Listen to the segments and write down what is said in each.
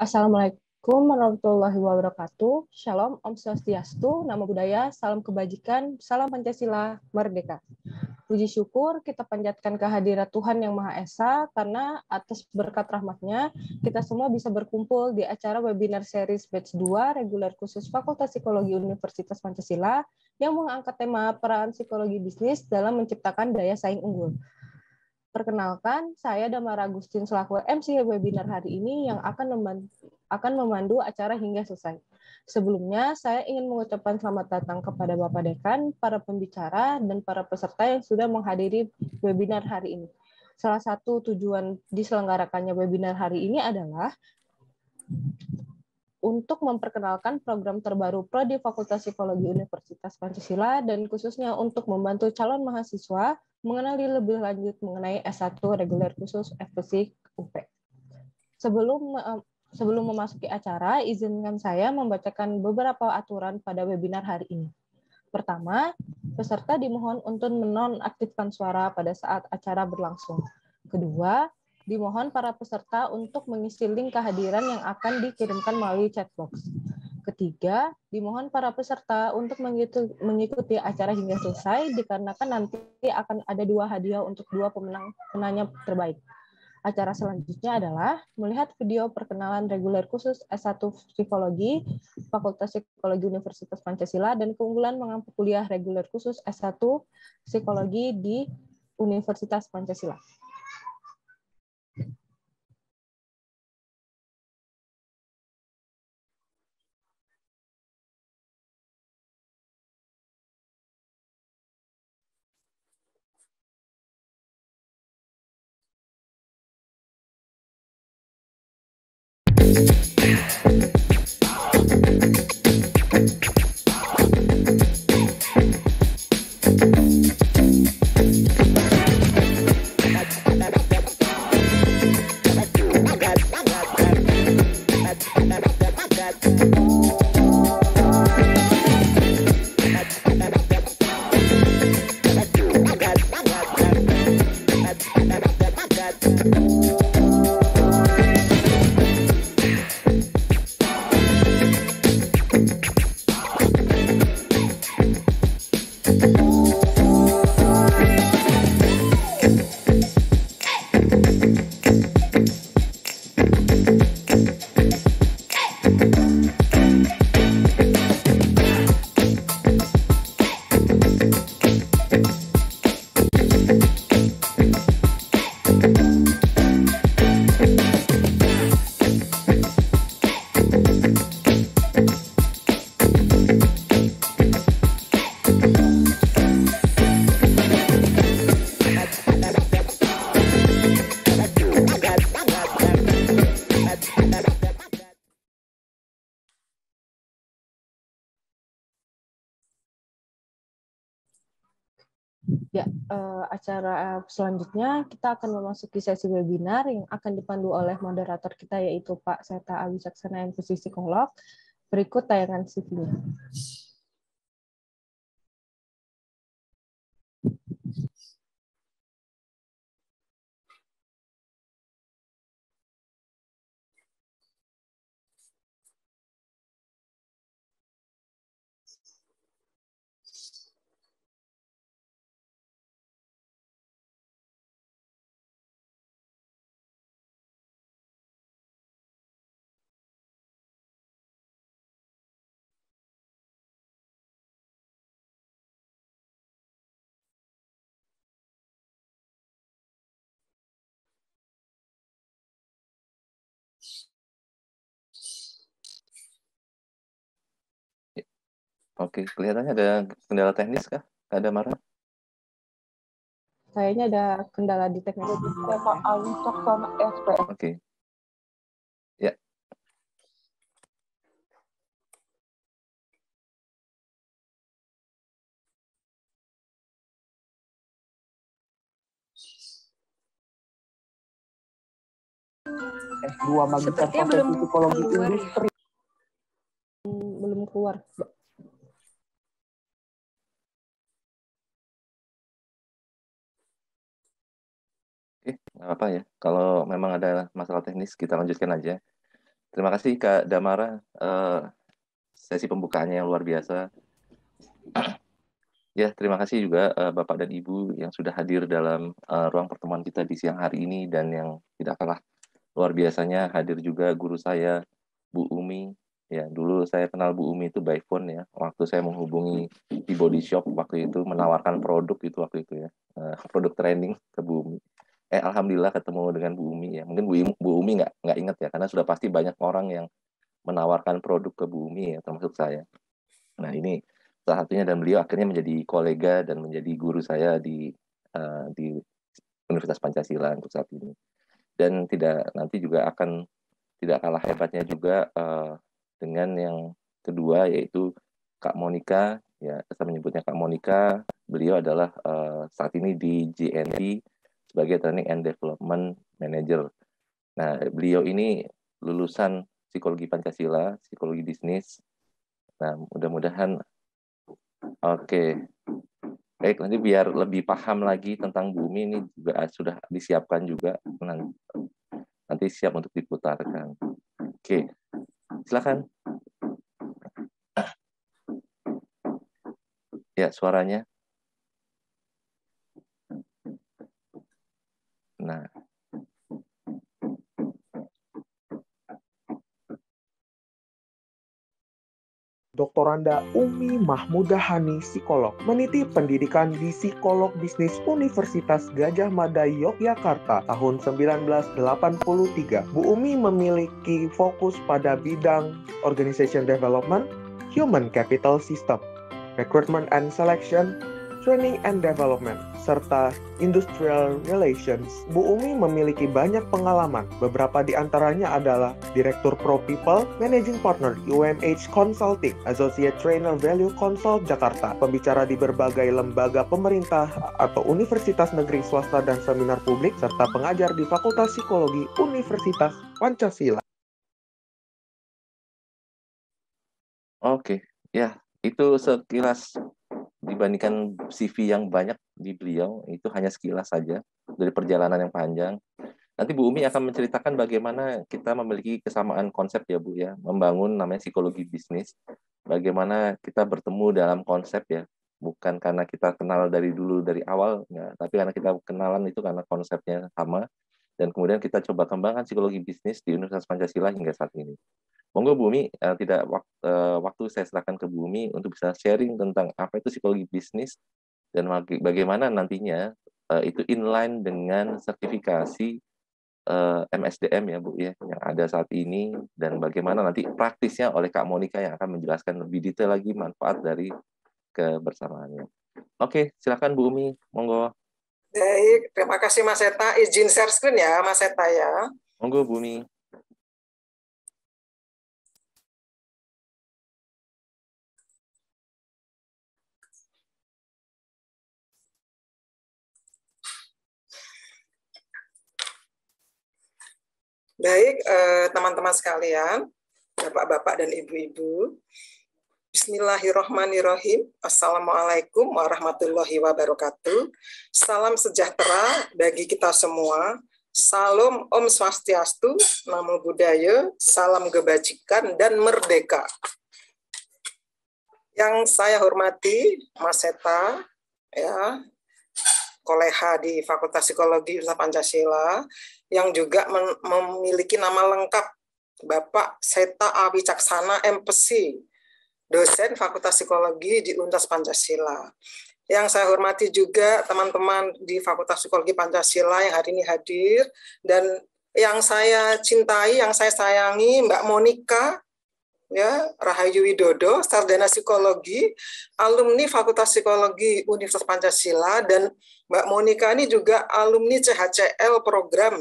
Assalamualaikum warahmatullahi wabarakatuh. Shalom, Om Swastiastu, Nama Budaya, Salam Kebajikan, Salam Pancasila, Merdeka. Puji syukur kita panjatkan kehadiran Tuhan Yang Maha Esa karena atas berkat rahmatnya kita semua bisa berkumpul di acara webinar series batch 2 reguler khusus Fakultas Psikologi Universitas Pancasila yang mengangkat tema peran psikologi bisnis dalam menciptakan daya saing unggul. Perkenalkan, saya Damar Agustin selaku MC webinar hari ini yang akan membantu, akan memandu acara hingga selesai. Sebelumnya, saya ingin mengucapkan selamat datang kepada Bapak Dekan, para pembicara, dan para peserta yang sudah menghadiri webinar hari ini. Salah satu tujuan diselenggarakannya webinar hari ini adalah untuk memperkenalkan program terbaru Prodi Fakultas Psikologi Universitas Pancasila dan khususnya untuk membantu calon mahasiswa mengenali lebih lanjut mengenai S1 reguler khusus FPSIK UP. Sebelum sebelum memasuki acara, izinkan saya membacakan beberapa aturan pada webinar hari ini. Pertama, peserta dimohon untuk menonaktifkan suara pada saat acara berlangsung. Kedua, Dimohon para peserta untuk mengisi link kehadiran yang akan dikirimkan melalui chatbox. Ketiga, dimohon para peserta untuk mengikuti acara hingga selesai dikarenakan nanti akan ada dua hadiah untuk dua pemenang penanya terbaik. Acara selanjutnya adalah melihat video perkenalan reguler khusus S1 Psikologi Fakultas Psikologi Universitas Pancasila dan keunggulan mengampu kuliah reguler khusus S1 Psikologi di Universitas Pancasila. Ya, uh, acara eh, selanjutnya kita akan memasuki sesi webinar yang akan dipandu oleh moderator kita yaitu Pak Seta Awisaksana, MPC Psikolog. Berikut tayangan cv Oke, kelihatannya ada kendala teknis kah? Ada marah? Kayaknya ada kendala di teknis. Pak Alwi sama SP. Oke. Ya. S2 Magister Profesi Psikologi ya. Industri. Ya? Belum keluar. Nggak apa ya. Kalau memang ada masalah teknis, kita lanjutkan aja. Terima kasih Kak Damara. Uh, sesi pembukaannya yang luar biasa. Ya, terima kasih juga uh, Bapak dan Ibu yang sudah hadir dalam uh, ruang pertemuan kita di siang hari ini dan yang tidak kalah luar biasanya hadir juga guru saya Bu Umi. Ya, dulu saya kenal Bu Umi itu by phone ya. Waktu saya menghubungi di body shop waktu itu menawarkan produk itu waktu itu ya. Uh, produk training ke Bu Umi eh alhamdulillah ketemu dengan Bu Umi ya. Mungkin Bu Umi, Bu Umi nggak nggak ingat ya karena sudah pasti banyak orang yang menawarkan produk ke Bu Umi ya termasuk saya. Nah ini salah satunya dan beliau akhirnya menjadi kolega dan menjadi guru saya di uh, di Universitas Pancasila untuk saat ini. Dan tidak nanti juga akan tidak kalah hebatnya juga uh, dengan yang kedua yaitu Kak Monica ya saya menyebutnya Kak Monica Beliau adalah uh, saat ini di JNT sebagai Training and Development Manager. Nah, beliau ini lulusan psikologi Pancasila, psikologi bisnis. Nah, mudah-mudahan oke. Okay. Baik, nanti biar lebih paham lagi tentang bumi ini juga sudah disiapkan juga nah, nanti, siap untuk diputarkan. Oke. Okay. Silakan. Ya, suaranya. Nah, Dr. Anda Umi Mahmudah Hani, psikolog, meniti pendidikan di Psikolog Bisnis Universitas Gajah Mada Yogyakarta tahun 1983. Bu Umi memiliki fokus pada bidang Organization Development, Human Capital System, Recruitment and Selection, Training and Development, serta Industrial Relations. Bu Umi memiliki banyak pengalaman, beberapa di antaranya adalah Direktur Pro People, Managing Partner UMH Consulting, Associate Trainer Value Consult Jakarta, pembicara di berbagai lembaga pemerintah atau universitas negeri swasta dan seminar publik, serta pengajar di Fakultas Psikologi Universitas Pancasila. Oke, okay. ya itu sekilas dibandingkan CV yang banyak di beliau itu hanya sekilas saja dari perjalanan yang panjang. Nanti Bu Umi akan menceritakan bagaimana kita memiliki kesamaan konsep ya Bu ya, membangun namanya psikologi bisnis. Bagaimana kita bertemu dalam konsep ya, bukan karena kita kenal dari dulu dari awal, ya, tapi karena kita kenalan itu karena konsepnya sama, dan kemudian kita coba kembangkan psikologi bisnis di Universitas Pancasila hingga saat ini. Monggo Bumi, uh, eh, tidak eh, waktu saya serahkan ke Bumi untuk bisa sharing tentang apa itu psikologi bisnis dan bagaimana nantinya eh, itu inline dengan sertifikasi MSDM ya Bu ya yang ada saat ini dan bagaimana nanti praktisnya oleh Kak Monika yang akan menjelaskan lebih detail lagi manfaat dari kebersamaannya. Oke, silakan Bu Umi, monggo. Baik, terima kasih Mas Eta. Izin share screen ya, Mas Eta ya. Monggo, Bumi. Baik, eh, teman -teman sekalian, Bapak-bapak dan Ibu-ibu, Bismillahirrahmanirrahim. Assalamualaikum warahmatullahi wabarakatuh. Salam sejahtera bagi kita semua. Salam Om Swastiastu, Namo Buddhaya, salam kebajikan dan merdeka. Yang saya hormati Mas Seta, ya, koleha di Fakultas Psikologi Universitas Pancasila, yang juga memiliki nama lengkap Bapak Seta Awicaksana MPC dosen Fakultas Psikologi di Untas Pancasila. Yang saya hormati juga teman-teman di Fakultas Psikologi Pancasila yang hari ini hadir dan yang saya cintai, yang saya sayangi Mbak Monika ya Rahayu Widodo, sarjana psikologi, alumni Fakultas Psikologi Universitas Pancasila dan Mbak Monika ini juga alumni CHCL program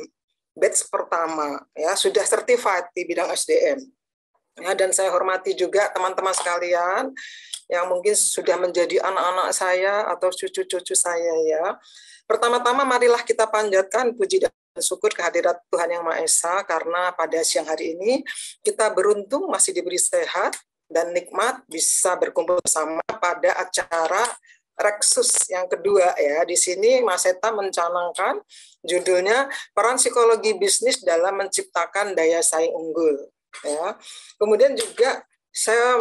batch pertama ya, sudah certified di bidang SDM. Ya, dan saya hormati juga teman-teman sekalian yang mungkin sudah menjadi anak-anak saya atau cucu-cucu saya ya. Pertama-tama marilah kita panjatkan puji dan syukur kehadirat Tuhan Yang Maha Esa karena pada siang hari ini kita beruntung masih diberi sehat dan nikmat bisa berkumpul bersama pada acara Reksus yang kedua ya. Di sini Mas Eta mencanangkan judulnya peran psikologi bisnis dalam menciptakan daya saing unggul. Ya. Kemudian juga saya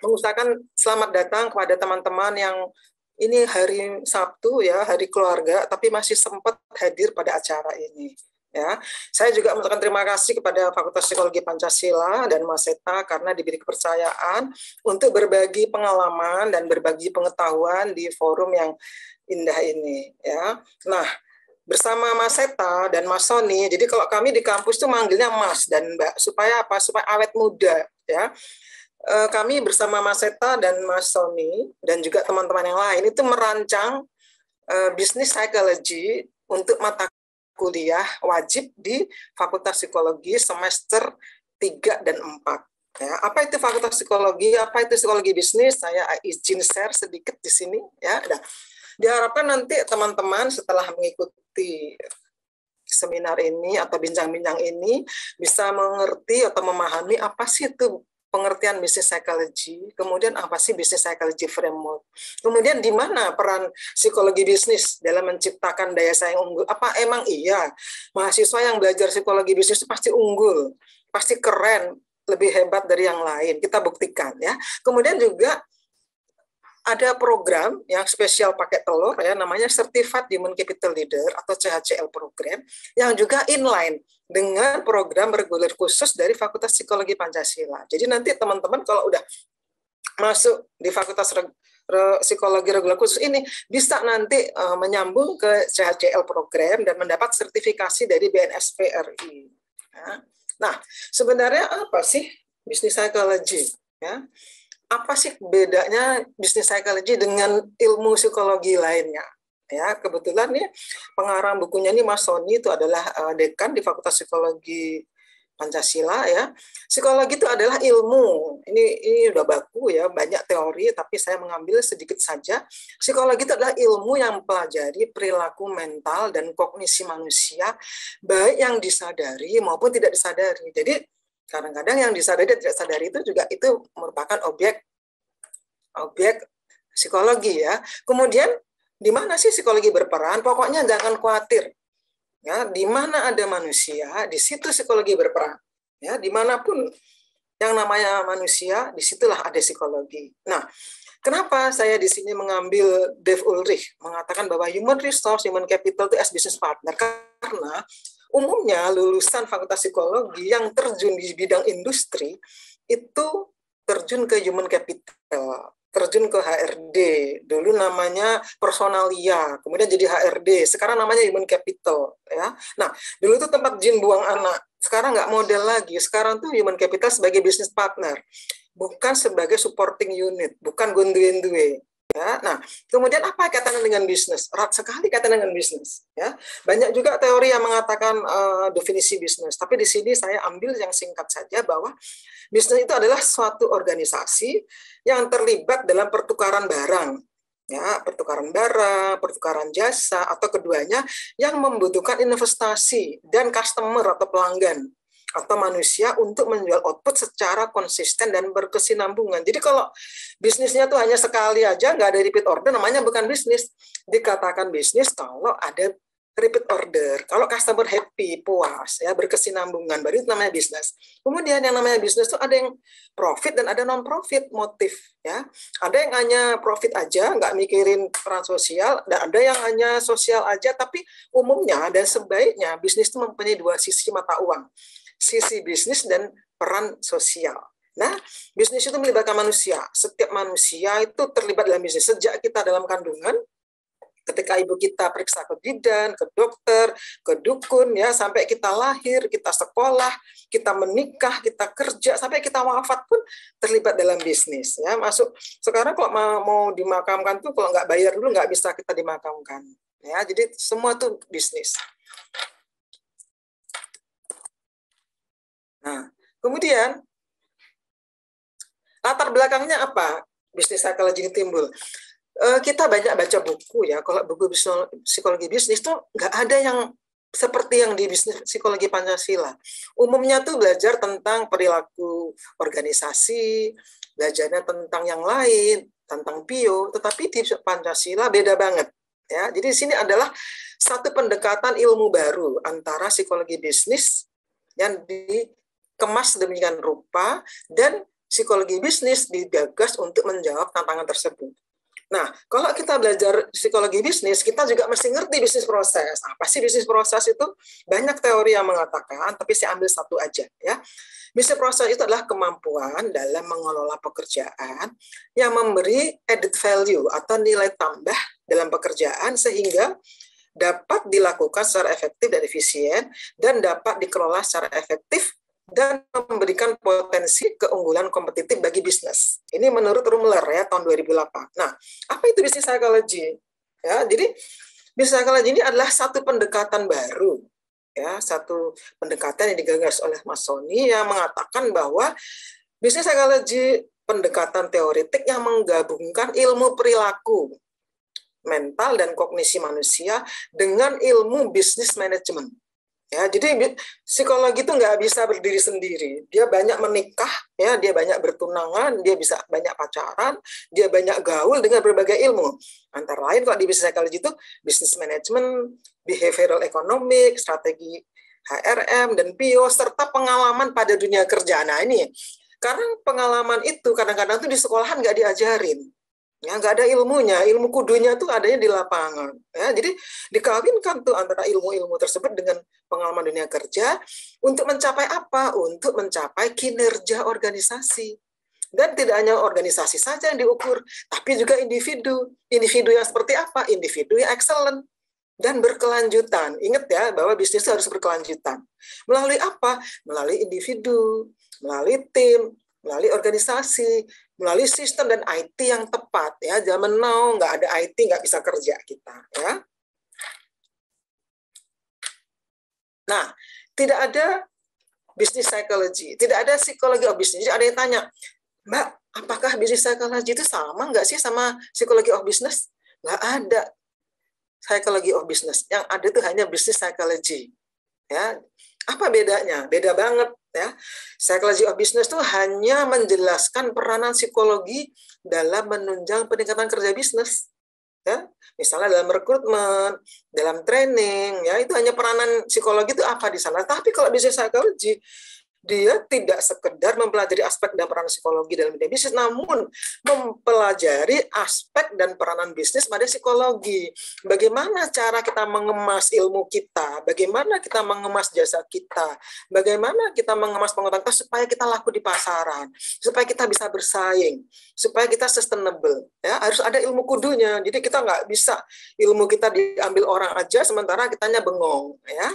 mengusahakan selamat datang kepada teman-teman yang ini hari Sabtu ya, hari keluarga, tapi masih sempat hadir pada acara ini. Ya, saya juga mengucapkan terima kasih kepada Fakultas Psikologi Pancasila dan Maseta karena diberi kepercayaan untuk berbagi pengalaman dan berbagi pengetahuan di forum yang indah ini. Ya, nah bersama Mas Seta dan Mas Sony. Jadi kalau kami di kampus tuh manggilnya Mas dan Mbak supaya apa? Supaya awet muda ya. Eh, kami bersama Mas Seta dan Mas Sony dan juga teman-teman yang lain itu merancang eh, bisnis psychology untuk mata kuliah wajib di Fakultas Psikologi semester 3 dan 4. Ya, apa itu fakultas psikologi? Apa itu psikologi bisnis? Saya izin share sedikit di sini ya. Nah, Diharapkan nanti teman-teman setelah mengikuti seminar ini atau bincang-bincang ini bisa mengerti atau memahami apa sih itu pengertian bisnis psychology, kemudian apa sih bisnis psychology framework, kemudian di mana peran psikologi bisnis dalam menciptakan daya saing unggul, apa emang iya mahasiswa yang belajar psikologi bisnis itu pasti unggul, pasti keren, lebih hebat dari yang lain, kita buktikan ya. Kemudian juga ada program yang spesial pakai telur ya namanya Certified Human Capital Leader atau CHCL program yang juga inline dengan program reguler khusus dari Fakultas Psikologi Pancasila. Jadi nanti teman-teman kalau udah masuk di Fakultas Reg Psikologi Reguler khusus ini bisa nanti uh, menyambung ke CHCL program dan mendapat sertifikasi dari BNSPRI. Ya. Nah, sebenarnya apa sih bisnis psikologi? Ya apa sih bedanya bisnis psikologi dengan ilmu psikologi lainnya? Ya, kebetulan nih pengarang bukunya ini Mas Sony itu adalah eh, dekan di Fakultas Psikologi Pancasila ya. Psikologi itu adalah ilmu. Ini ini udah baku ya, banyak teori tapi saya mengambil sedikit saja. Psikologi itu adalah ilmu yang mempelajari perilaku mental dan kognisi manusia baik yang disadari maupun tidak disadari. Jadi kadang-kadang yang disadari dan tidak sadari itu juga itu merupakan objek objek psikologi ya. Kemudian di mana sih psikologi berperan? Pokoknya jangan khawatir. Ya, di mana ada manusia, di situ psikologi berperan. Ya, dimanapun yang namanya manusia, disitulah ada psikologi. Nah, kenapa saya di sini mengambil Dave Ulrich mengatakan bahwa human resource, human capital itu as business partner karena Umumnya lulusan fakultas psikologi yang terjun di bidang industri itu terjun ke human capital, terjun ke HRD. Dulu namanya personalia, kemudian jadi HRD. Sekarang namanya human capital. Ya. Nah, dulu itu tempat jin buang anak. Sekarang nggak model lagi. Sekarang tuh human capital sebagai bisnis partner bukan sebagai supporting unit, bukan gondwe-gondwe. Ya, nah, kemudian apa kaitannya dengan bisnis? Erat sekali kaitannya dengan bisnis. Ya, banyak juga teori yang mengatakan uh, definisi bisnis. Tapi di sini saya ambil yang singkat saja bahwa bisnis itu adalah suatu organisasi yang terlibat dalam pertukaran barang, ya, pertukaran barang, pertukaran jasa atau keduanya yang membutuhkan investasi dan customer atau pelanggan atau manusia untuk menjual output secara konsisten dan berkesinambungan. Jadi kalau bisnisnya tuh hanya sekali aja, nggak ada repeat order, namanya bukan bisnis. Dikatakan bisnis kalau ada repeat order. Kalau customer happy, puas, ya berkesinambungan, baru itu namanya bisnis. Kemudian yang namanya bisnis tuh ada yang profit dan ada non profit motif, ya. Ada yang hanya profit aja, nggak mikirin peran sosial, dan ada yang hanya sosial aja. Tapi umumnya dan sebaiknya bisnis itu mempunyai dua sisi mata uang sisi bisnis dan peran sosial. Nah, bisnis itu melibatkan manusia. Setiap manusia itu terlibat dalam bisnis. Sejak kita dalam kandungan, ketika ibu kita periksa ke bidan, ke dokter, ke dukun ya sampai kita lahir, kita sekolah, kita menikah, kita kerja sampai kita wafat pun terlibat dalam bisnis ya masuk sekarang kalau mau dimakamkan tuh kalau nggak bayar dulu nggak bisa kita dimakamkan ya jadi semua tuh bisnis. Nah, kemudian latar belakangnya apa bisnis psikologi ini timbul? Eh, kita banyak baca buku ya, kalau buku psikologi bisnis tuh nggak ada yang seperti yang di bisnis psikologi Pancasila. Umumnya tuh belajar tentang perilaku organisasi, belajarnya tentang yang lain, tentang bio tetapi di Pancasila beda banget. Ya, jadi di sini adalah satu pendekatan ilmu baru antara psikologi bisnis yang di dikemas demikian rupa dan psikologi bisnis digagas untuk menjawab tantangan tersebut. Nah, kalau kita belajar psikologi bisnis, kita juga mesti ngerti bisnis proses. Apa sih bisnis proses itu? Banyak teori yang mengatakan, tapi saya ambil satu aja ya. Bisnis proses itu adalah kemampuan dalam mengelola pekerjaan yang memberi added value atau nilai tambah dalam pekerjaan sehingga dapat dilakukan secara efektif dan efisien dan dapat dikelola secara efektif dan memberikan potensi keunggulan kompetitif bagi bisnis. Ini menurut Rumler ya tahun 2008. Nah, apa itu bisnis psychology? Ya, jadi bisnis psychology ini adalah satu pendekatan baru ya, satu pendekatan yang digagas oleh Mas Sony yang mengatakan bahwa bisnis psychology pendekatan teoretik yang menggabungkan ilmu perilaku mental dan kognisi manusia dengan ilmu bisnis manajemen Ya, jadi psikologi itu nggak bisa berdiri sendiri. Dia banyak menikah, ya, dia banyak bertunangan, dia bisa banyak pacaran, dia banyak gaul dengan berbagai ilmu. Antara lain kalau di bisnis psikologi itu bisnis manajemen, behavioral economic, strategi HRM dan PO serta pengalaman pada dunia kerja. Nah, ini karena pengalaman itu kadang-kadang tuh di sekolahan nggak diajarin ya nggak ada ilmunya ilmu kudunya tuh adanya di lapangan ya jadi dikawinkan tuh antara ilmu-ilmu tersebut dengan pengalaman dunia kerja untuk mencapai apa? Untuk mencapai kinerja organisasi. Dan tidak hanya organisasi saja yang diukur, tapi juga individu. Individu yang seperti apa? Individu yang excellent dan berkelanjutan. Ingat ya bahwa bisnis harus berkelanjutan. Melalui apa? Melalui individu, melalui tim, melalui organisasi, melalui sistem dan IT yang tepat ya. Zaman now nggak ada IT nggak bisa kerja kita ya. Nah, tidak ada bisnis psikologi, tidak ada psikologi of business. Jadi ada yang tanya, Mbak, apakah bisnis psikologi itu sama nggak sih sama psikologi of business? Nggak ada psikologi of business. Yang ada itu hanya bisnis psikologi. Ya, apa bedanya? Beda banget ya. psikologi of business itu hanya menjelaskan peranan psikologi dalam menunjang peningkatan kerja bisnis ya misalnya dalam rekrutmen dalam training ya itu hanya peranan psikologi itu apa di sana tapi kalau di psikologi dia tidak sekedar mempelajari aspek dan peranan psikologi dalam dunia bisnis, namun mempelajari aspek dan peranan bisnis pada psikologi. Bagaimana cara kita mengemas ilmu kita, bagaimana kita mengemas jasa kita, bagaimana kita mengemas pengetahuan supaya kita laku di pasaran, supaya kita bisa bersaing, supaya kita sustainable. Ya, harus ada ilmu kudunya. Jadi kita nggak bisa ilmu kita diambil orang aja sementara kitanya bengong. Ya.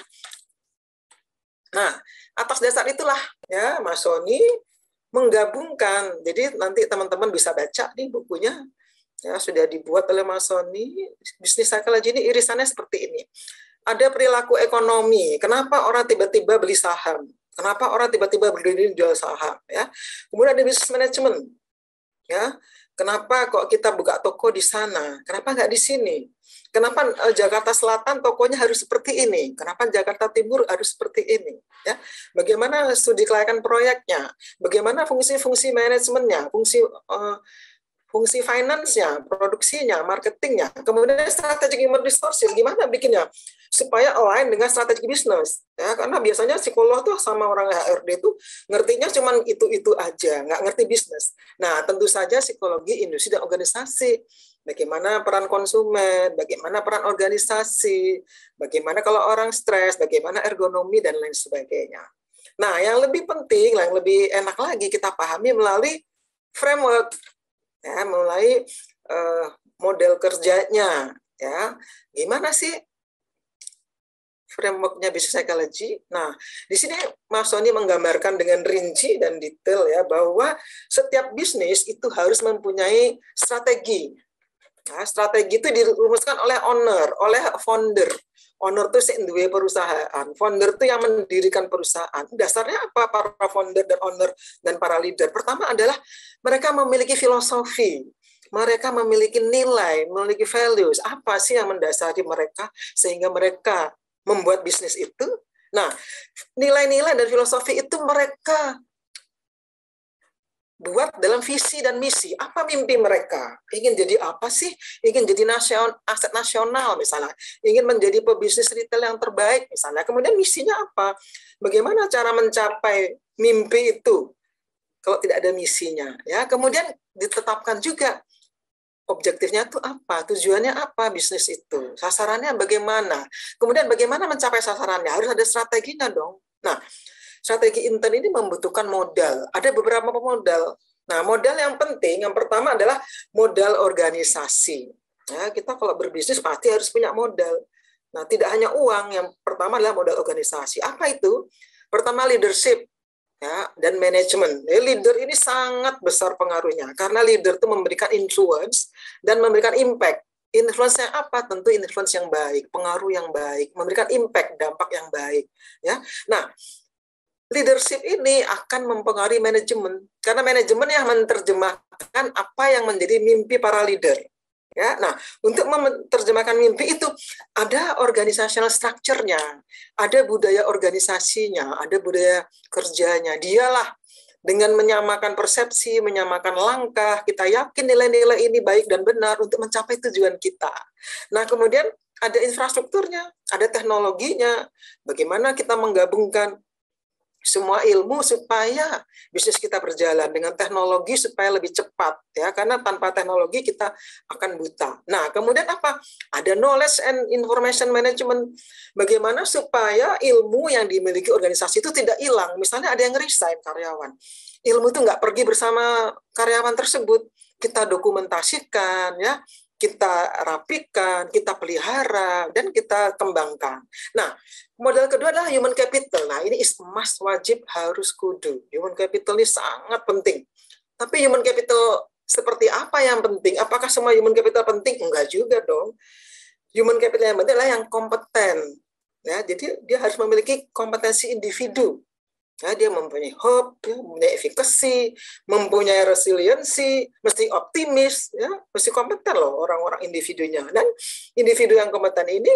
Nah, Atas dasar itulah ya Mas Masoni menggabungkan. Jadi nanti teman-teman bisa baca di bukunya ya sudah dibuat oleh Mas Masoni. Bisnis psychology ini irisannya seperti ini. Ada perilaku ekonomi. Kenapa orang tiba-tiba beli saham? Kenapa orang tiba-tiba berdiri jual saham? Ya, kemudian ada bisnis manajemen. Ya, kenapa kok kita buka toko di sana? Kenapa nggak di sini? Kenapa eh, Jakarta Selatan tokonya harus seperti ini? Kenapa Jakarta Timur harus seperti ini? Ya, bagaimana studi kelayakan proyeknya? Bagaimana fungsi-fungsi manajemennya? Fungsi uh, fungsi finance-nya, produksinya, marketingnya, kemudian strategi human resources, gimana bikinnya? supaya align dengan strategi bisnis ya karena biasanya psikolog tuh sama orang HRD itu ngertinya cuman itu-itu aja nggak ngerti bisnis nah tentu saja psikologi industri dan organisasi bagaimana peran konsumen bagaimana peran organisasi bagaimana kalau orang stres bagaimana ergonomi dan lain sebagainya nah yang lebih penting yang lebih enak lagi kita pahami melalui framework ya mulai uh, eh, model kerjanya ya gimana sih frameworknya bisnis psychology. Nah, di sini Mas Sony menggambarkan dengan rinci dan detail ya bahwa setiap bisnis itu harus mempunyai strategi. Nah, strategi itu dirumuskan oleh owner, oleh founder. Owner itu sendiri dua perusahaan, founder itu yang mendirikan perusahaan. Dasarnya apa para founder dan owner dan para leader? Pertama adalah mereka memiliki filosofi, mereka memiliki nilai, memiliki values. Apa sih yang mendasari mereka sehingga mereka membuat bisnis itu. Nah, nilai-nilai dan filosofi itu mereka buat dalam visi dan misi. Apa mimpi mereka? Ingin jadi apa sih? Ingin jadi nasion, aset nasional misalnya. Ingin menjadi pebisnis retail yang terbaik misalnya. Kemudian misinya apa? Bagaimana cara mencapai mimpi itu? Kalau tidak ada misinya, ya. Kemudian ditetapkan juga objektifnya tuh apa, tujuannya apa bisnis itu, sasarannya bagaimana, kemudian bagaimana mencapai sasarannya, harus ada strateginya dong. Nah, strategi intern ini membutuhkan modal. Ada beberapa modal. Nah, modal yang penting, yang pertama adalah modal organisasi. Ya, kita kalau berbisnis pasti harus punya modal. Nah, tidak hanya uang, yang pertama adalah modal organisasi. Apa itu? Pertama, leadership ya dan manajemen. Ya, leader ini sangat besar pengaruhnya karena leader itu memberikan influence dan memberikan impact. Influence yang apa? Tentu influence yang baik, pengaruh yang baik, memberikan impact, dampak yang baik, ya. Nah, leadership ini akan mempengaruhi manajemen karena manajemen yang menerjemahkan apa yang menjadi mimpi para leader. Ya, nah, untuk menerjemahkan mimpi itu ada organisational structure-nya, ada budaya organisasinya, ada budaya kerjanya. Dialah dengan menyamakan persepsi, menyamakan langkah, kita yakin nilai-nilai ini baik dan benar untuk mencapai tujuan kita. Nah, kemudian ada infrastrukturnya, ada teknologinya, bagaimana kita menggabungkan semua ilmu supaya bisnis kita berjalan dengan teknologi supaya lebih cepat ya karena tanpa teknologi kita akan buta. Nah, kemudian apa? Ada knowledge and information management bagaimana supaya ilmu yang dimiliki organisasi itu tidak hilang. Misalnya ada yang resign karyawan. Ilmu itu nggak pergi bersama karyawan tersebut kita dokumentasikan ya kita rapikan, kita pelihara, dan kita kembangkan. Nah, modal kedua adalah human capital. Nah, ini is must wajib harus kudu. Human capital ini sangat penting. Tapi human capital seperti apa yang penting? Apakah semua human capital penting? Enggak juga dong. Human capital yang penting adalah yang kompeten. Ya, jadi dia harus memiliki kompetensi individu. Ya, dia mempunyai hope, ya, mempunyai efikasi, mempunyai resiliensi, mesti optimis, ya, mesti kompeten loh orang-orang individunya. Dan individu yang kompeten ini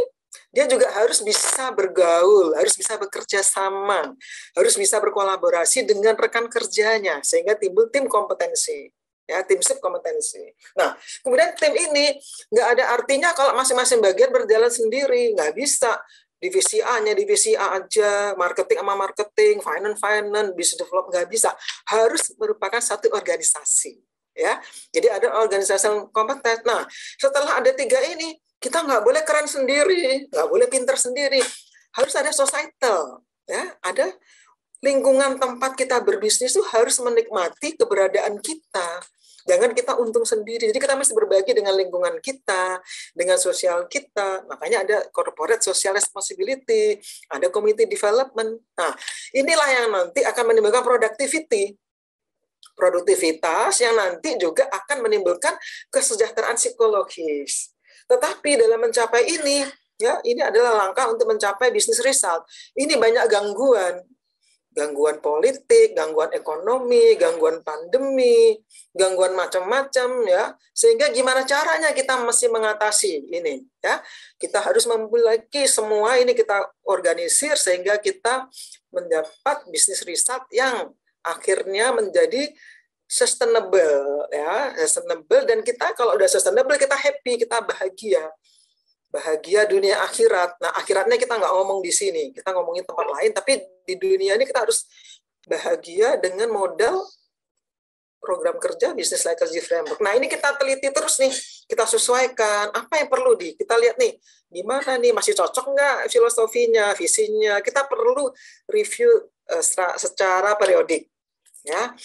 dia juga harus bisa bergaul, harus bisa bekerja sama, harus bisa berkolaborasi dengan rekan kerjanya sehingga timbul tim kompetensi ya tim sub kompetensi. Nah, kemudian tim ini nggak ada artinya kalau masing-masing bagian berjalan sendiri, nggak bisa divisi A nya, divisi A aja, marketing sama marketing, finance finance, bisnis develop nggak bisa. Harus merupakan satu organisasi, ya. Jadi ada organisasi yang kompeten. Nah, setelah ada tiga ini, kita nggak boleh keren sendiri, nggak boleh pinter sendiri. Harus ada societal, ya. Ada lingkungan tempat kita berbisnis itu harus menikmati keberadaan kita. Jangan kita untung sendiri. Jadi kita mesti berbagi dengan lingkungan kita, dengan sosial kita. Makanya ada corporate social responsibility, ada community development. Nah, inilah yang nanti akan menimbulkan productivity produktivitas yang nanti juga akan menimbulkan kesejahteraan psikologis. Tetapi dalam mencapai ini, ya ini adalah langkah untuk mencapai bisnis result. Ini banyak gangguan gangguan politik, gangguan ekonomi, gangguan pandemi, gangguan macam-macam ya. Sehingga gimana caranya kita mesti mengatasi ini ya. Kita harus memiliki semua ini kita organisir sehingga kita mendapat bisnis riset yang akhirnya menjadi sustainable ya, sustainable dan kita kalau udah sustainable kita happy, kita bahagia bahagia dunia akhirat. Nah, akhiratnya kita nggak ngomong di sini, kita ngomongin tempat lain, tapi di dunia ini kita harus bahagia dengan modal program kerja bisnis like literacy framework. Nah ini kita teliti terus nih, kita sesuaikan apa yang perlu di kita lihat nih gimana nih masih cocok nggak filosofinya, visinya. Kita perlu review eh, secara periodik. Ya.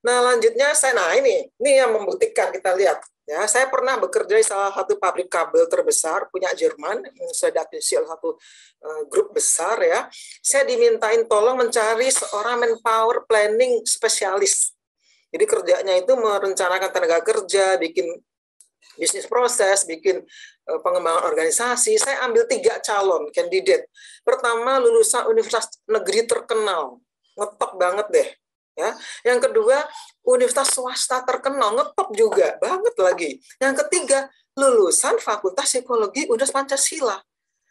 Nah, lanjutnya saya nah ini, ini yang membuktikan kita lihat Ya, saya pernah bekerja di salah satu pabrik kabel terbesar punya Jerman, sedang salah satu uh, grup besar ya. Saya dimintain tolong mencari seorang manpower planning spesialis. Jadi kerjanya itu merencanakan tenaga kerja, bikin bisnis proses, bikin eh, pengembangan organisasi. Saya ambil tiga calon kandidat. Pertama lulusan universitas negeri terkenal, ngetop banget deh Ya. Yang kedua, universitas swasta terkenal, ngetop juga, banget lagi. Yang ketiga, lulusan Fakultas Psikologi Universitas Pancasila.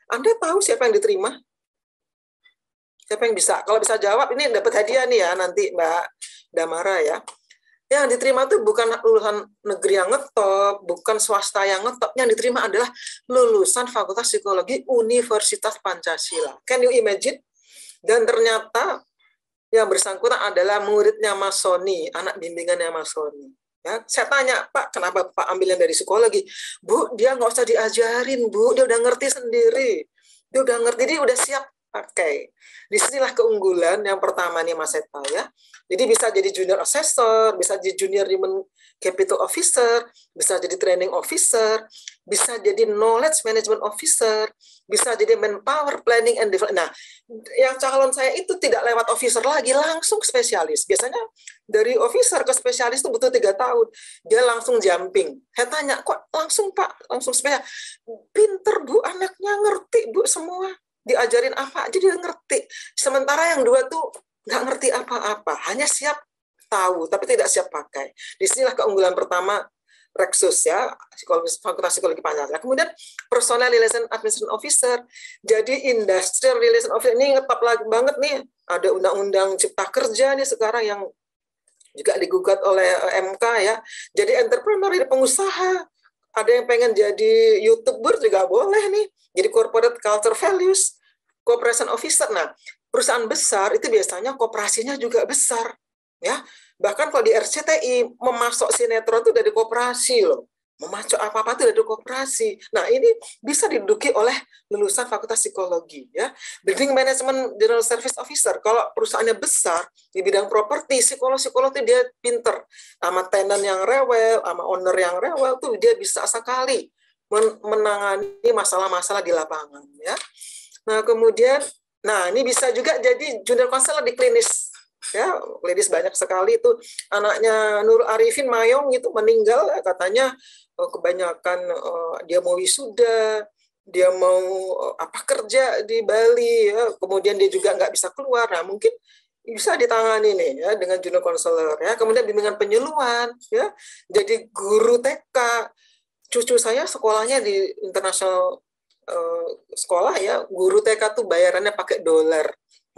Anda tahu siapa yang diterima? Siapa yang bisa? Kalau bisa jawab, ini dapat hadiah nih ya nanti Mbak Damara ya. Yang diterima itu bukan lulusan negeri yang ngetop, bukan swasta yang ngetop. Yang diterima adalah lulusan Fakultas Psikologi Universitas Pancasila. Can you imagine? Dan ternyata yang bersangkutan adalah muridnya Mas Sony, anak bimbingannya Mas Sony. Ya, saya tanya, Pak, kenapa Pak ambil yang dari psikologi? Bu, dia nggak usah diajarin, Bu. Dia udah ngerti sendiri. Dia udah ngerti, dia udah siap Oke, di Disinilah keunggulan yang pertama nih Mas Eta ya. Jadi bisa jadi junior assessor, bisa jadi junior human capital officer, bisa jadi training officer, bisa jadi knowledge management officer, bisa jadi manpower planning and development. Nah, yang calon saya itu tidak lewat officer lagi, langsung spesialis. Biasanya dari officer ke spesialis itu butuh tiga tahun. Dia langsung jumping. Saya tanya, kok langsung Pak, langsung spesialis? Pinter Bu, anaknya ngerti Bu semua diajarin apa aja dia ngerti. Sementara yang dua tuh nggak ngerti apa-apa, hanya siap tahu tapi tidak siap pakai. Di sinilah keunggulan pertama Rexus ya, psikologi, Fakultas Psikologi Pancasila. Kemudian Personal Relation Administration Officer, jadi Industrial Relation Officer, ini ngetop lagi banget nih, ada Undang-Undang Cipta Kerja nih sekarang yang juga digugat oleh eh, MK ya, jadi entrepreneur, pengusaha, ada yang pengen jadi youtuber juga boleh nih jadi corporate culture values corporation officer nah perusahaan besar itu biasanya kooperasinya juga besar ya bahkan kalau di RCTI memasok sinetron itu dari kooperasi loh memacu apa-apa itu dari koperasi. Nah, ini bisa diduduki oleh lulusan Fakultas Psikologi ya. Building Management General Service Officer kalau perusahaannya besar di bidang properti, psikolog-psikolog itu dia pinter. Sama tenant yang rewel, sama owner yang rewel tuh dia bisa sekali menangani masalah-masalah di lapangan ya. Nah, kemudian nah ini bisa juga jadi junior counselor di klinis ya ladies banyak sekali itu anaknya Nur Arifin Mayong itu meninggal katanya Eh, kebanyakan eh, dia mau wisuda, dia mau eh, apa kerja di Bali, ya. kemudian dia juga nggak bisa keluar. Nah mungkin bisa ditangani nih ya dengan junior counselor ya kemudian bimbingan penyuluhan ya jadi guru TK cucu saya sekolahnya di international uh, sekolah ya guru TK tuh bayarannya pakai dolar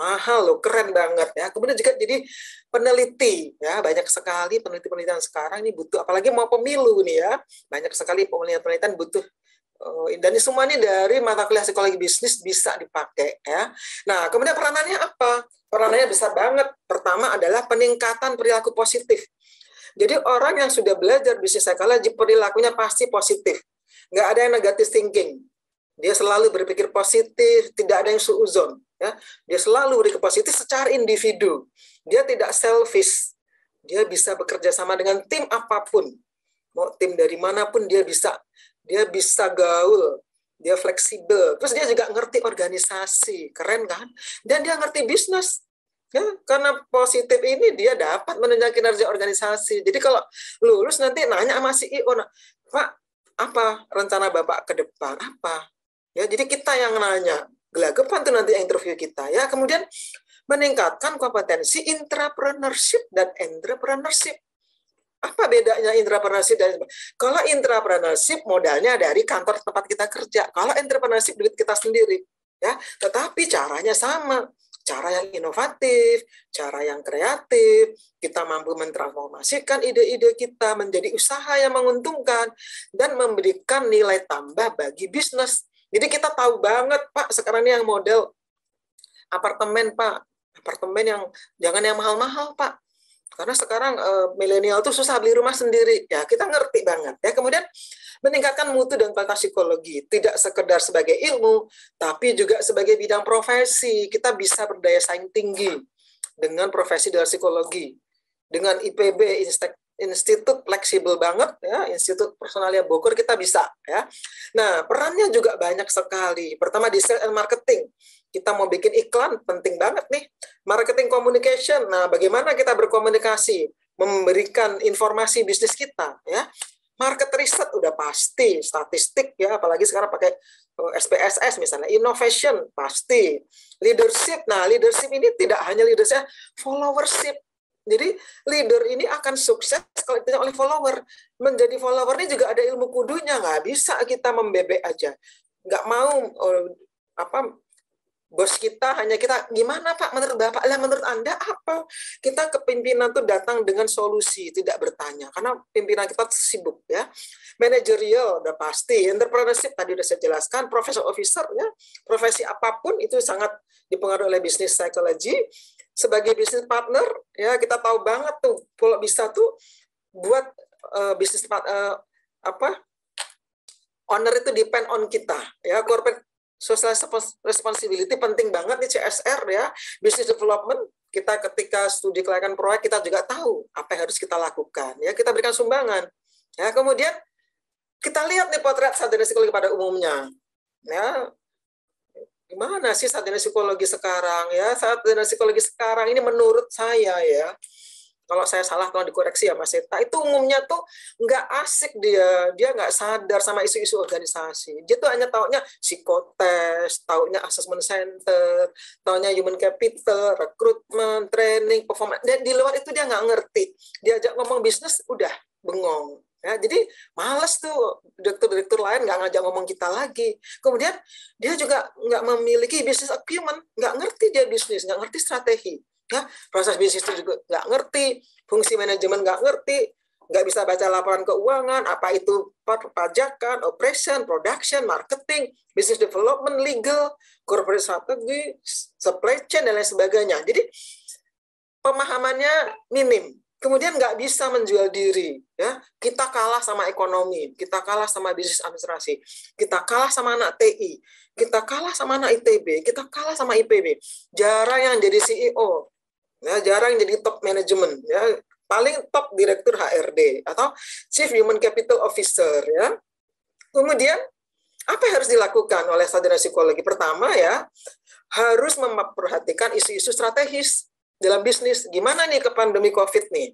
mahal loh, keren banget ya. Kemudian juga jadi peneliti ya, banyak sekali peneliti-penelitian sekarang ini butuh apalagi mau pemilu nih ya. Banyak sekali penelitian-penelitian butuh eh, dan ini semua ini dari mata kuliah psikologi bisnis bisa dipakai ya. Nah, kemudian peranannya apa? Peranannya besar banget. Pertama adalah peningkatan perilaku positif. Jadi orang yang sudah belajar bisnis psikologi perilakunya pasti positif. Nggak ada yang negatif thinking. Dia selalu berpikir positif, tidak ada yang suuzon. Ya, dia selalu recapacity secara individu. Dia tidak selfish. Dia bisa bekerja sama dengan tim apapun. Mau tim dari manapun dia bisa. Dia bisa gaul, dia fleksibel. Terus dia juga ngerti organisasi. Keren kan? Dan dia ngerti bisnis. Ya, karena positif ini dia dapat menunjang kinerja organisasi. Jadi kalau lulus nanti nanya sama CEO, Pak, apa rencana Bapak ke depan? Apa? Ya, jadi kita yang nanya gelagapan tuh nanti yang interview kita ya. Kemudian meningkatkan kompetensi intrapreneurship dan entrepreneurship. Apa bedanya intrapreneurship dan kalau intrapreneurship modalnya dari kantor tempat kita kerja, kalau entrepreneurship duit kita sendiri ya. Tetapi caranya sama cara yang inovatif, cara yang kreatif, kita mampu mentransformasikan ide-ide kita menjadi usaha yang menguntungkan dan memberikan nilai tambah bagi bisnis. Jadi kita tahu banget, Pak, sekarang ini yang model apartemen, Pak. Apartemen yang jangan yang mahal-mahal, Pak. Karena sekarang e, milenial tuh susah beli rumah sendiri. Ya, kita ngerti banget. Ya, kemudian meningkatkan mutu dan kualitas psikologi, tidak sekedar sebagai ilmu, tapi juga sebagai bidang profesi. Kita bisa berdaya saing tinggi dengan profesi dalam psikologi, dengan IPB, Instek institut fleksibel banget ya institut personalia Bogor kita bisa ya nah perannya juga banyak sekali pertama di sales and marketing kita mau bikin iklan penting banget nih marketing communication nah bagaimana kita berkomunikasi memberikan informasi bisnis kita ya market riset udah pasti statistik ya apalagi sekarang pakai SPSS eh, misalnya innovation pasti leadership nah leadership ini tidak hanya leadership followership jadi leader ini akan sukses kalau tidak oleh follower. Menjadi follower ini juga ada ilmu kudunya. Nggak bisa kita membebek aja. Nggak mau eh, apa bos kita hanya kita gimana Pak menurut Bapak lah menurut Anda apa kita kepimpinan itu tuh datang dengan solusi tidak bertanya karena pimpinan kita sibuk ya manajerial udah pasti entrepreneurship tadi udah saya jelaskan profesor officer ya profesi apapun itu sangat dipengaruhi oleh bisnis psychology sebagai bisnis partner ya kita tahu banget tuh kalau bisa tuh buat uh, bisnis uh, apa owner itu depend on kita ya corporate social responsibility penting banget di CSR ya business development kita ketika studi kelayakan proyek kita juga tahu apa yang harus kita lakukan ya kita berikan sumbangan ya kemudian kita lihat nih potret sadar risiko kepada umumnya ya gimana sih sarjana psikologi sekarang ya sarjana psikologi sekarang ini menurut saya ya kalau saya salah kalau dikoreksi ya Mas Eta itu umumnya tuh nggak asik dia dia nggak sadar sama isu-isu organisasi dia tuh hanya taunya psikotes taunya assessment center taunya human capital recruitment training performance dan di luar itu dia nggak ngerti diajak ngomong bisnis udah bengong Ya, jadi males tuh direktur-direktur lain nggak ngajak ngomong kita lagi. Kemudian dia juga nggak memiliki bisnis acumen, nggak ngerti dia bisnis, nggak ngerti strategi. Ya, proses bisnis itu juga nggak ngerti, fungsi manajemen nggak ngerti, nggak bisa baca laporan keuangan, apa itu pajakan, operation, production, marketing, business development, legal, corporate strategy, supply chain, dan lain sebagainya. Jadi pemahamannya minim kemudian nggak bisa menjual diri ya kita kalah sama ekonomi kita kalah sama bisnis administrasi kita kalah sama anak TI kita kalah sama anak ITB kita kalah sama IPB jarang yang jadi CEO ya jarang jadi top manajemen ya paling top direktur HRD atau Chief Human Capital Officer ya kemudian apa yang harus dilakukan oleh saudara psikologi pertama ya harus memperhatikan isu-isu strategis dalam bisnis gimana nih ke pandemi covid nih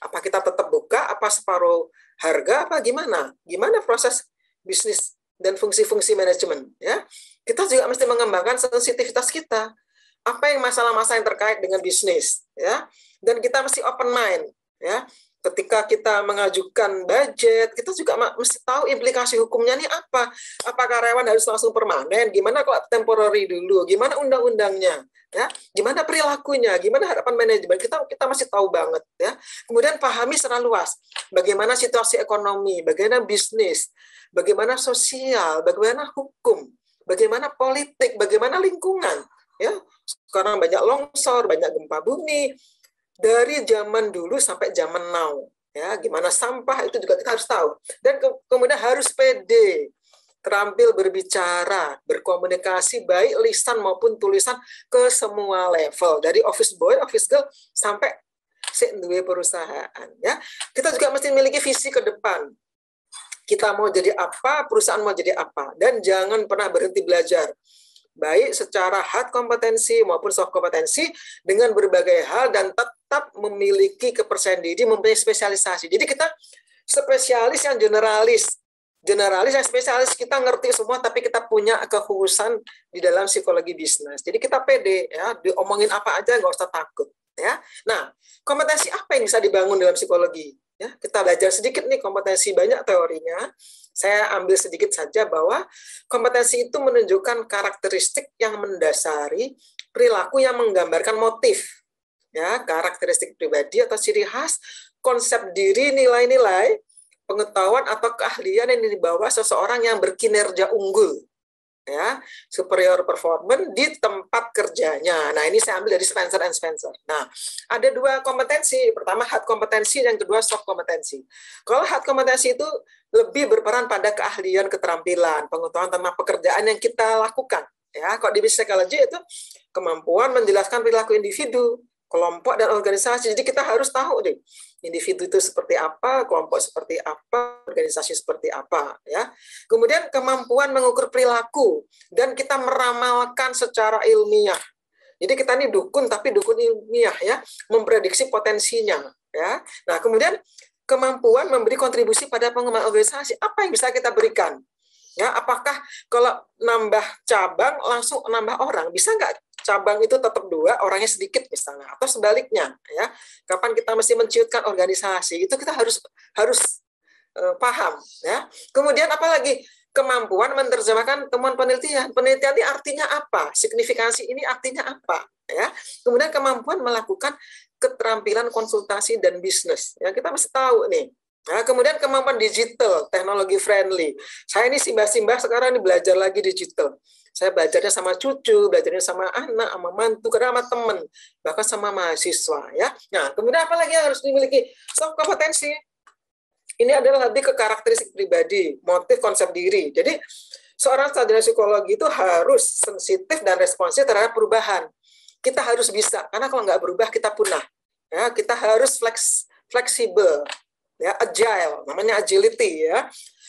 apa kita tetap buka apa separuh harga apa gimana gimana proses bisnis dan fungsi-fungsi manajemen ya kita juga mesti mengembangkan sensitivitas kita apa yang masalah-masalah yang terkait dengan bisnis ya dan kita mesti open mind ya ketika kita mengajukan budget, kita juga mesti tahu implikasi hukumnya ini apa. Apakah karyawan harus langsung permanen? Gimana kalau temporary dulu? Gimana undang-undangnya? Ya, gimana perilakunya? Gimana harapan manajemen? Kita kita masih tahu banget ya. Kemudian pahami secara luas bagaimana situasi ekonomi, bagaimana bisnis, bagaimana sosial, bagaimana hukum, bagaimana politik, bagaimana lingkungan. Ya, karena banyak longsor, banyak gempa bumi, dari zaman dulu sampai zaman now ya gimana sampah itu juga kita harus tahu dan ke kemudian harus pede terampil berbicara, berkomunikasi baik lisan maupun tulisan ke semua level dari office boy, office girl sampai si duwe perusahaan ya. Kita juga mesti memiliki visi ke depan. Kita mau jadi apa, perusahaan mau jadi apa dan jangan pernah berhenti belajar. Baik secara hard kompetensi maupun soft kompetensi dengan berbagai hal dan tetap tetap memiliki kepercayaan diri, mempunyai spesialisasi. Jadi kita spesialis yang generalis. Generalis yang spesialis, kita ngerti semua, tapi kita punya kekhususan di dalam psikologi bisnis. Jadi kita pede, ya, diomongin apa aja, nggak usah takut. Ya. Nah, kompetensi apa yang bisa dibangun dalam psikologi? Ya, kita belajar sedikit nih kompetensi banyak teorinya. Saya ambil sedikit saja bahwa kompetensi itu menunjukkan karakteristik yang mendasari perilaku yang menggambarkan motif ya karakteristik pribadi atau ciri khas konsep diri nilai-nilai pengetahuan atau keahlian yang dibawa seseorang yang berkinerja unggul ya superior performance di tempat kerjanya. Nah ini saya ambil dari Spencer and Spencer. Nah ada dua kompetensi, pertama hard kompetensi dan kedua soft kompetensi. Kalau hard kompetensi itu lebih berperan pada keahlian, keterampilan, pengetahuan tentang pekerjaan yang kita lakukan. Ya, kalau di psikologi itu kemampuan menjelaskan perilaku individu, kelompok dan organisasi. Jadi kita harus tahu deh individu itu seperti apa, kelompok seperti apa, organisasi seperti apa ya. Kemudian kemampuan mengukur perilaku dan kita meramalkan secara ilmiah. Jadi kita ini dukun tapi dukun ilmiah ya, memprediksi potensinya ya. Nah, kemudian kemampuan memberi kontribusi pada pengembangan organisasi. Apa yang bisa kita berikan? Ya, apakah kalau nambah cabang langsung nambah orang bisa nggak cabang itu tetap dua orangnya sedikit misalnya atau sebaliknya ya kapan kita mesti menciutkan organisasi itu kita harus harus uh, paham ya kemudian apalagi kemampuan menerjemahkan temuan penelitian penelitian ini artinya apa signifikansi ini artinya apa ya kemudian kemampuan melakukan keterampilan konsultasi dan bisnis ya kita mesti tahu nih Nah, kemudian kemampuan digital, teknologi friendly. Saya ini simbah-simbah sekarang ini belajar lagi digital. Saya belajarnya sama cucu, belajarnya sama anak, sama mantu, kadang sama teman, bahkan sama mahasiswa. ya. Nah, kemudian apa lagi yang harus dimiliki? Soft kompetensi. Ini adalah lebih ke karakteristik pribadi, motif, konsep diri. Jadi, seorang sarjana psikologi itu harus sensitif dan responsif terhadap perubahan. Kita harus bisa, karena kalau nggak berubah kita punah. Ya, kita harus fleks fleksibel, ya agile namanya agility ya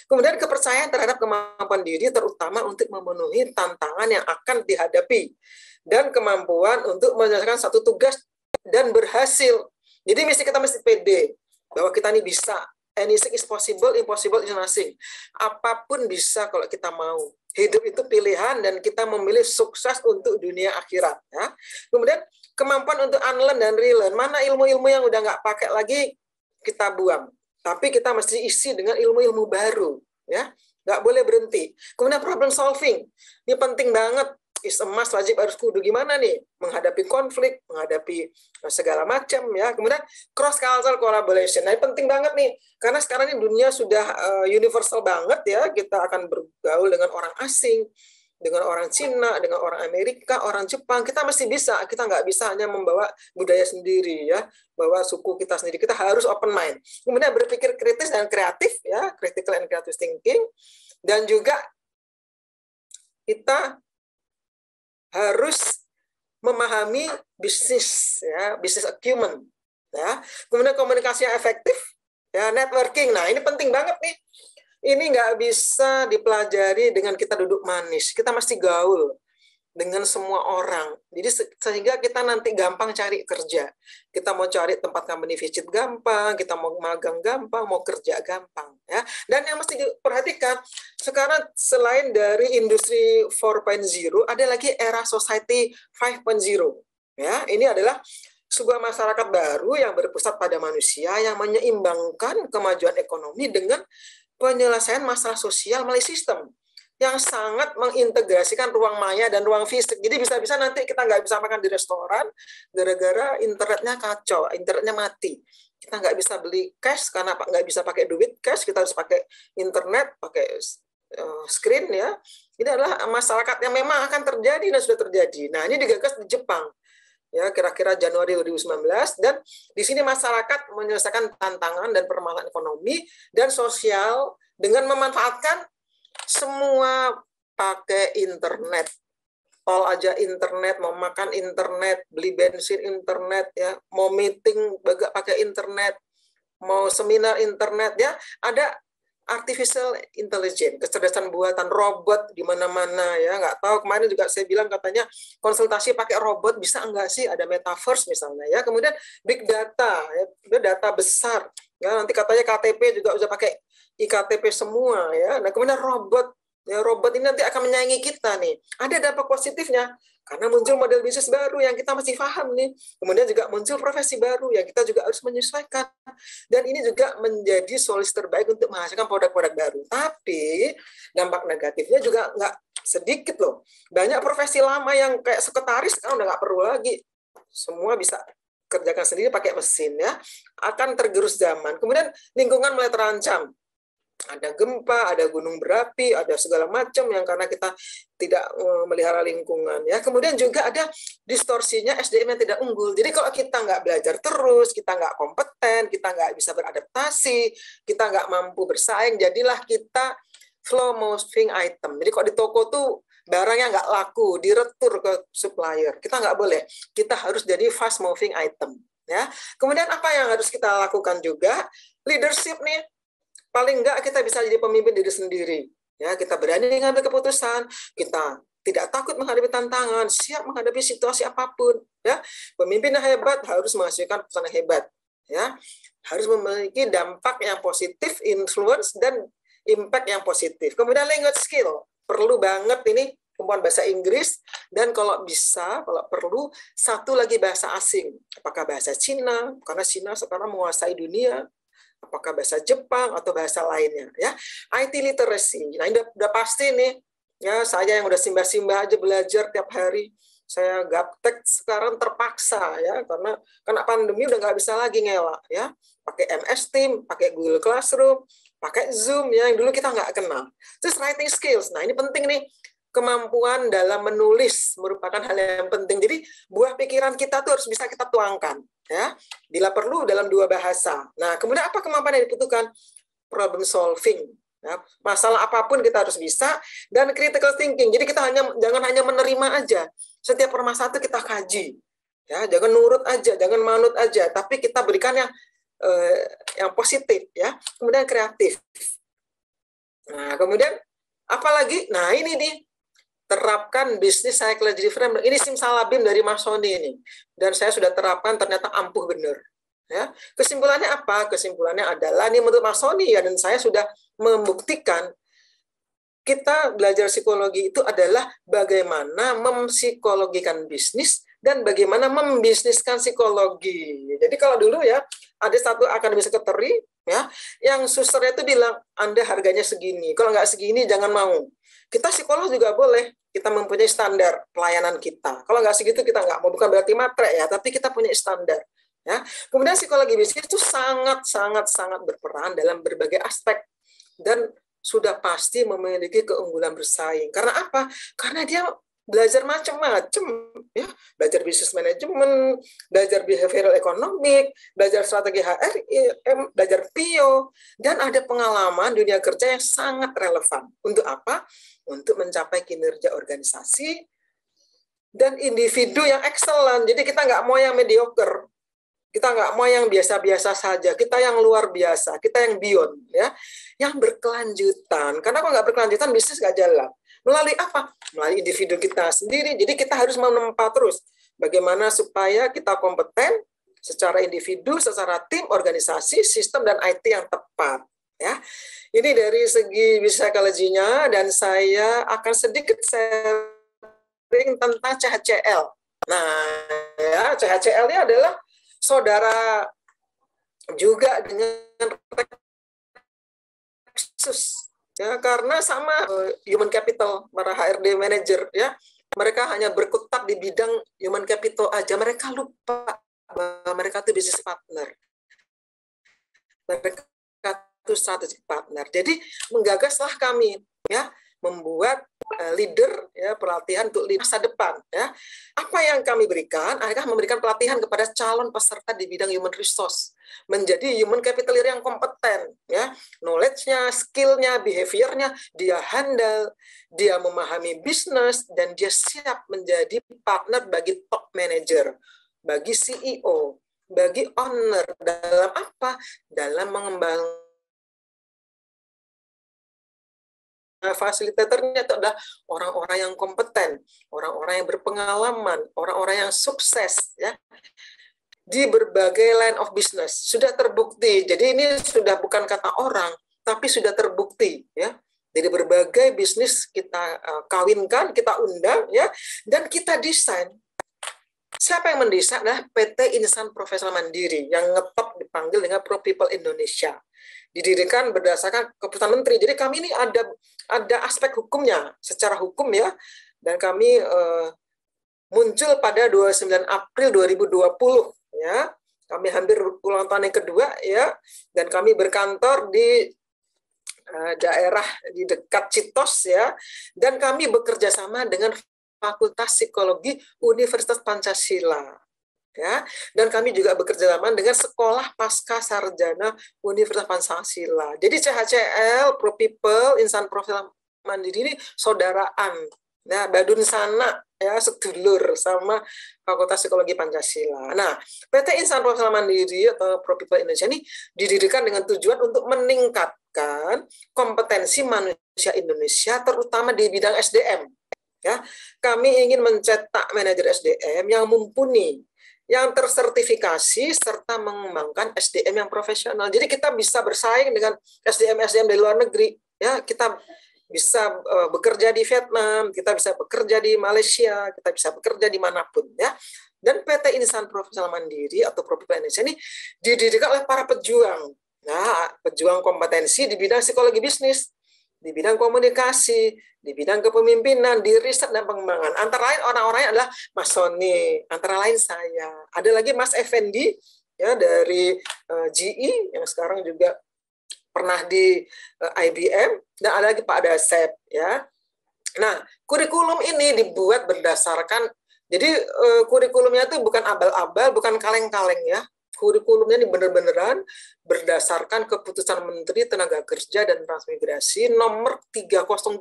kemudian kepercayaan terhadap kemampuan diri terutama untuk memenuhi tantangan yang akan dihadapi dan kemampuan untuk menyelesaikan satu tugas dan berhasil jadi mesti kita mesti pede bahwa kita ini bisa anything is possible impossible is nothing apapun bisa kalau kita mau hidup itu pilihan dan kita memilih sukses untuk dunia akhirat ya kemudian kemampuan untuk unlearn dan relearn mana ilmu-ilmu yang udah nggak pakai lagi kita buang. Tapi kita mesti isi dengan ilmu-ilmu baru, ya. Nggak boleh berhenti. Kemudian problem solving. Ini penting banget. Is emas wajib harus kudu gimana nih menghadapi konflik, menghadapi eh, segala macam ya. Kemudian cross cultural collaboration. Nah, ini penting banget nih karena sekarang ini dunia sudah eh, universal banget ya. Kita akan bergaul dengan orang asing, dengan orang Cina, dengan orang Amerika, orang Jepang, kita mesti bisa. Kita nggak bisa hanya membawa budaya sendiri ya, bawa suku kita sendiri. Kita harus open mind. Kemudian berpikir kritis dan kreatif ya, critical and creative thinking. Dan juga kita harus memahami bisnis ya, bisnis acumen ya. Kemudian komunikasi yang efektif ya, networking. Nah, ini penting banget nih ini nggak bisa dipelajari dengan kita duduk manis. Kita mesti gaul dengan semua orang. Jadi sehingga kita nanti gampang cari kerja. Kita mau cari tempat company visit gampang, kita mau magang gampang, mau kerja gampang. Ya. Dan yang mesti diperhatikan, sekarang selain dari industri 4.0, ada lagi era society 5.0. Ya, ini adalah sebuah masyarakat baru yang berpusat pada manusia yang menyeimbangkan kemajuan ekonomi dengan penyelesaian masalah sosial melalui sistem yang sangat mengintegrasikan ruang maya dan ruang fisik. Jadi bisa-bisa nanti kita nggak bisa makan di restoran gara-gara internetnya kacau, internetnya mati. Kita nggak bisa beli cash karena nggak bisa pakai duit cash, kita harus pakai internet, pakai eh, screen ya. Ini adalah masyarakat yang memang akan terjadi dan sudah terjadi. Nah ini digagas di Jepang ya kira-kira Januari 2019 dan di sini masyarakat menyelesaikan tantangan dan permasalahan ekonomi dan sosial dengan memanfaatkan semua pakai internet tol aja internet, mau makan internet, beli bensin internet ya, mau meeting pakai internet, mau seminar internet ya. Ada artificial intelligence, kecerdasan buatan robot di mana-mana ya nggak tahu kemarin juga saya bilang katanya konsultasi pakai robot bisa enggak sih ada metaverse misalnya ya kemudian big data ya data besar ya nanti katanya KTP juga udah pakai iktp semua ya nah kemudian robot ya, robot ini nanti akan menyaingi kita nih. Ada dampak positifnya karena muncul model bisnis baru yang kita masih paham nih. Kemudian juga muncul profesi baru yang kita juga harus menyesuaikan. Dan ini juga menjadi solusi terbaik untuk menghasilkan produk-produk baru. Tapi dampak negatifnya juga nggak sedikit loh. Banyak profesi lama yang kayak sekretaris kan udah nggak perlu lagi. Semua bisa kerjakan sendiri pakai mesin ya akan tergerus zaman kemudian lingkungan mulai terancam ada gempa, ada gunung berapi, ada segala macam yang karena kita tidak eh, melihara lingkungan ya. Kemudian juga ada distorsinya SDM yang tidak unggul. Jadi kalau kita nggak belajar terus, kita nggak kompeten, kita nggak bisa beradaptasi, kita nggak mampu bersaing, jadilah kita slow moving item. Jadi kalau di toko tuh barangnya nggak laku, diretur ke supplier. Kita nggak boleh. Kita harus jadi fast moving item. Ya. Kemudian apa yang harus kita lakukan juga? Leadership nih paling enggak kita bisa jadi pemimpin diri sendiri. Ya, kita berani mengambil keputusan, kita tidak takut menghadapi tantangan, siap menghadapi situasi apapun, ya. Pemimpin yang hebat harus menghasilkan keputusan hebat, ya. Harus memiliki dampak yang positif, influence dan impact yang positif. Kemudian language skill, perlu banget ini kemampuan bahasa Inggris dan kalau bisa kalau perlu satu lagi bahasa asing apakah bahasa Cina karena Cina sekarang menguasai dunia apakah bahasa Jepang atau bahasa lainnya ya IT literacy nah ini udah, pasti nih ya saya yang udah simbah-simbah aja belajar tiap hari saya gaptek sekarang terpaksa ya karena kena pandemi udah nggak bisa lagi ngela ya pakai MS Team pakai Google Classroom pakai Zoom ya yang dulu kita nggak kenal terus writing skills nah ini penting nih kemampuan dalam menulis merupakan hal yang penting jadi buah pikiran kita tuh harus bisa kita tuangkan ya bila perlu dalam dua bahasa. Nah, kemudian apa kemampuan yang dibutuhkan? Problem solving. Ya, masalah apapun kita harus bisa dan critical thinking. Jadi kita hanya jangan hanya menerima aja. Setiap permasalahan itu kita kaji. Ya, jangan nurut aja, jangan manut aja, tapi kita berikan yang eh, yang positif ya. Kemudian kreatif. Nah, kemudian apalagi? Nah, ini nih terapkan bisnis saya psychology frame Ini simsalabim dari Mas Sony ini. Dan saya sudah terapkan ternyata ampuh bener Ya. Kesimpulannya apa? Kesimpulannya adalah ini menurut Mas Sony ya dan saya sudah membuktikan kita belajar psikologi itu adalah bagaimana mempsikologikan bisnis dan bagaimana membisniskan psikologi. Jadi kalau dulu ya ada satu akademisi sekretari ya yang susternya itu bilang Anda harganya segini, kalau nggak segini jangan mau kita psikolog juga boleh, kita mempunyai standar pelayanan kita. Kalau nggak segitu kita nggak mau, bukan berarti matre ya, tapi kita punya standar. Ya. Kemudian psikologi bisnis itu sangat-sangat-sangat berperan dalam berbagai aspek dan sudah pasti memiliki keunggulan bersaing. Karena apa? Karena dia belajar macam-macam ya belajar bisnis manajemen belajar behavioral economic belajar strategi HR belajar PIO dan ada pengalaman dunia kerja yang sangat relevan untuk apa untuk mencapai kinerja organisasi dan individu yang excellent. Jadi kita nggak mau yang mediocre, kita nggak mau yang biasa-biasa saja, kita yang luar biasa, kita yang beyond, ya, yang berkelanjutan. Karena kalau nggak berkelanjutan bisnis nggak jalan. Melalui apa? Melalui individu kita sendiri. Jadi kita harus menempat terus bagaimana supaya kita kompeten secara individu, secara tim, organisasi, sistem, dan IT yang tepat ya. Ini dari segi kalajinya dan saya akan sedikit sharing tentang CHCL. Nah, ya, CHCL ini adalah saudara juga dengan Rexus ya karena sama eh, human capital para HRD manager ya mereka hanya berkutat di bidang human capital aja mereka lupa bahwa mereka itu bisnis partner mereka strategic partner. Jadi menggagaslah kami ya membuat eh, leader ya pelatihan untuk masa depan ya. Apa yang kami berikan adalah memberikan pelatihan kepada calon peserta di bidang human resource menjadi human capital yang kompeten ya. Knowledge-nya, skill-nya, behavior-nya dia handle, dia memahami bisnis dan dia siap menjadi partner bagi top manager, bagi CEO, bagi owner dalam apa? Dalam mengembang Eh, fasilitatornya itu adalah orang-orang yang kompeten, orang-orang yang berpengalaman, orang-orang yang sukses ya di berbagai line of business sudah terbukti. Jadi ini sudah bukan kata orang, tapi sudah terbukti ya. Jadi berbagai bisnis kita eh, kawinkan, kita undang ya, dan kita desain. Siapa yang mendesain Nah, PT Insan Profesional Mandiri yang ngetop dipanggil dengan Pro People Indonesia didirikan berdasarkan keputusan menteri. Jadi kami ini ada ada aspek hukumnya secara hukum ya dan kami eh, muncul pada 29 April 2020 ya. Kami hampir ulang tahun yang kedua ya dan kami berkantor di eh, daerah di dekat Citos ya dan kami bekerja sama dengan Fakultas Psikologi Universitas Pancasila ya dan kami juga bekerja sama dengan sekolah pasca sarjana Universitas Pancasila jadi CHCL Pro People Insan Profil Mandiri ini saudaraan Nah, Badun Sana ya sedulur sama Fakultas Psikologi Pancasila. Nah, PT Insan Profesional Mandiri atau Pro People Indonesia ini didirikan dengan tujuan untuk meningkatkan kompetensi manusia Indonesia terutama di bidang SDM. Ya, kami ingin mencetak manajer SDM yang mumpuni yang tersertifikasi serta mengembangkan SDM yang profesional. Jadi kita bisa bersaing dengan SDM-SDM dari luar negeri. Ya, kita bisa eh, bekerja di Vietnam, kita bisa bekerja di Malaysia, kita bisa bekerja di manapun ya. Dan PT Insan Profesional Mandiri atau Propi Indonesia ini didirikan oleh para pejuang. Nah, pejuang kompetensi di bidang psikologi bisnis di bidang komunikasi, di bidang kepemimpinan, di riset dan pengembangan. Antara lain orang-orangnya adalah Mas Sony, antara lain saya. Ada lagi Mas Effendi ya dari uh, eh, GE yang sekarang juga pernah di uh, eh, IBM dan ada lagi Pak Dasep ya. Nah, kurikulum ini dibuat berdasarkan jadi uh, kurikulumnya itu bukan abal-abal, bukan kaleng-kaleng ya, kurikulumnya ini benar-beneran berdasarkan keputusan Menteri Tenaga Kerja dan Transmigrasi nomor 307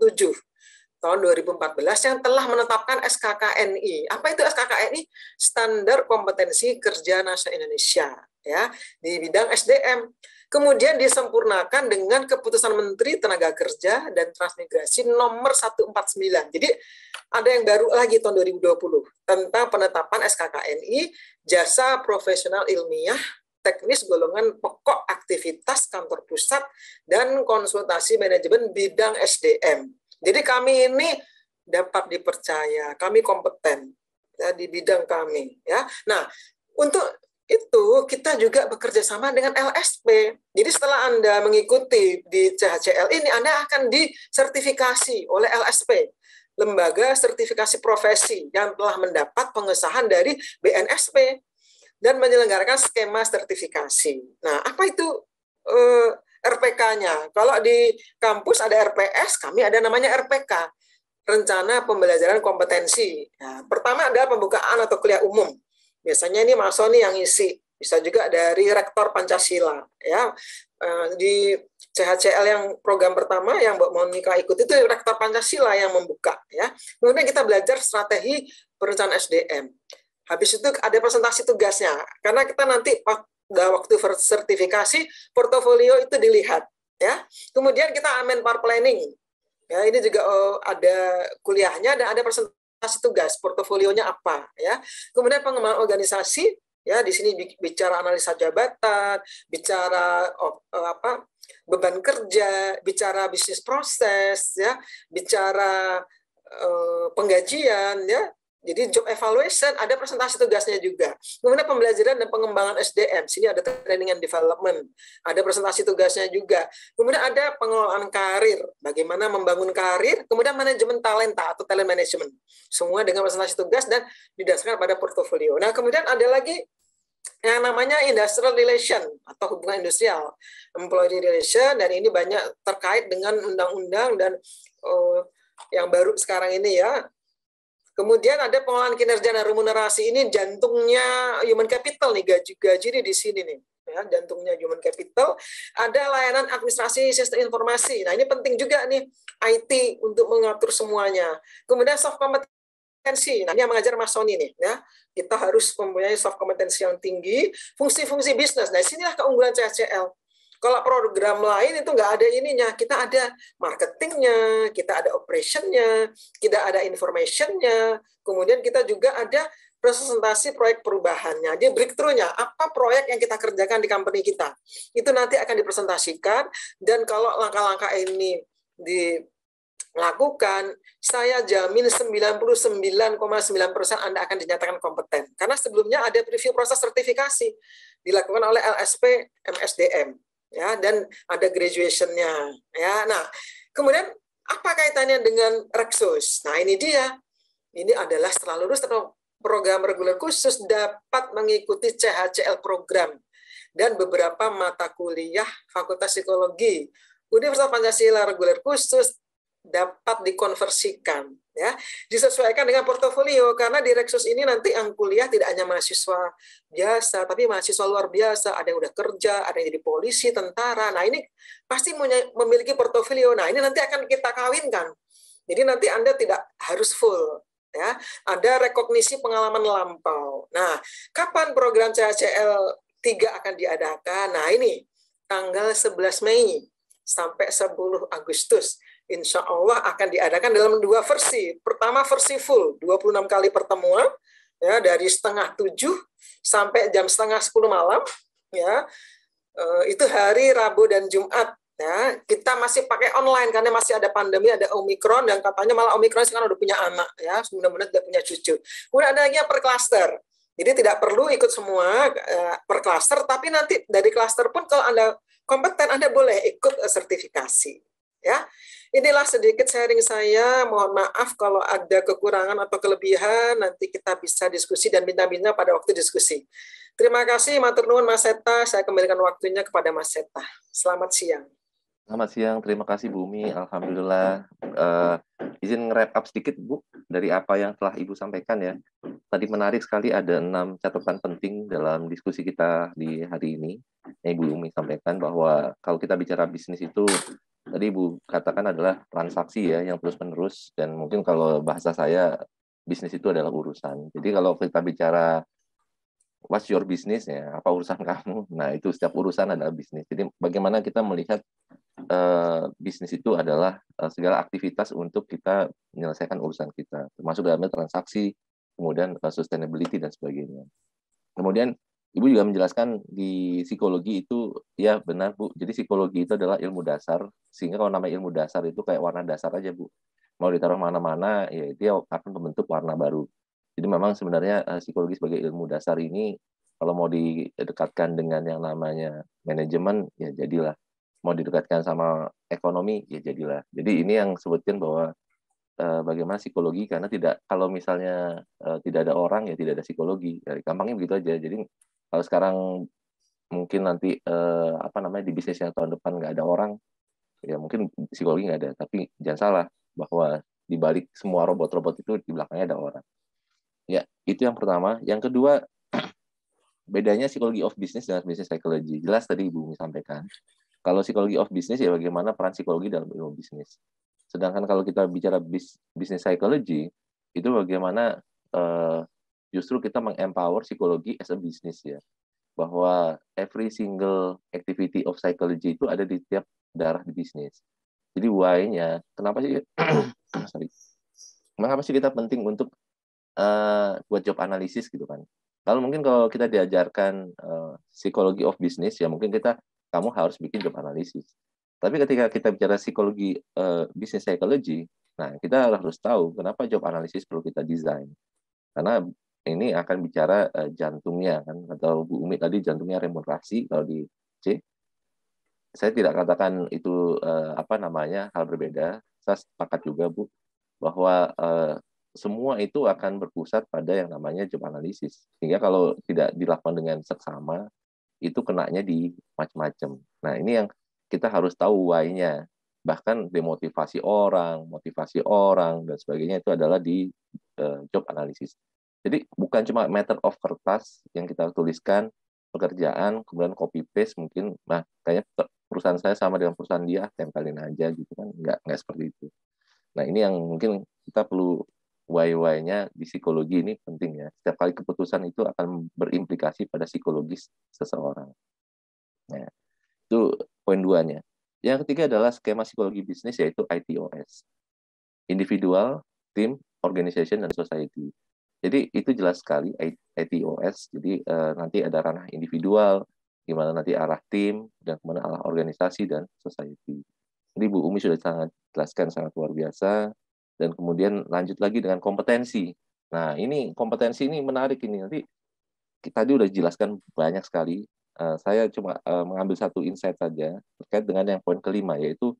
tahun 2014 yang telah menetapkan SKKNI. Apa itu SKKNI? Standar Kompetensi Kerja Nasional Indonesia ya di bidang SDM. Kemudian disempurnakan dengan keputusan Menteri Tenaga Kerja dan Transmigrasi nomor 149. Jadi ada yang baru lagi tahun 2020 tentang penetapan SKKNI jasa profesional ilmiah teknis golongan pokok aktivitas kantor pusat dan konsultasi manajemen bidang SDM. Jadi kami ini dapat dipercaya, kami kompeten ya, di bidang kami. Ya, nah untuk itu kita juga bekerja sama dengan LSP. Jadi setelah Anda mengikuti di CHCL ini, Anda akan disertifikasi oleh LSP, Lembaga Sertifikasi Profesi yang telah mendapat pengesahan dari BNSP dan menyelenggarakan skema sertifikasi. Nah, apa itu eh, RPK-nya? Kalau di kampus ada RPS, kami ada namanya RPK, Rencana Pembelajaran Kompetensi. Nah, pertama adalah pembukaan atau kuliah umum Biasanya ini mahasiswa nih yang isi, bisa juga dari rektor Pancasila ya. Eh, di CHCL yang program pertama yang Mbak Monika ikut itu rektor Pancasila yang membuka ya. Kemudian kita belajar strategi perencanaan SDM. Habis itu ada presentasi tugasnya karena kita nanti waktu sertifikasi portofolio itu dilihat ya. Kemudian kita amen par planning. Ya, ini juga oh, ada kuliahnya dan ada presentasi kasih tugas, portofolionya apa ya. Kemudian pengembangan organisasi ya di sini bicara analisa jabatan, bicara oh, eh, apa beban kerja, bicara bisnis proses ya, bicara eh, penggajian ya, jadi job evaluation ada presentasi tugasnya juga. Kemudian pembelajaran dan pengembangan SDM, sini ada training and development, ada presentasi tugasnya juga. Kemudian ada pengelolaan karir, bagaimana membangun karir, kemudian manajemen talenta atau talent management. Semua dengan presentasi tugas dan didasarkan pada portofolio. Nah, kemudian ada lagi yang namanya industrial relation atau hubungan industrial, employee relation dan ini banyak terkait dengan undang-undang dan uh, yang baru sekarang ini ya Kemudian ada pengelolaan kinerja dan remunerasi ini jantungnya human capital nih gaji-gaji ini di sini nih ya jantungnya human capital. Ada layanan administrasi sistem informasi. Nah ini penting juga nih IT untuk mengatur semuanya. Kemudian soft kompetensi. Nah ini yang mengajar Mas Sony nih ya. Kita harus mempunyai soft kompetensi yang tinggi. Fungsi-fungsi bisnis. Nah sinilah keunggulan CSCL kalau program lain itu nggak ada ininya. Kita ada marketingnya, kita ada operationnya, kita ada informationnya. Kemudian kita juga ada presentasi proyek perubahannya. Jadi breakthrough-nya, apa proyek yang kita kerjakan di company kita. Itu nanti akan dipresentasikan. Dan kalau langkah-langkah ini di lakukan, saya jamin 99,9% Anda akan dinyatakan kompeten. Karena sebelumnya ada preview proses sertifikasi dilakukan oleh LSP MSDM ya dan ada graduationnya ya nah kemudian apa kaitannya dengan reksus nah ini dia ini adalah setelah lulus program reguler khusus dapat mengikuti CHCL program dan beberapa mata kuliah Fakultas Psikologi Universitas Pancasila reguler khusus dapat dikonversikan ya disesuaikan dengan portofolio karena di Reksus ini nanti yang kuliah tidak hanya mahasiswa biasa tapi mahasiswa luar biasa ada yang udah kerja ada yang jadi polisi tentara nah ini pasti memiliki portofolio nah ini nanti akan kita kawinkan jadi nanti anda tidak harus full ya ada rekognisi pengalaman lampau nah kapan program CHCL 3 akan diadakan nah ini tanggal 11 Mei sampai 10 Agustus insya Allah akan diadakan dalam dua versi. Pertama versi full, 26 kali pertemuan, ya dari setengah tujuh sampai jam setengah sepuluh malam, ya eh, itu hari Rabu dan Jumat. Ya, kita masih pakai online karena masih ada pandemi, ada omikron dan katanya malah omikron sekarang udah punya anak, ya mudah-mudahan tidak punya cucu. Kemudian ada lagi yang per klaster. Jadi tidak perlu ikut semua eh, per klaster, tapi nanti dari klaster pun kalau anda kompeten, anda boleh ikut sertifikasi. Ya, Inilah sedikit sharing saya. Mohon maaf kalau ada kekurangan atau kelebihan. Nanti kita bisa diskusi dan minta minta pada waktu diskusi. Terima kasih, Matur Nuwun Mas Seta. Saya kembalikan waktunya kepada Mas Seta. Selamat siang. Selamat siang. Terima kasih, Bumi. Alhamdulillah. Uh, izin nge-wrap up sedikit, Bu, dari apa yang telah Ibu sampaikan ya. Tadi menarik sekali ada enam catatan penting dalam diskusi kita di hari ini. Yang Ibu Umi sampaikan bahwa kalau kita bicara bisnis itu tadi Ibu katakan adalah transaksi ya yang terus-menerus dan mungkin kalau bahasa saya bisnis itu adalah urusan. Jadi kalau kita bicara what's your business ya, apa urusan kamu? Nah, itu setiap urusan adalah bisnis. Jadi bagaimana kita melihat uh, bisnis itu adalah uh, segala aktivitas untuk kita menyelesaikan urusan kita, termasuk dalamnya transaksi, kemudian uh, sustainability dan sebagainya. Kemudian Ibu juga menjelaskan di psikologi itu, ya benar Bu. Jadi psikologi itu adalah ilmu dasar, sehingga kalau namanya ilmu dasar itu kayak warna dasar aja Bu. Mau ditaruh mana-mana, ya itu akan membentuk warna baru. Jadi memang sebenarnya eh, psikologi sebagai ilmu dasar ini, kalau mau didekatkan dengan yang namanya manajemen, ya jadilah. Mau didekatkan sama ekonomi, ya jadilah. Jadi ini yang sebutkan bahwa eh, bagaimana psikologi karena tidak kalau misalnya eh, tidak ada orang ya tidak ada psikologi gampangnya begitu aja jadi kalau sekarang mungkin nanti eh, apa namanya di bisnis yang tahun depan nggak ada orang ya mungkin psikologi nggak ada tapi jangan salah bahwa di balik semua robot-robot itu di belakangnya ada orang ya itu yang pertama yang kedua bedanya psikologi of business dengan business psychology jelas tadi ibu Umi sampaikan kalau psikologi of business ya bagaimana peran psikologi dalam ilmu bisnis sedangkan kalau kita bicara bisnis business psychology itu bagaimana eh, justru kita mengempower psikologi as a business ya bahwa every single activity of psychology itu ada di tiap darah di bisnis. Jadi why-nya kenapa sih sorry. mengapa sih kita penting untuk uh, buat job analisis gitu kan. Kalau mungkin kalau kita diajarkan uh, psikologi of business ya mungkin kita kamu harus bikin job analisis. Tapi ketika kita bicara psikologi uh, business psychology, nah kita harus tahu kenapa job analisis perlu kita desain. Karena ini akan bicara eh, jantungnya kan atau Bu Umi tadi jantungnya remunerasi kalau di C. Saya tidak katakan itu eh, apa namanya hal berbeda. Saya sepakat juga Bu bahwa eh, semua itu akan berpusat pada yang namanya job analisis. Sehingga kalau tidak dilakukan dengan seksama itu kenanya di macam-macam. Nah, ini yang kita harus tahu why-nya. Bahkan demotivasi orang, motivasi orang dan sebagainya itu adalah di job analisis jadi bukan cuma matter of kertas yang kita tuliskan, pekerjaan, kemudian copy paste mungkin, nah kayaknya perusahaan saya sama dengan perusahaan dia, tempelin aja gitu kan, nggak nggak seperti itu. Nah ini yang mungkin kita perlu why-why-nya di psikologi ini penting ya. Setiap kali keputusan itu akan berimplikasi pada psikologis seseorang. Nah, itu poin duanya. Yang ketiga adalah skema psikologi bisnis yaitu ITOS. Individual, team, organization, dan society jadi itu jelas sekali ITOS. Jadi uh, nanti ada ranah individual, gimana nanti arah tim dan kemana arah organisasi dan society. Jadi Bu Umi sudah sangat jelaskan sangat luar biasa dan kemudian lanjut lagi dengan kompetensi. Nah ini kompetensi ini menarik ini nanti kita tadi sudah jelaskan banyak sekali. Uh, saya cuma uh, mengambil satu insight saja terkait dengan yang poin kelima yaitu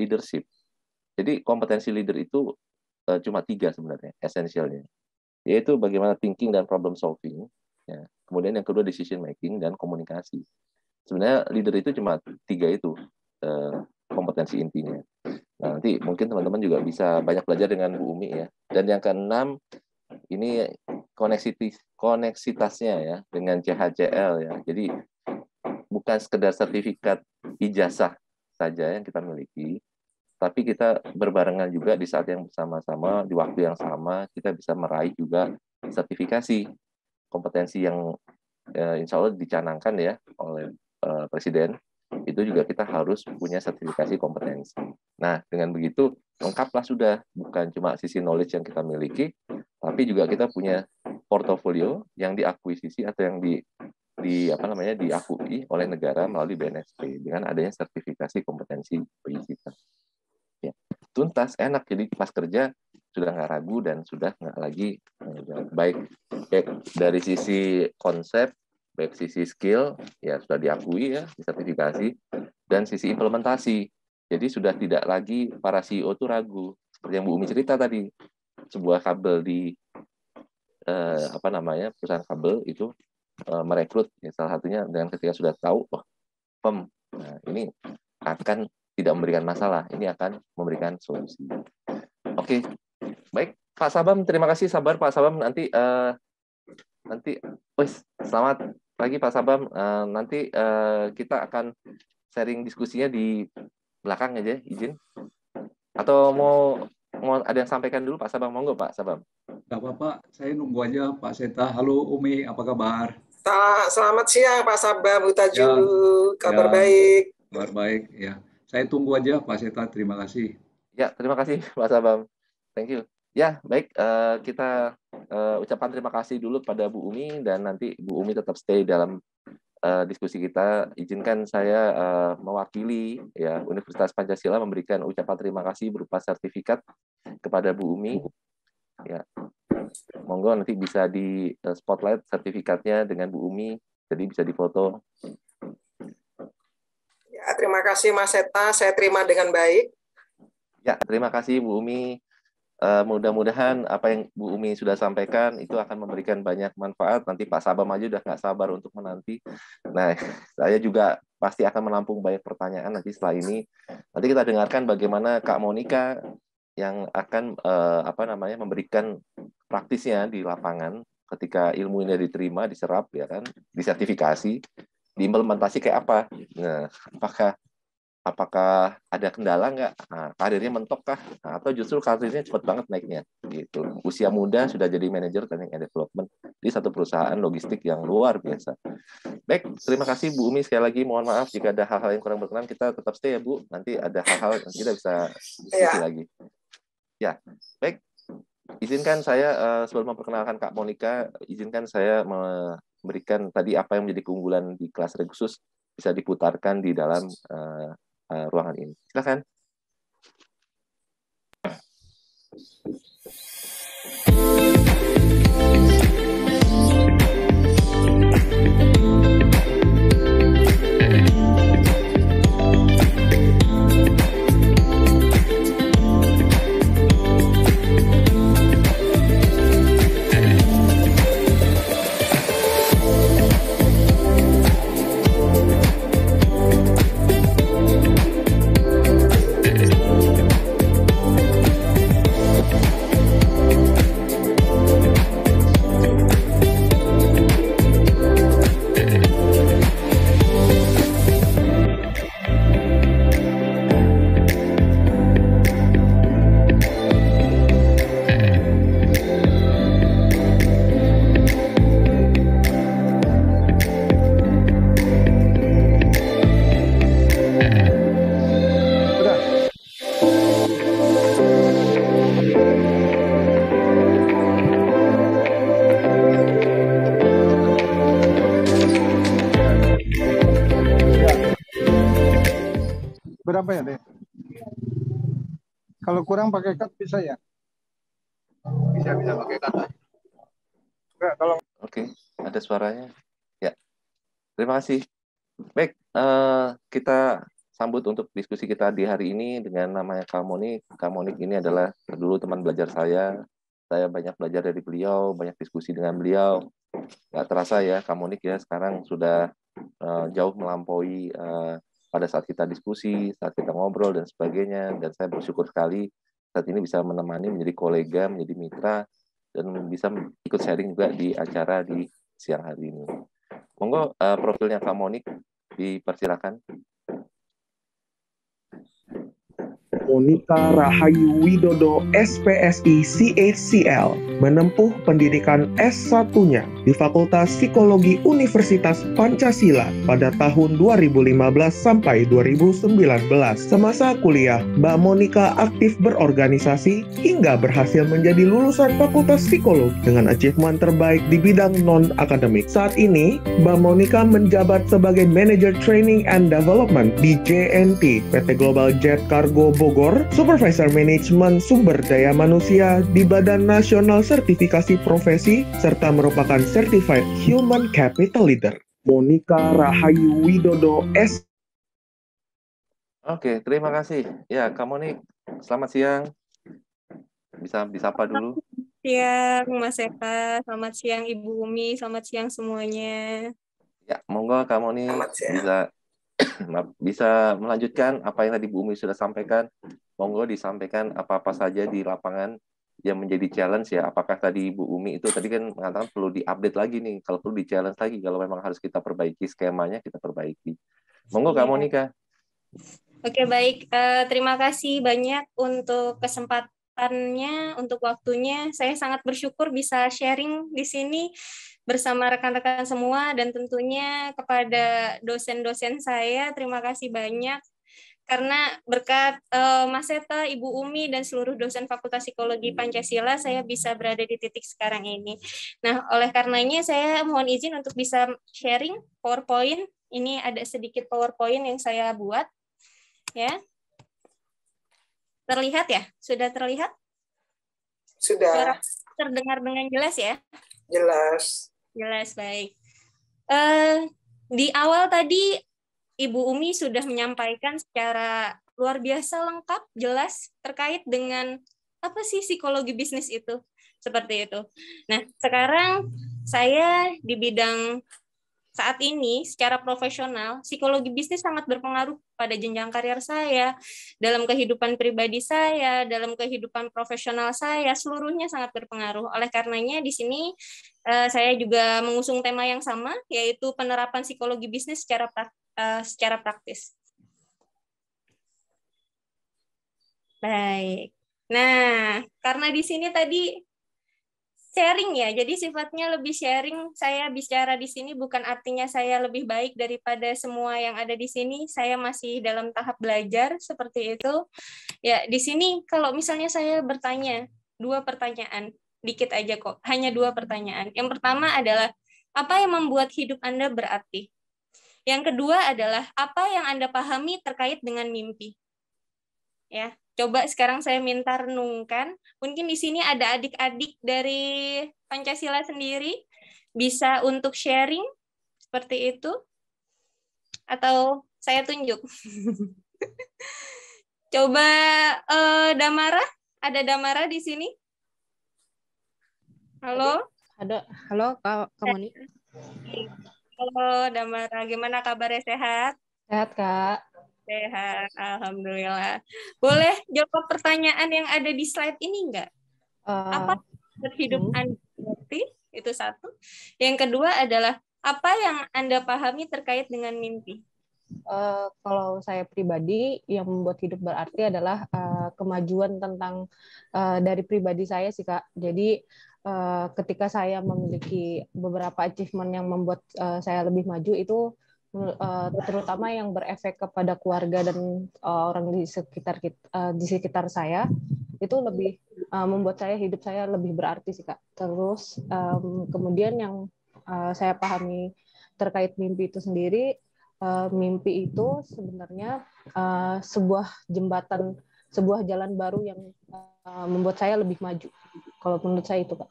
leadership. Jadi kompetensi leader itu uh, cuma tiga sebenarnya esensialnya yaitu bagaimana thinking dan problem solving. Ya. Kemudian yang kedua decision making dan komunikasi. Sebenarnya leader itu cuma tiga itu eh, kompetensi intinya. Nah, nanti mungkin teman-teman juga bisa banyak belajar dengan Bu Umi ya. Dan yang keenam ini koneksitas koneksitasnya ya dengan CHCL ya. Jadi bukan sekedar sertifikat ijazah saja yang kita miliki, tapi kita berbarengan juga di saat yang bersama-sama di waktu yang sama kita bisa meraih juga sertifikasi kompetensi yang eh, insya Allah dicanangkan ya oleh eh, presiden itu juga kita harus punya sertifikasi kompetensi. Nah dengan begitu lengkaplah sudah bukan cuma sisi knowledge yang kita miliki, tapi juga kita punya portofolio yang diakuisisi atau yang di di apa namanya diakui oleh negara melalui BNSP dengan adanya sertifikasi kompetensi penyidikan tuntas enak jadi pas kerja sudah nggak ragu dan sudah nggak lagi eh, baik baik eh, dari sisi konsep baik sisi skill ya sudah diakui ya disertifikasi dan sisi implementasi jadi sudah tidak lagi para CEO itu ragu seperti yang Bu Umi cerita tadi sebuah kabel di eh, apa namanya perusahaan kabel itu eh, merekrut ya salah satunya dengan ketika sudah tahu oh, pem nah, ini akan tidak memberikan masalah, ini akan memberikan solusi. Oke, baik Pak Sabam, terima kasih sabar Pak Sabam nanti uh, nanti, wes selamat pagi Pak Sabam. Uh, nanti uh, kita akan sharing diskusinya di belakang aja, izin. Atau mau mau ada yang sampaikan dulu Pak Sabam, monggo Pak Sabam. tidak apa-apa, saya nunggu aja Pak Seta. Halo Umi, apa kabar? Selamat siang Pak Sabam utaju ya, kabar ya, baik. Kabar baik, ya. Saya tunggu aja Pak Seta. Terima kasih. Ya, terima kasih Pak Sabam. Thank you. Ya, baik. Uh, kita uh, eh, ucapan terima kasih dulu pada Bu Umi dan nanti Bu Umi tetap stay dalam uh, diskusi kita. Izinkan saya uh, mewakili ya Universitas Pancasila memberikan ucapan terima kasih berupa sertifikat kepada Bu Umi. Ya, monggo nanti bisa di spotlight sertifikatnya dengan Bu Umi, jadi bisa difoto. Eh, terima kasih Mas Seta, saya terima dengan baik. Ya, terima kasih Bu Umi. Uh, mudah-mudahan apa yang Bu Umi sudah sampaikan itu akan memberikan banyak manfaat. Nanti Pak Sabam aja udah nggak sabar untuk menanti. Nah, saya juga pasti akan menampung banyak pertanyaan nanti setelah ini. Nanti kita dengarkan bagaimana Kak Monika yang akan uh, apa namanya memberikan praktisnya di lapangan ketika ilmu ini diterima, diserap ya kan, disertifikasi diimplementasi kayak apa iya. nah apakah apakah ada kendala nggak nah, karirnya mentok kah nah, atau justru karirnya cepat banget naiknya gitu usia muda sudah jadi manajer training and development di satu perusahaan logistik yang luar biasa baik terima kasih Bu Umi sekali lagi mohon maaf jika ada hal-hal yang kurang berkenan kita tetap stay ya Bu nanti ada hal-hal yang kita bisa iya. diskusi ya. lagi ya baik izinkan saya uh, sebelum memperkenalkan Kak Monika, izinkan saya me berikan tadi apa yang menjadi keunggulan di kelas khusus bisa diputarkan di dalam uh, uh, ruangan ini. Silakan. Thank Kalau kurang pakai cut bisa ya? Bisa bisa pakai cut. Enggak, kalau Oke, okay. ada suaranya. Ya. Terima kasih. Baik, uh, kita sambut untuk diskusi kita di hari ini dengan namanya Kalmonik. Kalmonik ini adalah dulu teman belajar saya. Saya banyak belajar dari beliau, banyak diskusi dengan beliau. Nggak terasa ya, Kalmonik ya sekarang sudah uh, jauh melampaui uh, pada saat kita diskusi, saat kita ngobrol dan sebagainya. Dan saya bersyukur sekali saat ini bisa menemani menjadi kolega, menjadi mitra dan bisa ikut sharing juga di acara di siang hari ini. Monggo uh, profilnya Kak Monik dipersilakan. Monika Rahayu Widodo SPSI CHCL menempuh pendidikan S1-nya di Fakultas Psikologi Universitas Pancasila pada tahun 2015 sampai 2019. Semasa kuliah, Mbak Monika aktif berorganisasi hingga berhasil menjadi lulusan Fakultas Psikologi dengan achievement terbaik di bidang non-akademik. Saat ini, Mbak Monika menjabat sebagai Manager Training and Development di JNT, PT Global Jet Cargo Bo Bogor, Supervisor Manajemen Sumber Daya Manusia di Badan Nasional Sertifikasi Profesi, serta merupakan Certified Human Capital Leader. Monika Rahayu Widodo S. Oke, terima kasih. Ya, kamu nih, selamat siang. Bisa disapa dulu. Siang, Mas Eka. Selamat siang, Ibu Umi. Selamat siang semuanya. Ya, monggo kamu nih bisa bisa melanjutkan apa yang tadi Bu Umi sudah sampaikan. Monggo disampaikan apa-apa saja di lapangan yang menjadi challenge ya. Apakah tadi Bu Umi itu tadi kan mengatakan perlu diupdate lagi nih, kalau perlu di challenge lagi, kalau memang harus kita perbaiki skemanya kita perbaiki. Monggo Kak Monika. Oke baik, eh, terima kasih banyak untuk kesempatannya, untuk waktunya. Saya sangat bersyukur bisa sharing di sini bersama rekan-rekan semua dan tentunya kepada dosen-dosen saya terima kasih banyak karena berkat uh, Mas Seta, Ibu Umi, dan seluruh dosen Fakultas Psikologi Pancasila, saya bisa berada di titik sekarang ini. Nah, oleh karenanya saya mohon izin untuk bisa sharing PowerPoint. Ini ada sedikit PowerPoint yang saya buat. ya Terlihat ya? Sudah terlihat? Sudah. terdengar dengan jelas ya? Jelas. Jelas, baik. Uh, di awal tadi Ibu Umi sudah menyampaikan secara luar biasa lengkap, jelas terkait dengan apa sih psikologi bisnis itu seperti itu. Nah, sekarang saya di bidang saat ini secara profesional psikologi bisnis sangat berpengaruh pada jenjang karir saya, dalam kehidupan pribadi saya, dalam kehidupan profesional saya, seluruhnya sangat berpengaruh. Oleh karenanya di sini Eh, saya juga mengusung tema yang sama, yaitu penerapan psikologi bisnis secara prak, eh, secara praktis. Baik. Nah, karena di sini tadi sharing ya, jadi sifatnya lebih sharing. Saya bicara di sini bukan artinya saya lebih baik daripada semua yang ada di sini. Saya masih dalam tahap belajar seperti itu. Ya, di sini kalau misalnya saya bertanya dua pertanyaan dikit aja kok. Hanya dua pertanyaan. Yang pertama adalah apa yang membuat hidup Anda berarti? Yang kedua adalah apa yang Anda pahami terkait dengan mimpi. Ya, coba sekarang saya minta renungkan. Mungkin di sini ada adik-adik dari Pancasila sendiri bisa untuk sharing seperti itu atau saya tunjuk. coba uh, Damara, ada Damara di sini? Halo. Ada. Halo, Kak Kamoni. Halo, Damara. Gimana kabarnya sehat? Sehat, Kak. Sehat, alhamdulillah. Boleh jawab pertanyaan yang ada di slide ini enggak? Uh, eh, apa hidup hmm. Anda Itu satu. Yang kedua adalah apa yang Anda pahami terkait dengan mimpi? Uh, kalau saya pribadi yang membuat hidup berarti adalah uh, kemajuan tentang uh, dari pribadi saya sih kak. Jadi Eh, ketika saya memiliki beberapa achievement yang membuat eh, saya lebih maju itu eh, terutama yang berefek kepada keluarga dan orang di sekitar kita, di sekitar saya itu lebih membuat saya hidup saya lebih berarti sih kak terus kemudian yang saya pahami terkait mimpi itu sendiri mimpi itu sebenarnya sebuah jembatan sebuah jalan baru yang membuat saya lebih maju kalau menurut saya itu kak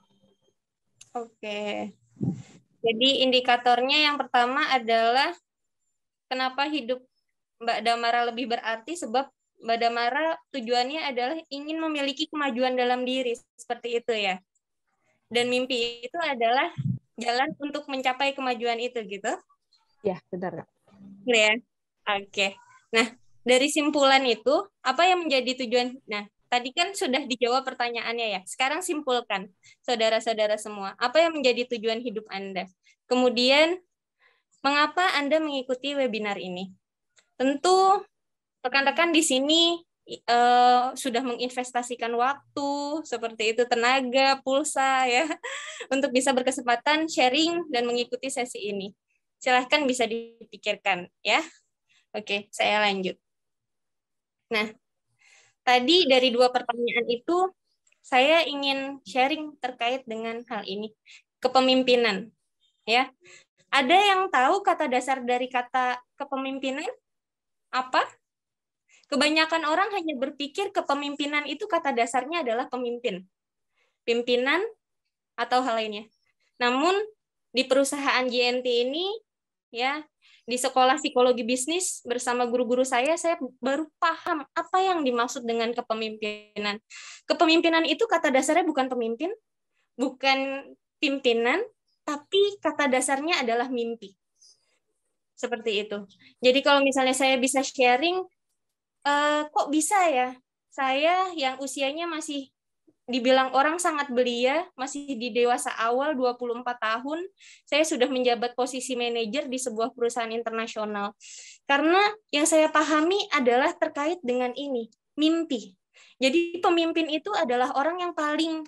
Oke. Jadi indikatornya yang pertama adalah kenapa hidup Mbak Damara lebih berarti sebab Mbak Damara tujuannya adalah ingin memiliki kemajuan dalam diri seperti itu ya. Dan mimpi itu adalah jalan untuk mencapai kemajuan itu gitu. Ya, benar Kak. Oke. Nah, dari simpulan itu apa yang menjadi tujuan? Nah, tadi kan sudah dijawab pertanyaannya ya. Sekarang simpulkan, saudara-saudara semua, apa yang menjadi tujuan hidup Anda? Kemudian, mengapa Anda mengikuti webinar ini? Tentu rekan-rekan di sini uh, sudah menginvestasikan waktu seperti itu tenaga pulsa ya untuk bisa berkesempatan sharing dan mengikuti sesi ini silahkan bisa dipikirkan ya oke saya lanjut nah Tadi dari dua pertanyaan itu, saya ingin sharing terkait dengan hal ini, kepemimpinan. Ya, ada yang tahu kata dasar dari kata kepemimpinan apa? Kebanyakan orang hanya berpikir kepemimpinan itu kata dasarnya adalah pemimpin, pimpinan atau hal lainnya. Namun di perusahaan JNT ini, ya di sekolah psikologi bisnis bersama guru-guru saya, saya baru paham apa yang dimaksud dengan kepemimpinan. Kepemimpinan itu kata dasarnya bukan pemimpin, bukan pimpinan, tapi kata dasarnya adalah mimpi. Seperti itu. Jadi kalau misalnya saya bisa sharing, eh, kok bisa ya? Saya yang usianya masih dibilang orang sangat belia, masih di dewasa awal 24 tahun, saya sudah menjabat posisi manajer di sebuah perusahaan internasional. Karena yang saya pahami adalah terkait dengan ini, mimpi. Jadi pemimpin itu adalah orang yang paling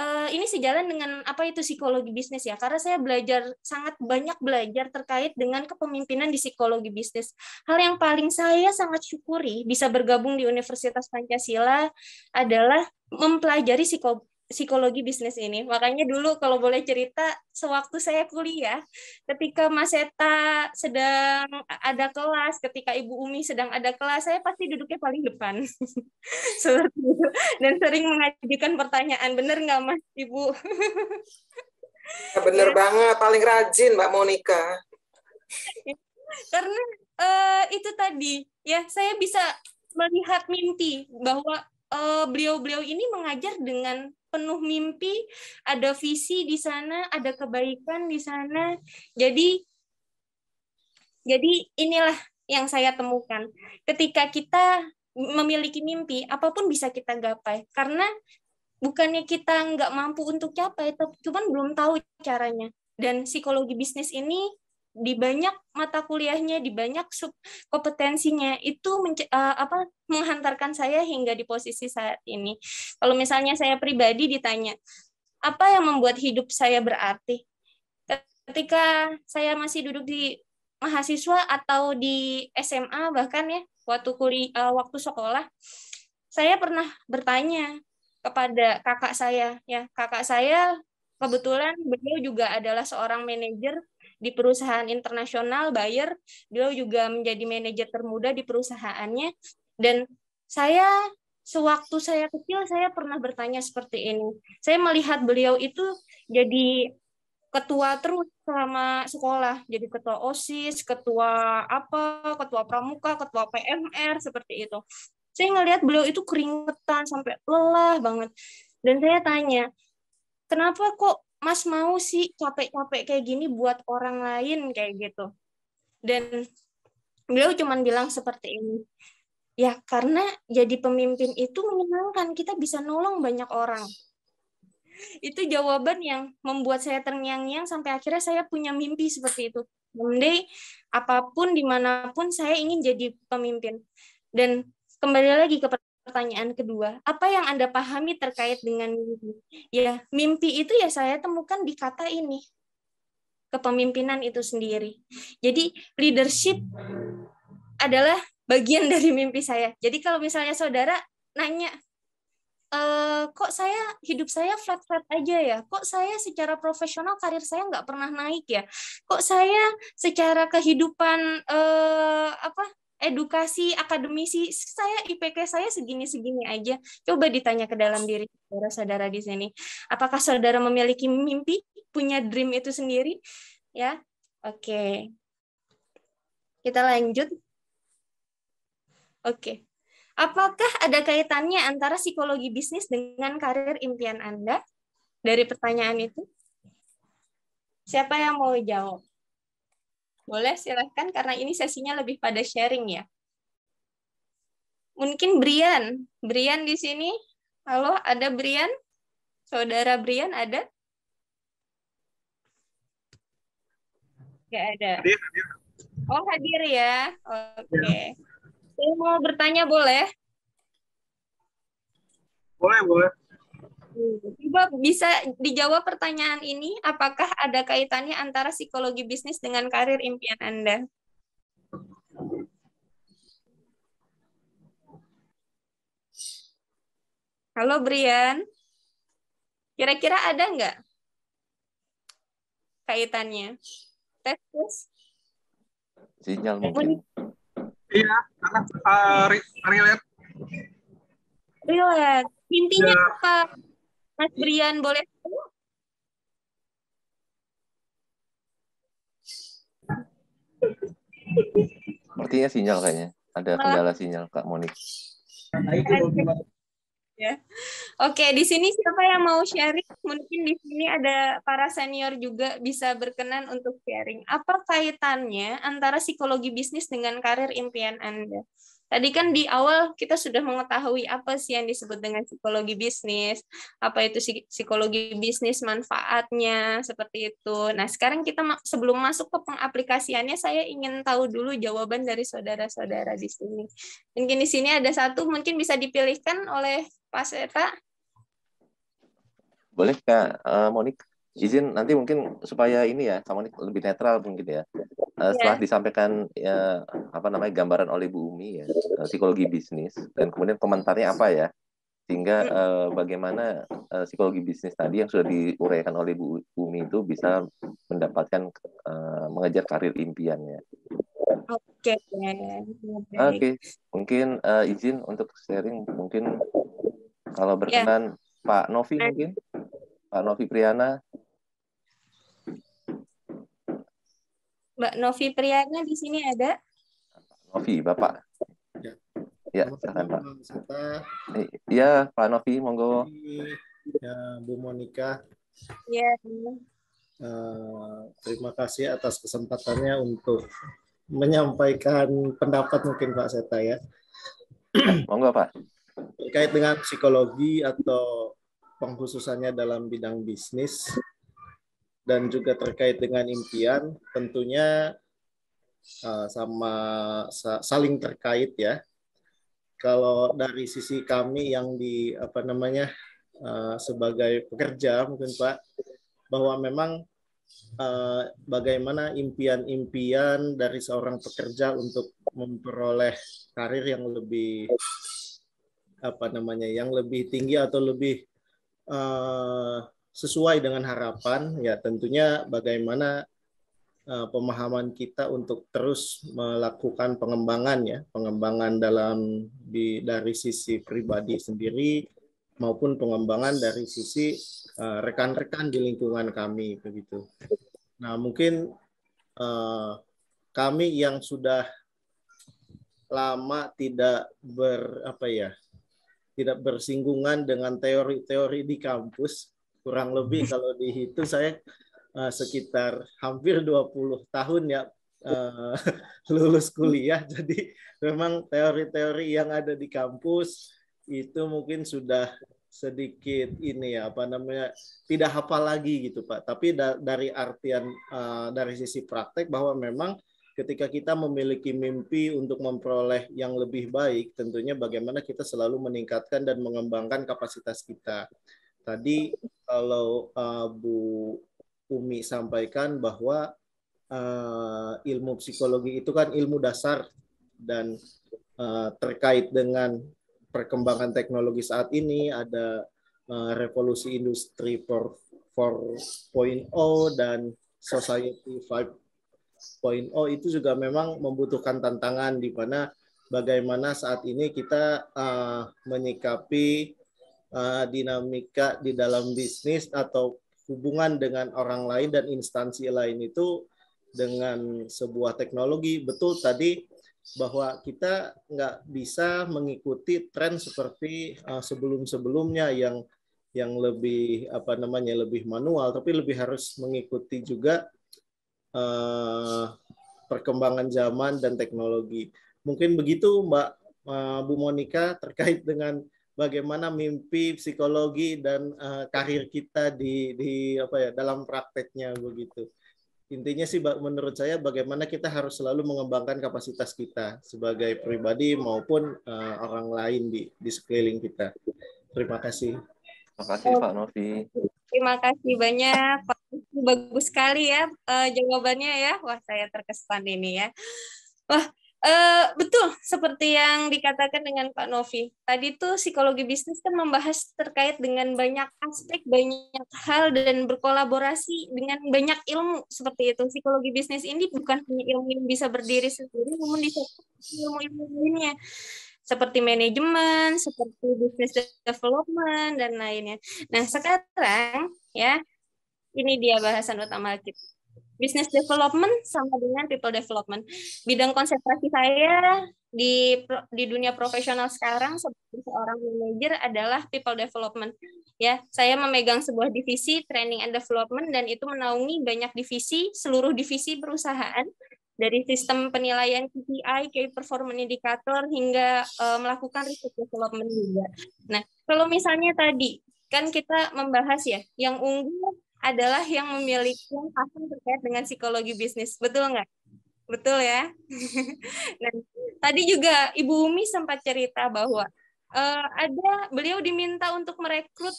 uh, ini sejalan dengan apa itu psikologi bisnis ya karena saya belajar sangat banyak belajar terkait dengan kepemimpinan di psikologi bisnis hal yang paling saya sangat syukuri bisa bergabung di Universitas Pancasila adalah mempelajari psiko, psikologi bisnis ini. Makanya dulu kalau boleh cerita, sewaktu saya kuliah, ketika Mas Eta sedang ada kelas, ketika Ibu Umi sedang ada kelas, saya pasti duduknya paling depan. Dan sering mengajukan pertanyaan, benar nggak Mas Ibu? Ya, bener ya. banget, paling rajin Mbak Monika. Karena uh, itu tadi, ya saya bisa melihat mimpi bahwa uh, eh, beliau -beliau ini mengajar dengan penuh mimpi, ada visi di sana, ada kebaikan di sana. Jadi jadi inilah yang saya temukan. Ketika kita memiliki mimpi, apapun bisa kita gapai. Karena bukannya kita nggak mampu untuk capai, cuman belum tahu caranya. Dan psikologi bisnis ini di banyak mata kuliahnya, di banyak sub kompetensinya itu uh, apa menghantarkan saya hingga di posisi saat ini. Kalau misalnya saya pribadi ditanya, apa yang membuat hidup saya berarti? Ketika saya masih duduk di mahasiswa atau di SMA bahkan ya, waktu kuliah eh, uh, waktu sekolah, saya pernah bertanya kepada kakak saya ya, kakak saya kebetulan beliau juga adalah seorang manajer di perusahaan internasional buyer beliau juga menjadi manajer termuda di perusahaannya dan saya sewaktu saya kecil saya pernah bertanya seperti ini saya melihat beliau itu jadi ketua terus selama sekolah jadi ketua osis ketua apa ketua pramuka ketua PMR seperti itu saya ngelihat beliau itu keringetan sampai lelah banget dan saya tanya kenapa kok mas mau sih capek-capek kayak gini buat orang lain kayak gitu dan beliau cuma bilang seperti ini ya karena jadi pemimpin itu menyenangkan kita bisa nolong banyak orang itu jawaban yang membuat saya terngiang-ngiang sampai akhirnya saya punya mimpi seperti itu someday apapun dimanapun saya ingin jadi pemimpin dan kembali lagi ke pertanyaan pertanyaan kedua, apa yang Anda pahami terkait dengan mimpi? Ya, mimpi itu ya saya temukan di kata ini. Kepemimpinan itu sendiri. Jadi leadership adalah bagian dari mimpi saya. Jadi kalau misalnya saudara nanya, e, kok saya hidup saya flat-flat aja ya? Kok saya secara profesional karir saya nggak pernah naik ya? Kok saya secara kehidupan eh, apa edukasi akademisi saya IPK saya segini-segini aja. Coba ditanya ke dalam diri saudara-saudara di sini. Apakah saudara memiliki mimpi, punya dream itu sendiri? Ya. Oke. Okay. Kita lanjut. Oke. Okay. Apakah ada kaitannya antara psikologi bisnis dengan karir impian Anda? Dari pertanyaan itu. Siapa yang mau jawab? Boleh silahkan karena ini sesinya lebih pada sharing ya. Mungkin Brian, Brian di sini. Halo, ada Brian? Saudara Brian ada? Gak ada. Oh hadir ya. Oke. Okay. Ya. Saya mau bertanya boleh? Boleh, boleh. Coba bisa dijawab pertanyaan ini, apakah ada kaitannya antara psikologi bisnis dengan karir impian Anda? Halo Brian, kira-kira ada nggak kaitannya? Tes, tes. Sinyal mungkin. Iya, karena eh, uh, relate. Relate. Intinya ya. apa? Mas Brian boleh Sepertinya sinyal kayaknya. Ada kendala sinyal Kak Monik. Nah, ya. Oke, di sini siapa yang mau sharing? Mungkin di sini ada para senior juga bisa berkenan untuk sharing. Apa kaitannya antara psikologi bisnis dengan karir impian Anda? Tadi kan di awal kita sudah mengetahui apa sih yang disebut dengan psikologi bisnis, apa itu psikologi bisnis, manfaatnya, seperti itu. Nah, sekarang kita sebelum masuk ke pengaplikasiannya, saya ingin tahu dulu jawaban dari saudara-saudara di sini. Mungkin di sini ada satu, mungkin bisa dipilihkan oleh Pak Seta. Boleh Kak eh, Monika? izin nanti mungkin supaya ini ya sama ini lebih netral mungkin ya. Eh, iya. setelah disampaikan ya apa namanya gambaran oleh Bu Umi ya eh, psikologi bisnis dan kemudian komentarnya apa ya sehingga hmm. eh, bagaimana eh, psikologi bisnis tadi yang sudah diuraikan oleh Bu Umi itu bisa mendapatkan eh, mengejar karir impiannya. Oke. Okay. Oke, okay. mungkin eh, izin untuk sharing mungkin kalau iya. berkenan yeah. Pak Novi mungkin Pak Novi Priana Mbak Novi Priyana di sini ada? Novi, Bapak. Ya, ya silakan Pak. Eh, iya, Pak Novi, monggo. Ya, Bu Monika. Ya. Uh, terima kasih atas kesempatannya untuk menyampaikan pendapat mungkin Pak Seta ya. Monggo Pak. Terkait dengan psikologi atau pengkhususannya dalam bidang bisnis, dan juga terkait dengan impian tentunya uh, sama sa saling terkait ya. Kalau dari sisi kami yang di apa namanya uh, sebagai pekerja mungkin Pak bahwa memang uh, bagaimana impian-impian dari seorang pekerja untuk memperoleh karir yang lebih apa namanya yang lebih tinggi atau lebih uh, sesuai dengan harapan ya tentunya bagaimana uh, pemahaman kita untuk terus melakukan pengembangan ya pengembangan dalam di dari sisi pribadi sendiri maupun pengembangan dari sisi rekan eh, rekan-rekan di lingkungan kami begitu. Nah mungkin uh, kami yang sudah lama tidak ber apa ya tidak bersinggungan dengan teori-teori di kampus kurang lebih kalau dihitung saya uh, sekitar hampir 20 tahun ya uh, lulus kuliah. Jadi memang teori-teori yang ada di kampus itu mungkin sudah sedikit ini ya apa namanya tidak hafal lagi gitu Pak. Tapi da dari artian uh, dari sisi praktek bahwa memang ketika kita memiliki mimpi untuk memperoleh yang lebih baik, tentunya bagaimana kita selalu meningkatkan dan mengembangkan kapasitas kita. Tadi kalau uh, Bu Umi sampaikan bahwa uh, ilmu psikologi itu kan ilmu dasar dan uh, terkait dengan perkembangan teknologi saat ini ada uh, revolusi industri 4.0 dan society 5.0 itu juga memang membutuhkan tantangan di mana bagaimana saat ini kita uh, menyikapi uh, dinamika di dalam bisnis atau hubungan dengan orang lain dan instansi lain itu dengan sebuah teknologi betul tadi bahwa kita nggak bisa mengikuti tren seperti uh, sebelum-sebelumnya yang yang lebih apa namanya lebih manual tapi lebih harus mengikuti juga uh, perkembangan zaman dan teknologi mungkin begitu Mbak uh, Bu Monika terkait dengan bagaimana mimpi psikologi dan uh, karir kita di di apa ya dalam prakteknya begitu intinya sih menurut saya bagaimana kita harus selalu mengembangkan kapasitas kita sebagai pribadi maupun uh, orang lain di di sekeliling kita. Terima kasih. Terima kasih Pak Novi. Terima kasih banyak Pak. Bagus sekali ya uh, jawabannya ya. Wah saya terkesan ini ya. Wah Uh, betul, seperti yang dikatakan dengan Pak Novi. Tadi tuh psikologi bisnis kan membahas terkait dengan banyak aspek, banyak hal dan berkolaborasi dengan banyak ilmu seperti itu. Psikologi bisnis ini bukan hanya ilmu yang bisa berdiri sendiri, namun disatukan ilmu-ilmu lainnya seperti manajemen, seperti bisnis development dan lainnya. Nah sekarang ya ini dia bahasan utama kita business development sama dengan people development. Bidang konsentrasi saya di di dunia profesional sekarang sebagai seorang manajer adalah people development. Ya, saya memegang sebuah divisi training and development dan itu menaungi banyak divisi, seluruh divisi perusahaan dari sistem penilaian KPI, key performance indicator hingga uh, melakukan research development juga. Nah, kalau misalnya tadi kan kita membahas ya, yang unggul adalah yang memiliki passion terkait dengan psikologi bisnis. Betul nggak? Betul ya. nah, tadi juga Ibu Umi sempat cerita bahwa uh, ada beliau diminta untuk merekrut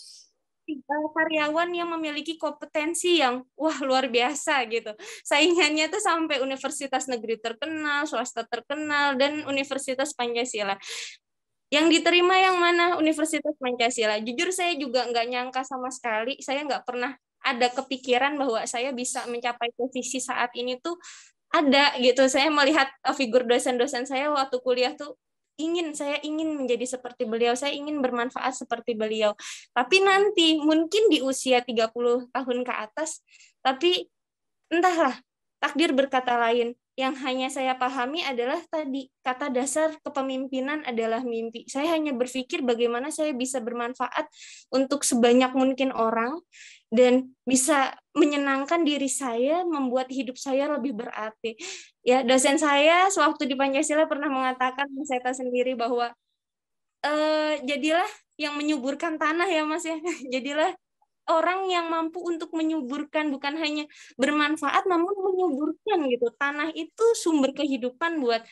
tiga karyawan yang memiliki kompetensi yang wah luar biasa gitu. Saingannya tuh sampai universitas negeri terkenal, swasta terkenal dan universitas Pancasila yang diterima yang mana Universitas Pancasila. Jujur saya juga nggak nyangka sama sekali, saya nggak pernah ada kepikiran bahwa saya bisa mencapai posisi saat ini tuh ada gitu. Saya melihat eh, figur dosen-dosen saya waktu kuliah tuh ingin saya ingin menjadi seperti beliau, saya ingin bermanfaat seperti beliau. Tapi nanti mungkin di usia 30 tahun ke atas, tapi entahlah takdir berkata lain yang hanya saya pahami adalah tadi kata dasar kepemimpinan adalah mimpi. Saya hanya berpikir bagaimana saya bisa bermanfaat untuk sebanyak mungkin orang dan bisa menyenangkan diri saya, membuat hidup saya lebih berarti. Ya, dosen saya sewaktu di Pancasila pernah mengatakan saya tahu sendiri bahwa e, jadilah yang menyuburkan tanah ya Mas ya. jadilah orang yang mampu untuk menyuburkan bukan hanya bermanfaat namun menyuburkan gitu tanah itu sumber kehidupan buat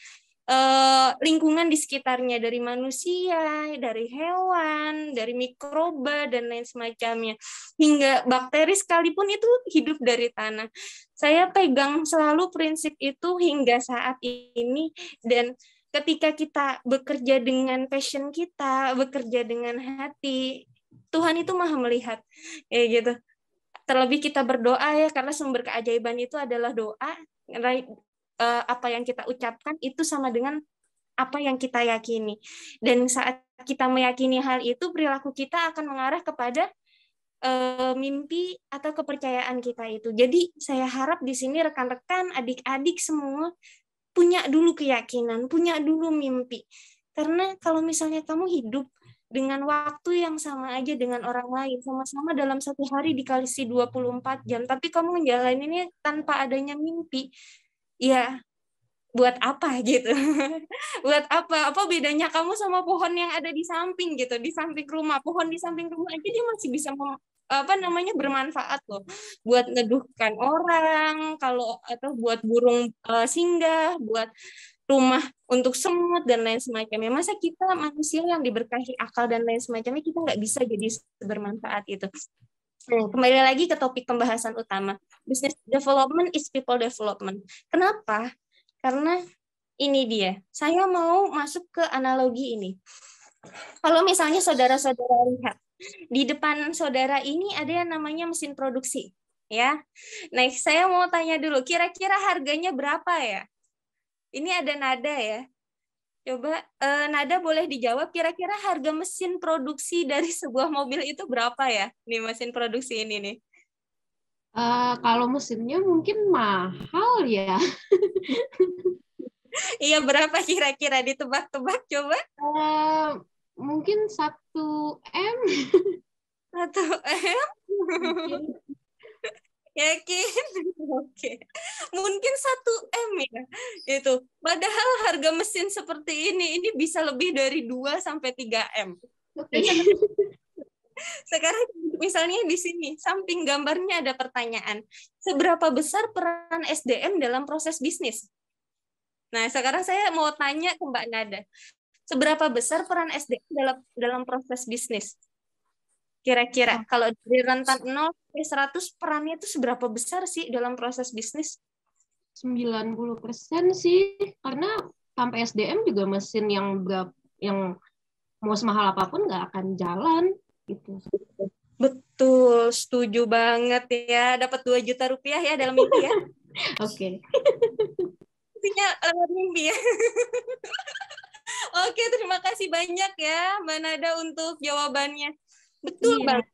eh, lingkungan di sekitarnya dari manusia, dari hewan, dari mikroba dan lain semacamnya. Hingga bakteri sekalipun itu hidup dari tanah. Saya pegang selalu prinsip itu hingga saat ini dan ketika kita bekerja dengan passion kita, bekerja dengan hati, Tuhan itu maha melihat, ya gitu terlebih kita berdoa ya karena sumber keajaiban itu adalah doa eh, apa yang kita ucapkan itu sama dengan apa yang kita yakini dan saat kita meyakini hal itu perilaku kita akan mengarah kepada eh, mimpi atau kepercayaan kita itu jadi saya harap di sini rekan-rekan adik-adik semua punya dulu keyakinan punya dulu mimpi karena kalau misalnya kamu hidup dengan waktu yang sama aja dengan orang lain sama-sama dalam satu hari dikali 24 jam tapi kamu ini tanpa adanya mimpi ya buat apa gitu buat apa apa bedanya kamu sama pohon yang ada di samping gitu di samping rumah pohon di samping rumah aja dia masih bisa apa namanya bermanfaat loh buat neduhkan orang kalau atau buat burung uh, singgah buat rumah untuk semut dan lain semacamnya. Masa kita manusia yang diberkahi akal dan lain semacamnya kita nggak bisa jadi bermanfaat itu. Nah, kembali lagi ke topik pembahasan utama. Business development is people development. Kenapa? Karena ini dia. Saya mau masuk ke analogi ini. Kalau misalnya saudara-saudara lihat di depan saudara ini ada yang namanya mesin produksi, ya. Nah, saya mau tanya dulu, kira-kira harganya berapa ya? Ini ada nada ya. Coba eh, nada boleh dijawab kira-kira harga mesin produksi dari sebuah mobil itu berapa ya? Nih mesin produksi ini nih. Uh, kalau mesinnya mungkin mahal ya. iya berapa kira-kira ditebak-tebak coba? Uh, mungkin satu m. Satu m yakin oke mungkin satu m ya itu padahal harga mesin seperti ini ini bisa lebih dari 2 sampai 3 m sekarang misalnya di sini samping gambarnya ada pertanyaan seberapa besar peran SDM dalam proses bisnis nah sekarang saya mau tanya ke Mbak Nada seberapa besar peran SDM dalam dalam proses bisnis Kira-kira oh. kalau dari rentan 0 ke 100 perannya itu seberapa besar sih dalam proses bisnis? 90% sih karena sampai SDM juga mesin yang berap yang mau semahal apapun nggak akan jalan gitu. Betul, setuju banget ya. Dapat 2 juta rupiah ya dalam ya. Eh, mimpi ya. Oke. Intinya mimpi ya. Oke, terima kasih banyak ya manada untuk jawabannya. Betul iya. banget.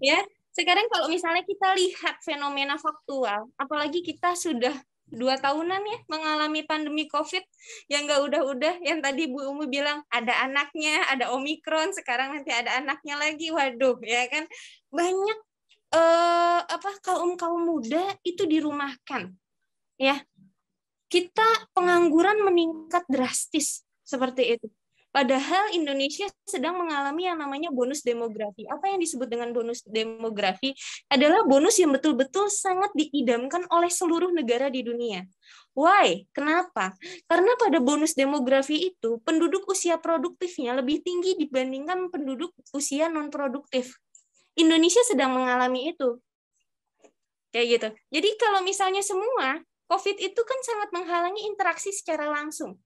Ya. Sekarang kalau misalnya kita lihat fenomena faktual, apalagi kita sudah dua tahunan ya mengalami pandemi COVID yang nggak udah-udah yang tadi Bu Umu bilang ada anaknya, ada Omikron, sekarang nanti ada anaknya lagi, waduh ya kan banyak eh, apa kaum kaum muda itu dirumahkan ya kita pengangguran meningkat drastis seperti itu Padahal Indonesia sedang mengalami yang namanya bonus demografi. Apa yang disebut dengan bonus demografi adalah bonus yang betul-betul sangat diidamkan oleh seluruh negara di dunia. Why? Kenapa? Karena pada bonus demografi itu penduduk usia produktifnya lebih tinggi dibandingkan penduduk usia non produktif. Indonesia sedang mengalami itu. Kayak gitu. Jadi kalau misalnya semua COVID itu kan sangat menghalangi interaksi secara langsung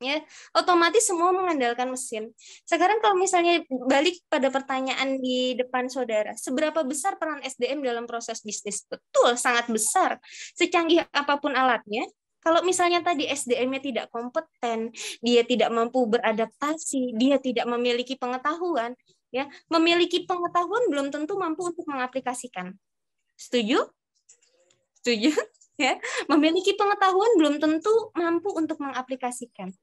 ya otomatis semua mengandalkan mesin. Sekarang kalau misalnya balik pada pertanyaan di depan saudara, seberapa besar peran SDM dalam proses bisnis? Betul, sangat besar. Secanggih apapun alatnya, kalau misalnya tadi SDM-nya tidak kompeten, dia tidak mampu beradaptasi, dia tidak memiliki pengetahuan, ya, memiliki pengetahuan belum tentu mampu untuk mengaplikasikan. Setuju? Setuju? ya, memiliki pengetahuan belum tentu mampu untuk mengaplikasikan.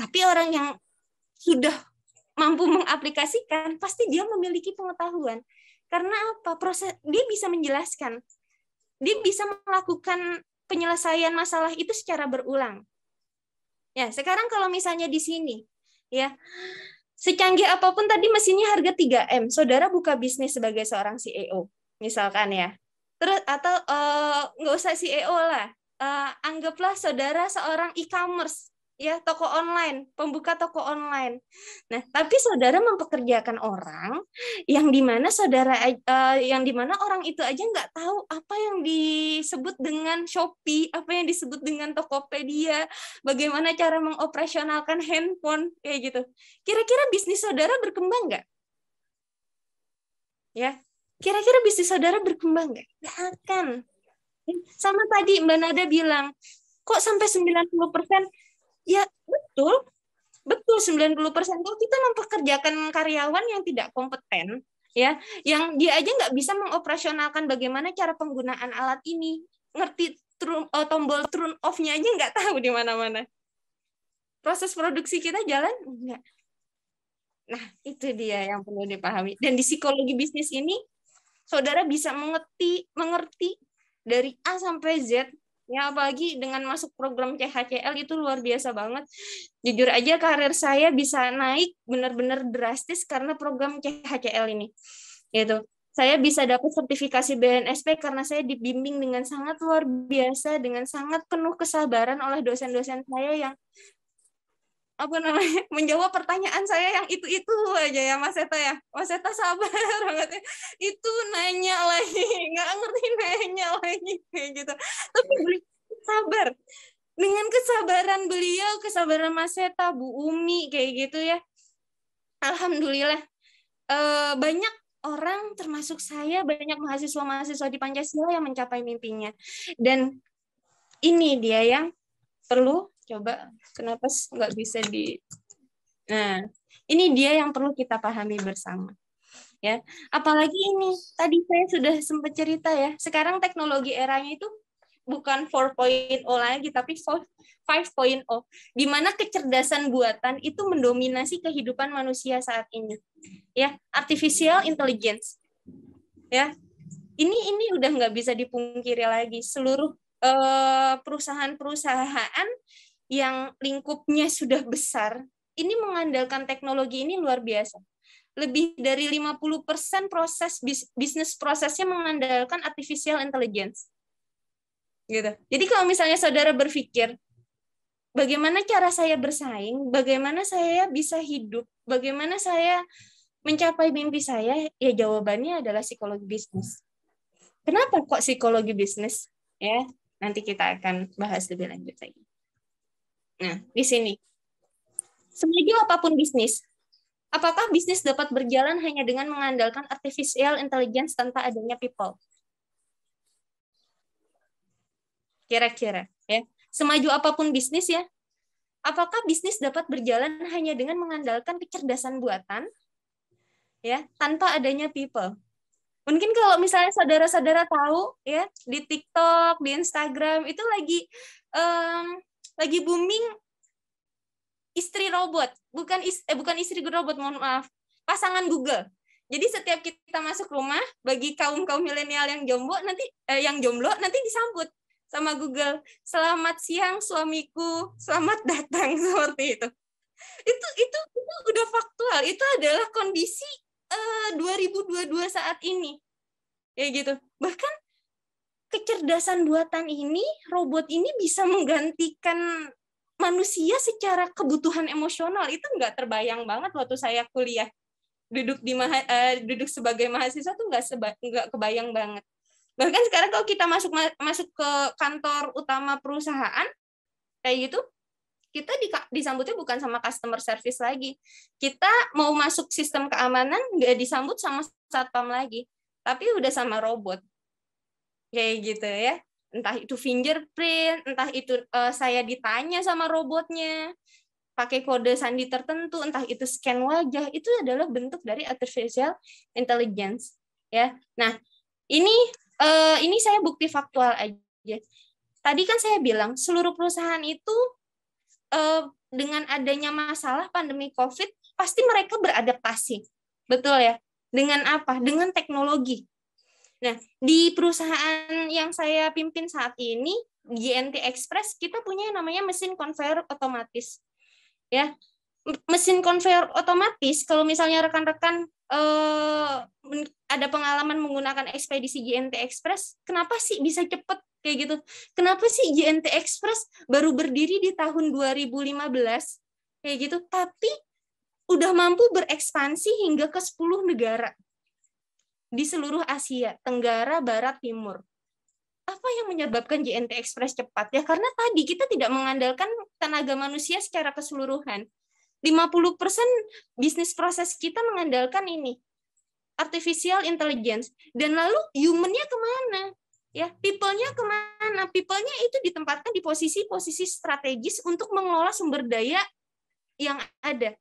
Tapi orang yang sudah mampu mengaplikasikan pasti dia memiliki pengetahuan. Karena apa? Proses dia bisa menjelaskan. Dia bisa melakukan penyelesaian masalah itu secara berulang. Ya, sekarang kalau misalnya di sini ya secanggih apapun tadi mesinnya harga 3M, saudara buka bisnis sebagai seorang CEO misalkan ya. Terus atau eh, nggak uh, usah CEO lah. Uh, anggaplah saudara seorang e-commerce ya toko online, pembuka toko online. Nah, tapi saudara mempekerjakan orang yang dimana saudara uh, yang dimana orang itu aja nggak tahu apa yang disebut dengan Shopee, apa yang disebut dengan Tokopedia, bagaimana cara mengoperasionalkan handphone kayak gitu. Kira-kira bisnis saudara berkembang nggak? Ya, kira-kira bisnis saudara berkembang nggak? Nggak akan. Sama tadi Mbak Nada bilang, kok sampai 90 persen Ya, betul. Betul 90% tuh kita mempekerjakan karyawan yang tidak kompeten, ya, yang dia aja nggak bisa mengoperasionalkan bagaimana cara penggunaan alat ini, ngerti oh, tombol turn off-nya aja nggak tahu di mana-mana. Proses produksi kita jalan enggak. Nah, itu dia yang perlu dipahami. Dan di psikologi bisnis ini, saudara bisa mengerti, mengerti dari A sampai Z ya apalagi dengan masuk program CHCL itu luar biasa banget jujur aja karir saya bisa naik benar-benar drastis karena program CHCL ini gitu saya bisa dapat sertifikasi BNSP karena saya dibimbing dengan sangat luar biasa dengan sangat penuh kesabaran oleh dosen-dosen saya yang apa namanya menjawab pertanyaan saya yang itu itu aja ya Mas Eta ya Mas Eta sabar banget ya. itu nanya lagi nggak ngerti nanya lagi kayak gitu tapi iya. beliau sabar dengan kesabaran beliau kesabaran Mas Eta Bu Umi kayak gitu ya Alhamdulillah eh, banyak orang termasuk saya banyak mahasiswa mahasiswa di Pancasila yang mencapai mimpinya dan ini dia yang perlu coba kenapa nggak bisa di nah ini dia yang perlu kita pahami bersama ya apalagi ini tadi saya sudah sempat cerita ya sekarang teknologi eranya itu bukan 4.0 lagi tapi 5.0 di mana kecerdasan buatan itu mendominasi kehidupan manusia saat ini ya artificial intelligence ya ini ini udah nggak bisa dipungkiri lagi seluruh eh, perusahaan-perusahaan yang lingkupnya sudah besar, ini mengandalkan teknologi ini luar biasa. Lebih dari 50% proses bis, bisnis prosesnya mengandalkan artificial intelligence. Gitu. Jadi kalau misalnya saudara berpikir, bagaimana cara saya bersaing, bagaimana saya bisa hidup, bagaimana saya mencapai mimpi saya, ya jawabannya adalah psikologi bisnis. Kenapa kok psikologi bisnis? Ya, nanti kita akan bahas lebih lanjut lagi. Nah, di sini. Semaju apapun bisnis, apakah bisnis dapat berjalan hanya dengan mengandalkan artificial intelligence tanpa adanya people? Kira-kira, ya. Semaju apapun bisnis ya, apakah bisnis dapat berjalan hanya dengan mengandalkan kecerdasan buatan? Ya, tanpa adanya people. Mungkin kalau misalnya saudara-saudara tahu ya di TikTok, di Instagram itu lagi um, lagi booming istri robot, bukan is, eh, bukan istri robot, mohon maaf, pasangan Google. Jadi setiap kita masuk rumah bagi kaum kaum milenial yang jomblo nanti eh, yang jomblo nanti disambut sama Google. Selamat siang suamiku, selamat datang seperti itu. Itu itu itu udah faktual. Itu adalah kondisi eh, 2022 saat ini. Ya gitu. Bahkan kecerdasan buatan ini, robot ini bisa menggantikan manusia secara kebutuhan emosional itu nggak terbayang banget waktu saya kuliah duduk di maha, uh, duduk sebagai mahasiswa tuh nggak nggak kebayang banget bahkan sekarang kalau kita masuk masuk ke kantor utama perusahaan kayak gitu kita di, disambutnya bukan sama customer service lagi kita mau masuk sistem keamanan nggak disambut sama satpam lagi tapi udah sama robot kayak gitu ya entah itu fingerprint entah itu uh, saya ditanya sama robotnya pakai kode sandi tertentu entah itu scan wajah itu adalah bentuk dari artificial intelligence ya nah ini uh, ini saya bukti faktual aja tadi kan saya bilang seluruh perusahaan itu uh, dengan adanya masalah pandemi covid pasti mereka beradaptasi betul ya dengan apa dengan teknologi Nah, di perusahaan yang saya pimpin saat ini, GNT Express, kita punya yang namanya mesin conveyor otomatis. Ya, mesin conveyor otomatis kalau misalnya rekan-rekan eh, ada pengalaman menggunakan ekspedisi GNT Express, kenapa sih bisa cepat kayak gitu? Kenapa sih GNT Express baru berdiri di tahun 2015 kayak gitu, tapi udah mampu berekspansi hingga ke 10 negara di seluruh Asia, Tenggara, Barat, Timur. Apa yang menyebabkan JNT Express cepat? Ya karena tadi kita tidak mengandalkan tenaga manusia secara keseluruhan. 50% bisnis proses kita mengandalkan ini, artificial intelligence. Dan lalu human-nya kemana? Ya, people-nya kemana? People-nya itu ditempatkan di posisi-posisi strategis untuk mengelola sumber daya yang ada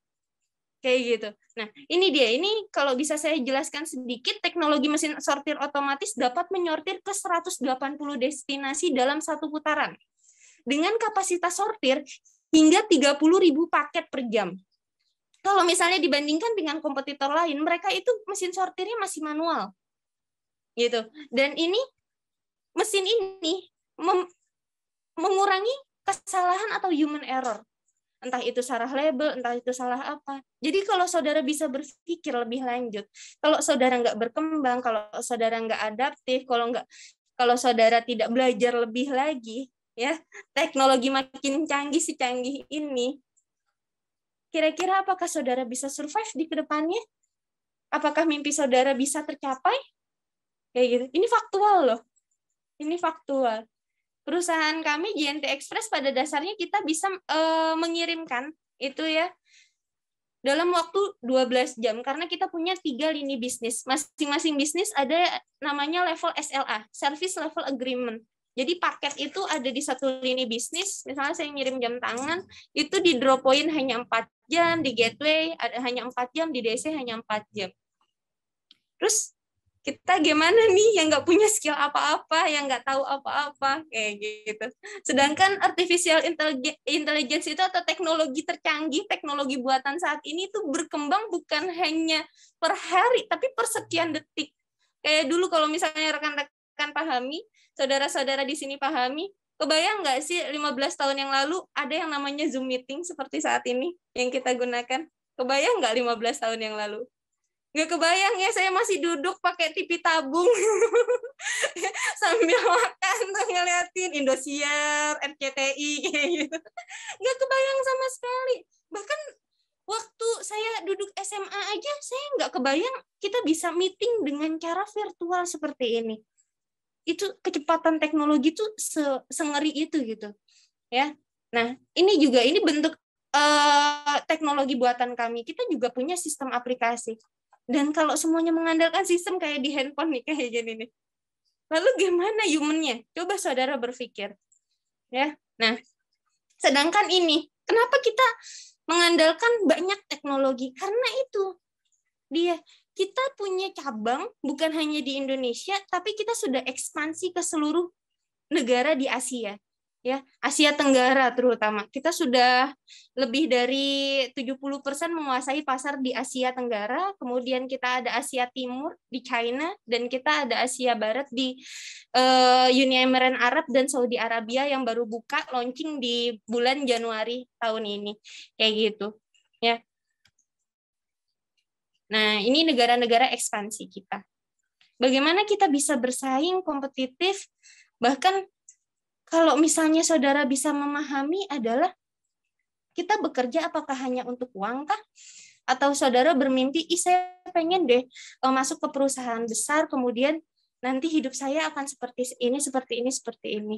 kayak gitu. Nah, ini dia. Ini kalau bisa saya jelaskan sedikit, teknologi mesin sortir otomatis dapat menyortir ke 180 destinasi dalam satu putaran. Dengan kapasitas sortir hingga ribu paket per jam. Kalau misalnya dibandingkan dengan kompetitor lain, mereka itu mesin sortirnya masih manual. Gitu. Dan ini mesin ini mengurangi kesalahan atau human error entah itu salah label, entah itu salah apa. Jadi kalau saudara bisa berpikir lebih lanjut, kalau saudara nggak berkembang, kalau saudara nggak adaptif, kalau nggak kalau saudara tidak belajar lebih lagi, ya teknologi makin canggih si canggih ini, kira-kira apakah saudara bisa survive di kedepannya? Apakah mimpi saudara bisa tercapai? Kayak gitu. Ini faktual loh. Ini faktual perusahaan kami JNT Express pada dasarnya kita bisa e, mengirimkan itu ya dalam waktu 12 jam karena kita punya tiga lini bisnis. Masing-masing bisnis ada namanya level SLA, Service Level Agreement. Jadi paket itu ada di satu lini bisnis, misalnya saya ngirim jam tangan, itu di drop point hanya empat jam, di gateway ada hanya empat jam, di DC hanya empat jam. Terus kita gimana nih yang nggak punya skill apa-apa, yang nggak tahu apa-apa, kayak gitu. Sedangkan artificial intelligence itu atau teknologi tercanggih, teknologi buatan saat ini itu berkembang bukan hanya per hari, tapi per sekian detik. Kayak dulu kalau misalnya rekan-rekan pahami, saudara-saudara di sini pahami, kebayang nggak sih 15 tahun yang lalu ada yang namanya Zoom meeting seperti saat ini yang kita gunakan? Kebayang nggak 15 tahun yang lalu? nggak kebayang ya saya masih duduk pakai TV tabung sambil makan tuh ngeliatin Indosiar, RCTI kayak gitu nggak kebayang sama sekali bahkan waktu saya duduk SMA aja saya nggak kebayang kita bisa meeting dengan cara virtual seperti ini itu kecepatan teknologi tuh se sengeri itu gitu ya nah ini juga ini bentuk uh, teknologi buatan kami kita juga punya sistem aplikasi dan kalau semuanya mengandalkan sistem kayak di handphone nih kayak gini nih. Lalu gimana humannya? Coba saudara berpikir. Ya. Nah, sedangkan ini, kenapa kita mengandalkan banyak teknologi? Karena itu dia kita punya cabang bukan hanya di Indonesia, tapi kita sudah ekspansi ke seluruh negara di Asia ya Asia Tenggara terutama. Kita sudah lebih dari 70% menguasai pasar di Asia Tenggara, kemudian kita ada Asia Timur di China dan kita ada Asia Barat di uh, Uni Emirat Arab dan Saudi Arabia yang baru buka launching di bulan Januari tahun ini. Kayak gitu. Ya. Nah, ini negara-negara ekspansi kita. Bagaimana kita bisa bersaing kompetitif bahkan kalau misalnya saudara bisa memahami adalah kita bekerja apakah hanya untuk uang kah? Atau saudara bermimpi, Ih, saya pengen deh eh, masuk ke perusahaan besar, kemudian nanti hidup saya akan seperti ini, seperti ini, seperti ini.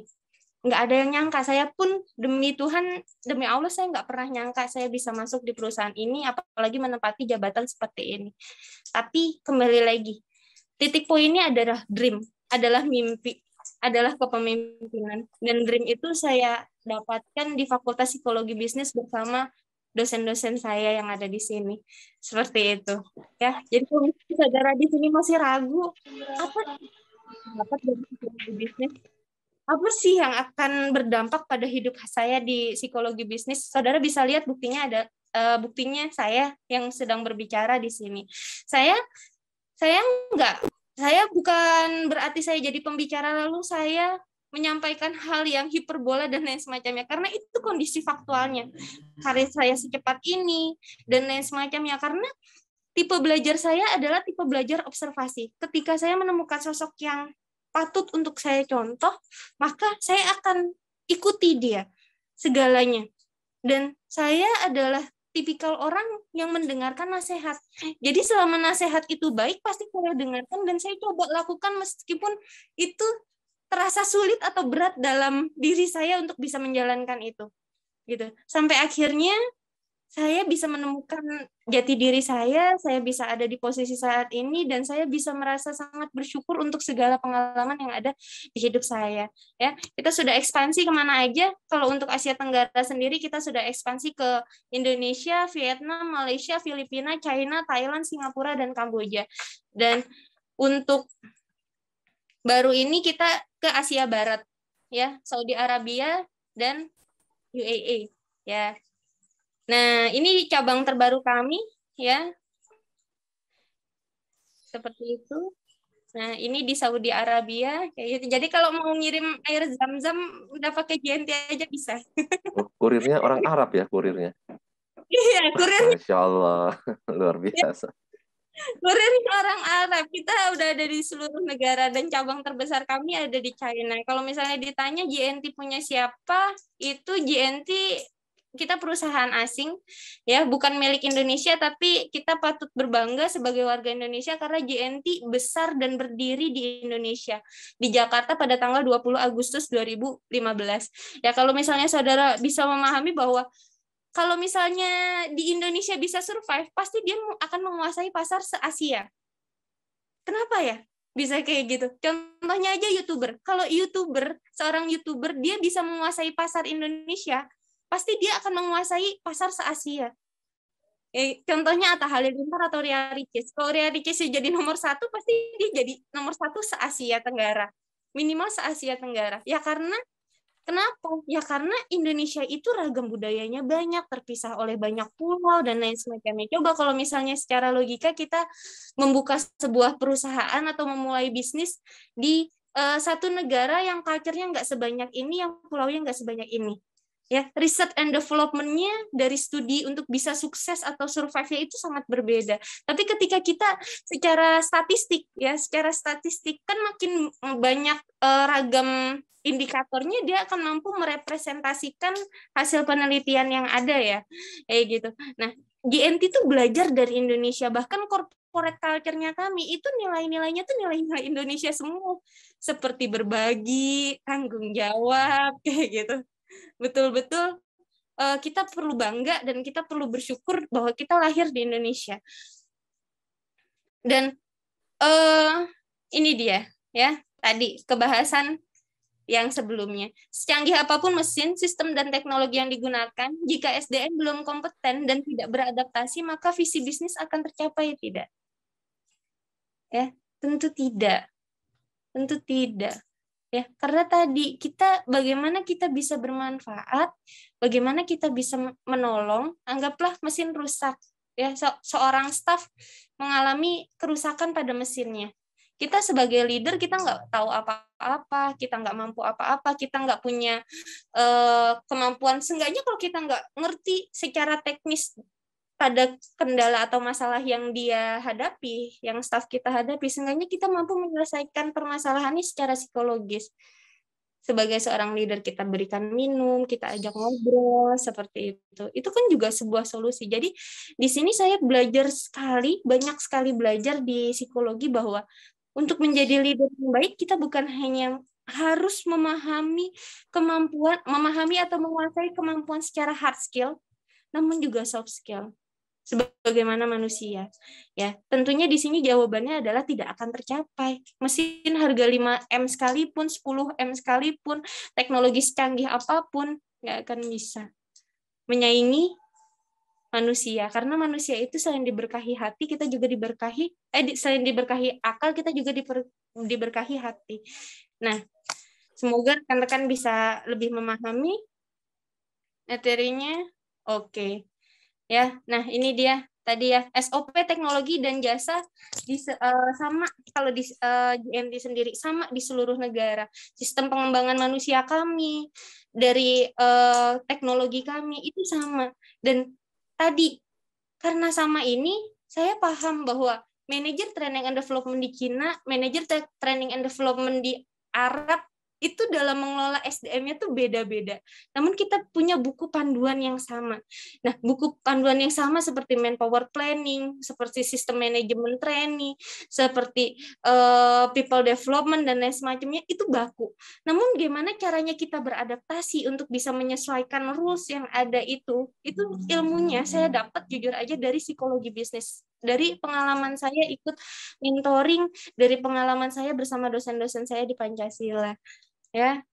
Nggak ada yang nyangka. Saya pun demi Tuhan, demi Allah, saya nggak pernah nyangka saya bisa masuk di perusahaan ini, apalagi menempati jabatan seperti ini. Tapi kembali lagi, titik poinnya adalah dream, adalah mimpi adalah kepemimpinan dan dream itu saya dapatkan di Fakultas Psikologi Bisnis bersama dosen-dosen saya yang ada di sini seperti itu ya jadi kalau saudara di sini masih ragu apa dapat dari psikologi bisnis apa sih yang akan berdampak pada hidup saya di psikologi bisnis saudara bisa lihat buktinya ada uh, buktinya saya yang sedang berbicara di sini saya saya nggak saya bukan berarti saya jadi pembicara lalu saya menyampaikan hal yang hiperbola dan lain semacamnya karena itu kondisi faktualnya karir saya secepat ini dan lain semacamnya karena tipe belajar saya adalah tipe belajar observasi ketika saya menemukan sosok yang patut untuk saya contoh maka saya akan ikuti dia segalanya dan saya adalah tipikal orang yang mendengarkan nasihat. Jadi selama nasihat itu baik, pasti saya dengarkan dan saya coba lakukan meskipun itu terasa sulit atau berat dalam diri saya untuk bisa menjalankan itu. Gitu. Sampai akhirnya saya bisa menemukan jati diri saya, saya bisa ada di posisi saat ini dan saya bisa merasa sangat bersyukur untuk segala pengalaman yang ada di hidup saya. Ya, kita sudah ekspansi kemana aja? Kalau untuk Asia Tenggara sendiri kita sudah ekspansi ke Indonesia, Vietnam, Malaysia, Filipina, China, Thailand, Singapura dan Kamboja. Dan untuk baru ini kita ke Asia Barat, ya Saudi Arabia dan UAE. Ya, Nah, ini cabang terbaru kami ya. Seperti itu. Nah, ini di Saudi Arabia gitu. Jadi kalau mau ngirim air zam-zam udah pakai GNT aja bisa. kurirnya orang Arab ya kurirnya. Iya, kurir. Masya Allah, luar biasa. Kurir orang Arab. Kita udah ada di seluruh negara dan cabang terbesar kami ada di China. Kalau misalnya ditanya GNT punya siapa, itu GNT kita perusahaan asing ya bukan milik Indonesia tapi kita patut berbangga sebagai warga Indonesia karena JNT besar dan berdiri di Indonesia di Jakarta pada tanggal 20 Agustus 2015 ya kalau misalnya saudara bisa memahami bahwa kalau misalnya di Indonesia bisa survive pasti dia akan menguasai pasar se Asia kenapa ya bisa kayak gitu. Contohnya aja youtuber. Kalau youtuber, seorang youtuber dia bisa menguasai pasar Indonesia pasti dia akan menguasai pasar se-Asia. Eh, contohnya Atta Halilintar atau Ria Ricis. Kalau Ria Ricis jadi nomor satu, pasti dia jadi nomor satu se-Asia Tenggara. Minimal se-Asia Tenggara. Ya karena, kenapa? Ya karena Indonesia itu ragam budayanya banyak, terpisah oleh banyak pulau dan lain sebagainya. Coba kalau misalnya secara logika kita membuka sebuah perusahaan atau memulai bisnis di eh, satu negara yang culture nggak sebanyak ini, yang pulaunya nggak sebanyak ini ya riset and developmentnya dari studi untuk bisa sukses atau survive-nya itu sangat berbeda. Tapi ketika kita secara statistik ya, secara statistik kan makin banyak uh, ragam indikatornya dia akan mampu merepresentasikan hasil penelitian yang ada ya, kayak gitu. Nah, GNT itu belajar dari Indonesia bahkan corporate culture-nya kami itu nilai-nilainya tuh nilai-nilai Indonesia semua seperti berbagi, tanggung jawab kayak gitu betul-betul uh, eh, kita perlu bangga dan kita perlu bersyukur bahwa kita lahir di Indonesia. Dan uh, ini dia ya tadi kebahasan yang sebelumnya. Secanggih apapun mesin, sistem, dan teknologi yang digunakan, jika SDM belum kompeten dan tidak beradaptasi, maka visi bisnis akan tercapai tidak? Ya, tentu tidak. Tentu tidak ya karena tadi kita bagaimana kita bisa bermanfaat bagaimana kita bisa menolong anggaplah mesin rusak ya se seorang staff mengalami kerusakan pada mesinnya kita sebagai leader kita nggak tahu apa-apa kita nggak mampu apa-apa kita nggak punya uh, kemampuan seenggaknya kalau kita nggak ngerti secara teknis pada kendala atau masalah yang dia hadapi, yang staff kita hadapi, seenggaknya kita mampu menyelesaikan permasalahan ini secara psikologis. Sebagai seorang leader kita berikan minum, kita ajak ngobrol seperti itu. Itu kan juga sebuah solusi. Jadi di sini saya belajar sekali, banyak sekali belajar di psikologi bahwa untuk menjadi leader yang baik kita bukan hanya harus memahami kemampuan memahami atau menguasai kemampuan secara hard skill namun juga soft skill sebagaimana manusia. Ya, tentunya di sini jawabannya adalah tidak akan tercapai. Mesin harga 5M sekalipun, 10M sekalipun, teknologi secanggih apapun nggak akan bisa menyaingi manusia karena manusia itu selain diberkahi hati kita juga diberkahi eh selain diberkahi akal kita juga diper, diberkahi hati. Nah, semoga rekan-rekan bisa lebih memahami materinya. Oke. Okay ya nah ini dia tadi ya SOP teknologi dan jasa di, uh, sama kalau di uh, eh, GMT sendiri sama di seluruh negara sistem pengembangan manusia kami dari uh, teknologi kami itu sama dan tadi karena sama ini saya paham bahwa manajer training and development di Cina manajer training and development di Arab itu dalam mengelola SDM-nya tuh beda-beda. Namun kita punya buku panduan yang sama. Nah, buku panduan yang sama seperti manpower planning, seperti sistem manajemen training, seperti uh, people development dan lain semacamnya itu baku. Namun gimana caranya kita beradaptasi untuk bisa menyesuaikan rules yang ada itu? Itu ilmunya saya dapat jujur aja dari psikologi bisnis dari pengalaman saya ikut mentoring, dari pengalaman saya bersama dosen-dosen saya di Pancasila ya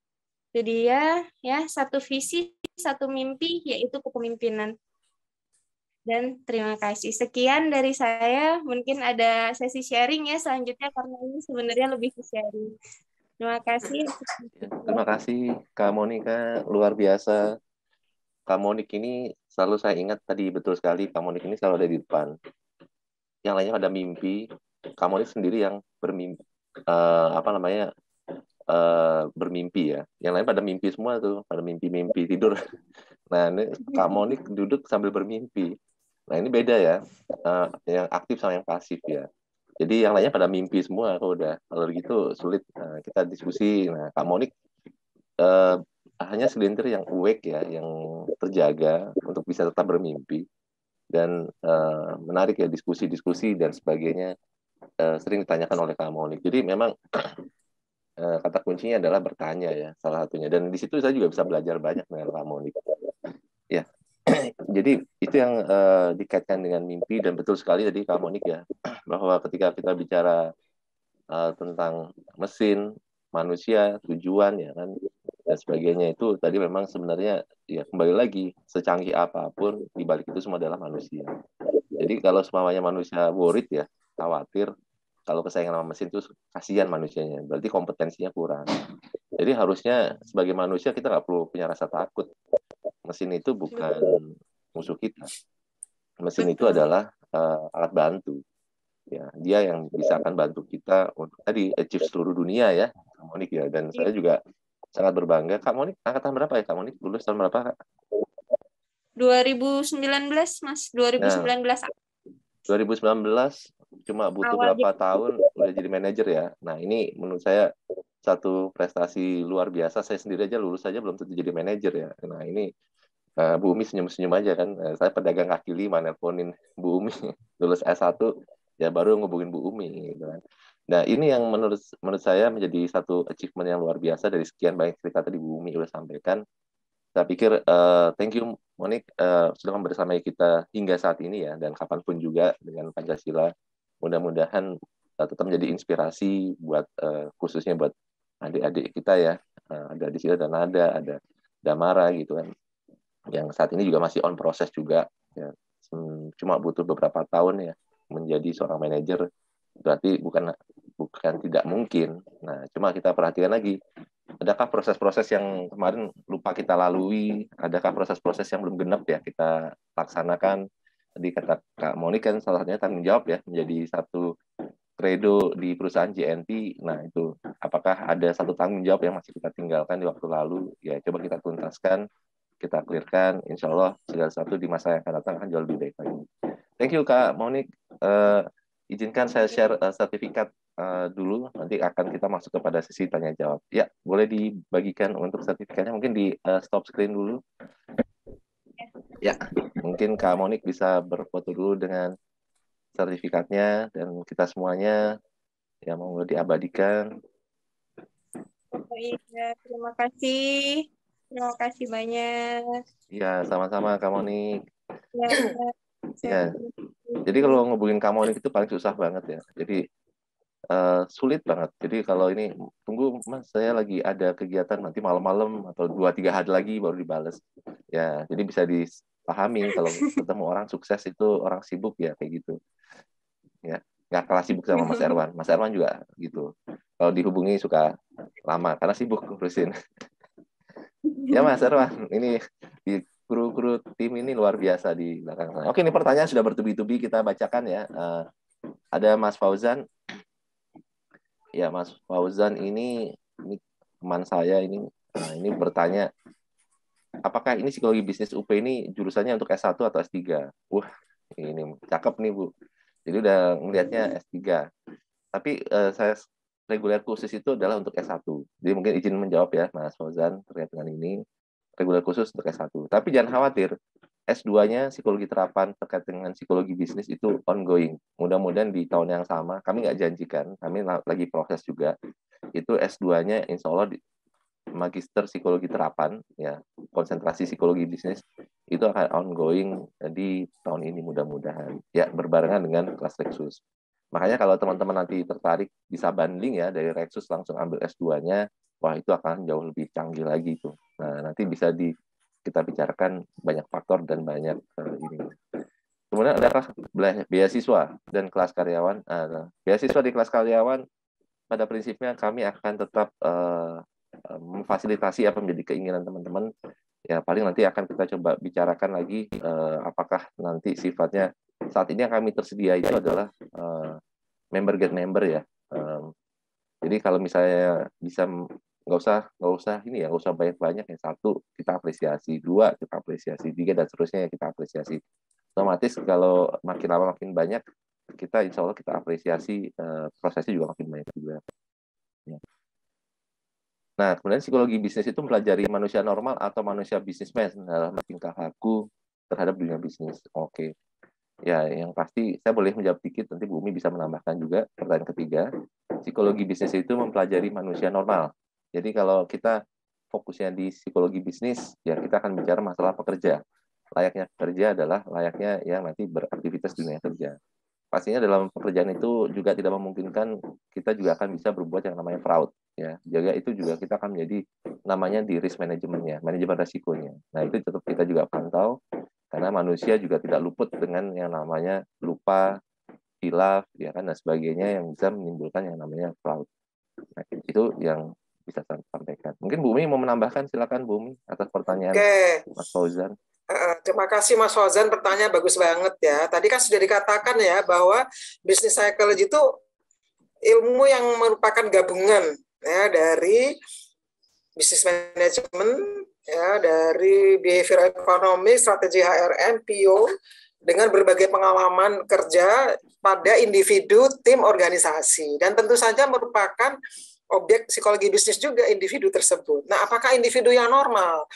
itu dia ya, ya satu visi satu mimpi yaitu kepemimpinan dan terima kasih sekian dari saya mungkin ada sesi sharing ya selanjutnya karena ini sebenarnya lebih ke sharing terima kasih terima kasih kak Monika luar biasa kak Monik ini selalu saya ingat tadi betul sekali kak Monik ini selalu ada di depan yang lainnya ada mimpi kak Monik sendiri yang bermimpi uh, apa namanya Eh, bermimpi ya. Yang lain pada mimpi semua tuh, pada mimpi-mimpi tidur. Nah, ini Kak Monik duduk sambil bermimpi. Nah, ini beda ya. Uh, yang aktif sama yang pasif ya. Jadi yang lainnya pada mimpi semua kalau udah. Kalau gitu sulit nah, kita diskusi. Nah, Kak Monik uh, hanya silinder yang awake ya, yang terjaga untuk bisa tetap bermimpi dan uh, menarik ya diskusi-diskusi dan sebagainya uh, sering ditanyakan oleh Kak Monik. Jadi memang Eh, kata kuncinya adalah bertanya ya salah satunya dan di situ saya juga bisa belajar banyak dengan Pak Moni ya jadi itu yang uh, dikaitkan dengan mimpi dan betul sekali tadi Pak Monik ya bahwa ketika kita bicara uh, tentang mesin manusia tujuan ya kan dan sebagainya itu tadi memang sebenarnya ya kembali lagi secanggih apapun dibalik itu semua adalah manusia jadi kalau semuanya manusia worried ya khawatir kalau kesayangan sama mesin itu kasihan manusianya berarti kompetensinya kurang jadi harusnya sebagai manusia kita nggak perlu punya rasa takut mesin itu bukan musuh kita mesin itu adalah uh, alat bantu ya dia yang bisa akan bantu kita untuk tadi achieve seluruh dunia ya Kak Monik ya dan saya juga sangat berbangga Kak Monik angkatan berapa ya Kak Monik lulus tahun berapa Kak 2019 Mas 2019 nah, 2019 cuma butuh Awal berapa gitu. tahun udah jadi manajer ya. Nah ini menurut saya satu prestasi luar biasa. Saya sendiri aja lulus saja belum tentu jadi manajer ya. Nah ini uh, Bu Umi senyum-senyum aja kan. Uh, saya pedagang kaki lima nelponin Bu Umi lulus S1 ya baru ngubungin Bu Umi gitu kan. Nah ini yang menurut menurut saya menjadi satu achievement yang luar biasa dari sekian banyak cerita tadi Bu Umi udah sampaikan. Saya pikir uh, thank you Monik uh, sudah bersama kita hingga saat ini ya dan kapanpun juga dengan Pancasila mudah-mudahan eh, tetap menjadi inspirasi buat uh, khususnya buat adik-adik kita ya uh, ada di sini ada Nada ada Damara gitu kan yang saat ini juga masih on proses juga ya hmm, cuma butuh beberapa tahun ya menjadi seorang manajer berarti bukan bukan tidak mungkin nah cuma kita perhatikan lagi adakah proses-proses yang kemarin lupa kita lalui adakah proses-proses yang belum genap ya kita laksanakan tadi kata Kak Monik kan salah satunya tanggung jawab ya menjadi satu kredo di perusahaan JNT. Nah, itu apakah ada satu tanggung jawab yang masih kita tinggalkan di waktu lalu? Ya, coba kita tuntaskan, kita clearkan. Insya Allah, segala sesuatu di masa yang akan datang akan jauh lebih baik lagi. Thank you, Kak Monik. Uh, izinkan saya share uh, sertifikat uh, dulu, nanti akan kita masuk kepada sesi tanya-jawab. Ya, boleh dibagikan untuk sertifikatnya, mungkin di uh, stop screen dulu. Ya, mungkin Kak Monik bisa berfoto dulu dengan sertifikatnya dan kita semuanya ya mau diabadikan. iya, terima kasih. Terima kasih banyak. Iya, sama-sama Kak Monik. Iya. Ya. Jadi kalau ngubungin Kak Monik itu paling susah banget ya. Jadi uh, sulit banget. Jadi kalau ini tunggu mas saya lagi ada kegiatan nanti malam-malam atau dua tiga hari lagi baru dibales. Ya jadi bisa dipahami kalau ketemu orang sukses itu orang sibuk ya kayak gitu. Ya nggak kalah sibuk sama Mas Erwan. Mas Erwan juga gitu. Kalau dihubungi suka lama karena sibuk ngurusin. ya Mas Erwan ini di kru-kru tim ini luar biasa di belakang sana. Oke, ini pertanyaan sudah bertubi-tubi kita bacakan ya. Uh, ada Mas Fauzan, ya Mas Fauzan ini, ini teman saya ini nah ini bertanya apakah ini psikologi bisnis UP ini jurusannya untuk S1 atau S3? Wah, ini cakep nih, Bu. Jadi udah ngelihatnya hmm. S3. Tapi eh, saya reguler khusus itu adalah untuk S1. Jadi mungkin izin menjawab ya Mas Fauzan terkait dengan ini. Reguler khusus untuk S1. Tapi jangan khawatir, S2-nya psikologi terapan terkait dengan psikologi bisnis itu ongoing. Mudah-mudahan di tahun yang sama, kami nggak janjikan, kami lagi proses juga. Itu S2-nya insya Allah di magister psikologi terapan, ya konsentrasi psikologi bisnis itu akan ongoing di tahun ini mudah-mudahan. Ya berbarengan dengan kelas Lexus. Makanya kalau teman-teman nanti tertarik bisa banding ya dari Lexus langsung ambil S2-nya, wah itu akan jauh lebih canggih lagi tuh. Nah nanti bisa di kita bicarakan banyak faktor dan banyak uh, ini. Kemudian ada kelas beasiswa dan kelas karyawan. Uh, beasiswa di kelas karyawan pada prinsipnya kami akan tetap uh, memfasilitasi apa menjadi keinginan teman-teman. Ya paling nanti akan kita coba bicarakan lagi uh, apakah nanti sifatnya saat ini yang kami tersedia itu adalah uh, member get member ya. Um, jadi kalau misalnya bisa nggak usah nggak usah ini ya nggak usah banyak banyak yang satu kita apresiasi dua kita apresiasi tiga dan seterusnya ya, kita apresiasi otomatis kalau makin lama makin banyak kita insya Allah kita apresiasi uh, prosesnya juga makin banyak juga ya. nah kemudian psikologi bisnis itu mempelajari manusia normal atau manusia bisnismen dalam tingkah laku terhadap dunia bisnis oke ya yang pasti saya boleh menjawab dikit nanti Bumi bisa menambahkan juga pertanyaan ketiga psikologi bisnis itu mempelajari manusia normal jadi kalau kita fokusnya di psikologi bisnis, ya kita akan bicara masalah pekerja. Layaknya kerja adalah layaknya yang nanti beraktivitas di dunia kerja. Pastinya dalam pekerjaan itu juga tidak memungkinkan kita juga akan bisa berbuat yang namanya fraud. Ya, jaga itu juga kita akan menjadi namanya di risk manajemennya, manajemen resikonya. Nah itu tetap kita juga pantau karena manusia juga tidak luput dengan yang namanya lupa, hilaf, ya kan dan sebagainya yang bisa menimbulkan yang namanya fraud. Nah, itu yang bisa sampaikan. Mungkin Bumi mau menambahkan silakan Bumi atas pertanyaan okay. Mas Fauzan. Terima kasih Mas Fauzan, pertanyaan bagus banget ya. Tadi kan sudah dikatakan ya bahwa bisnis psychology itu ilmu yang merupakan gabungan ya dari bisnis manajemen, ya dari behavior ekonomi, strategi HRM, PO dengan berbagai pengalaman kerja pada individu, tim, organisasi dan tentu saja merupakan objek psikologi bisnis juga individu tersebut. Nah, apakah individu yang normal?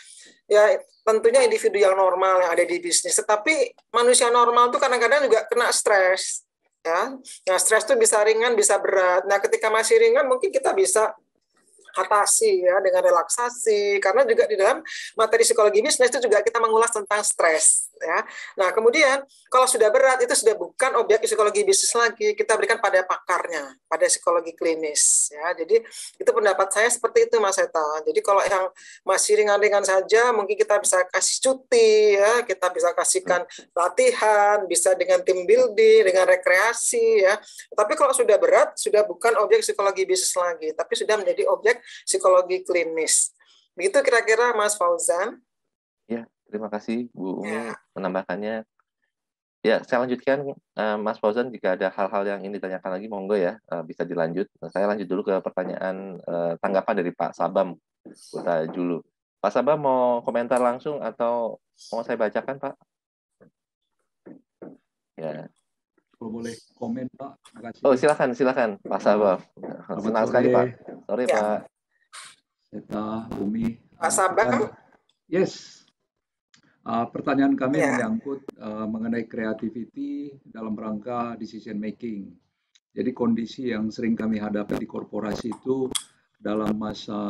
Ya, tentunya individu yang normal yang ada di bisnis. Tetapi manusia normal itu kadang-kadang juga kena stres. Ya, nah stres itu bisa ringan, bisa berat. Nah, ketika masih ringan, mungkin kita bisa atasi ya dengan relaksasi. Karena juga di dalam materi psikologi bisnis itu juga kita mengulas tentang stres ya. Nah, kemudian kalau sudah berat itu sudah bukan objek psikologi bisnis lagi, kita berikan pada pakarnya, pada psikologi klinis ya. Jadi itu pendapat saya seperti itu Mas Eta. Jadi kalau yang masih ringan-ringan saja mungkin kita bisa kasih cuti ya, kita bisa kasihkan latihan, bisa dengan tim building, dengan rekreasi ya. Tapi kalau sudah berat sudah bukan objek psikologi bisnis lagi, tapi sudah menjadi objek psikologi klinis. Begitu kira-kira Mas Fauzan. Terima kasih Bu Umi ya. menambahkannya. Ya, saya lanjutkan eh, Mas Fauzan jika ada hal-hal yang ingin ditanyakan lagi monggo ya eh, bisa dilanjut. Nah, saya lanjut dulu ke pertanyaan eh, tanggapan dari Pak Sabam Kota Julu. Pak Sabam mau komentar langsung atau mau saya bacakan Pak? Ya. Kalau boleh komen Pak. Oh silakan silakan Pak Sabam. Senang sekali Pak. Sorry ya. Pak. Kita Umi. Pak Sabam. Yes. Uh, pertanyaan kami yeah. menyangkut uh, mengenai creativity dalam rangka decision making. Jadi kondisi yang sering kami hadapi di korporasi itu dalam masa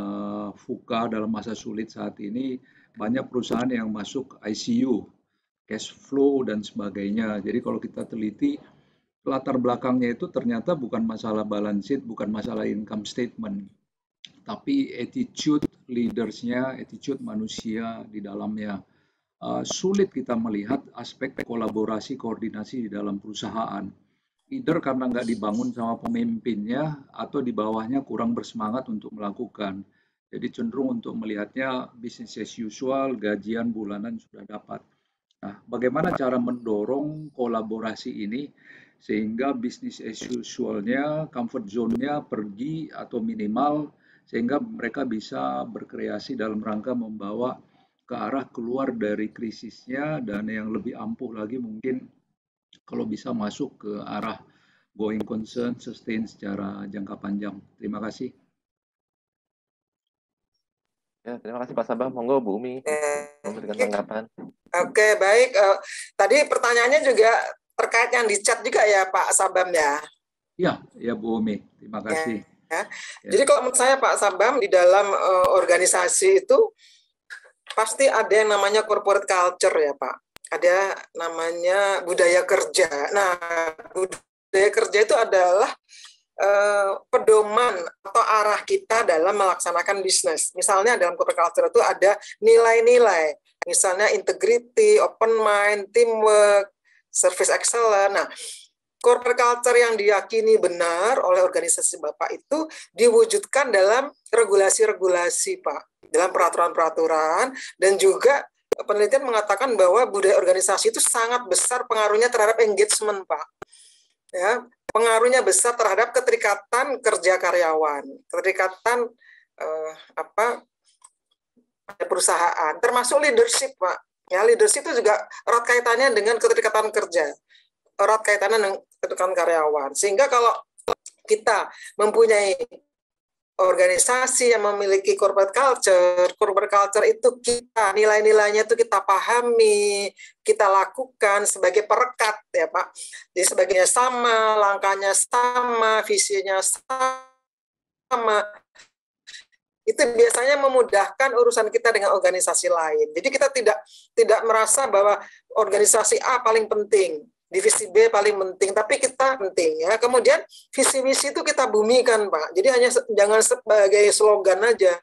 fuka, dalam masa sulit saat ini banyak perusahaan yang masuk ICU, cash flow dan sebagainya. Jadi kalau kita teliti latar belakangnya itu ternyata bukan masalah balance sheet, bukan masalah income statement, tapi attitude leadersnya, attitude manusia di dalamnya Eh, sulit kita melihat aspek kolaborasi koordinasi di dalam perusahaan. Either karena nggak dibangun sama pemimpinnya atau di bawahnya kurang bersemangat untuk melakukan. Jadi cenderung untuk melihatnya business as usual, gajian bulanan sudah dapat. Nah, bagaimana cara mendorong kolaborasi ini sehingga bisnis as usualnya comfort zone-nya pergi atau minimal sehingga mereka bisa berkreasi dalam rangka membawa ke arah keluar dari krisisnya dan yang lebih ampuh lagi mungkin kalau bisa masuk ke arah going concern sustain secara jangka panjang. Terima kasih. Ya, terima kasih Pak Sabah. Monggo Bu Umi memberikan tanggapan. Oke, baik. Uh, tadi pertanyaannya juga terkait yang di chat juga ya Pak Sabam ya. Iya, ya Bu Umi. Terima ya, kasih. Ya. Ya. Jadi kalau menurut saya Pak Sabam di dalam uh, organisasi itu pasti ada yang namanya corporate culture ya Pak. Ada namanya budaya kerja. Nah, budaya kerja itu adalah eh, pedoman atau arah kita dalam melaksanakan bisnis. Misalnya dalam corporate culture itu ada nilai-nilai, misalnya integrity, open mind, teamwork, service excellence. Nah, corporate culture yang diyakini benar oleh organisasi Bapak itu diwujudkan dalam regulasi-regulasi, Pak dalam peraturan-peraturan dan juga penelitian mengatakan bahwa budaya organisasi itu sangat besar pengaruhnya terhadap engagement, Pak. Ya, pengaruhnya besar terhadap keterikatan kerja karyawan, keterikatan eh, apa perusahaan, termasuk leadership, Pak. Ya, leadership itu juga erat kaitannya dengan keterikatan kerja, erat kaitannya dengan keterikatan karyawan. Sehingga kalau kita mempunyai organisasi yang memiliki corporate culture, corporate culture itu kita nilai-nilainya itu kita pahami, kita lakukan sebagai perekat ya Pak. Jadi sebagainya sama, langkahnya sama, visinya sama. Itu biasanya memudahkan urusan kita dengan organisasi lain. Jadi kita tidak tidak merasa bahwa organisasi A paling penting divisi B paling penting, tapi kita penting ya. Kemudian visi misi itu kita bumikan, Pak. Jadi hanya jangan sebagai slogan aja.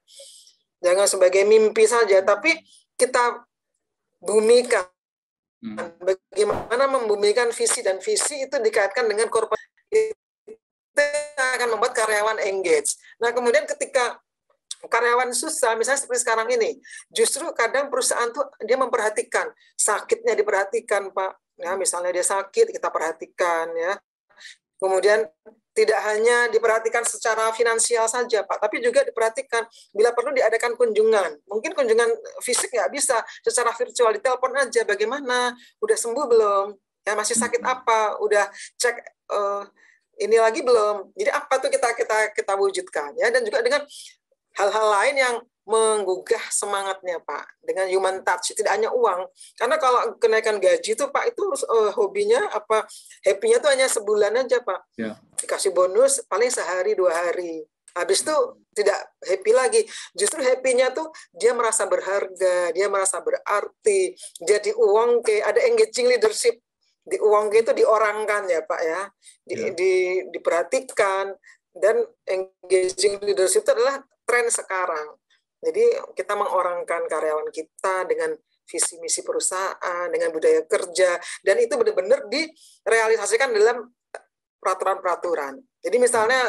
Jangan sebagai mimpi saja, tapi kita bumikan. Hmm. Bagaimana membumikan visi dan visi itu dikaitkan dengan korporasi itu akan membuat karyawan engage. Nah, kemudian ketika karyawan susah, misalnya seperti sekarang ini, justru kadang perusahaan tuh dia memperhatikan sakitnya diperhatikan, Pak Ya, misalnya dia sakit kita perhatikan ya. Kemudian tidak hanya diperhatikan secara finansial saja Pak, tapi juga diperhatikan bila perlu diadakan kunjungan. Mungkin kunjungan fisik nggak bisa, secara virtual telepon aja bagaimana, udah sembuh belum? Ya masih sakit apa? Udah cek uh, ini lagi belum? Jadi apa tuh kita kita kita wujudkan ya dan juga dengan hal-hal lain yang menggugah semangatnya Pak dengan human touch tidak hanya uang karena kalau kenaikan gaji itu Pak itu uh, hobinya apa happynya nya tuh hanya sebulan aja Pak yeah. dikasih bonus paling sehari dua hari habis itu tidak happy lagi justru happynya tuh dia merasa berharga dia merasa berarti jadi uang ke ada engaging leadership di uang itu diorangkan ya Pak ya di, yeah. di, diperhatikan dan engaging leadership itu adalah tren sekarang jadi kita mengorangkan karyawan kita dengan visi misi perusahaan, dengan budaya kerja, dan itu benar-benar direalisasikan dalam peraturan-peraturan. Jadi misalnya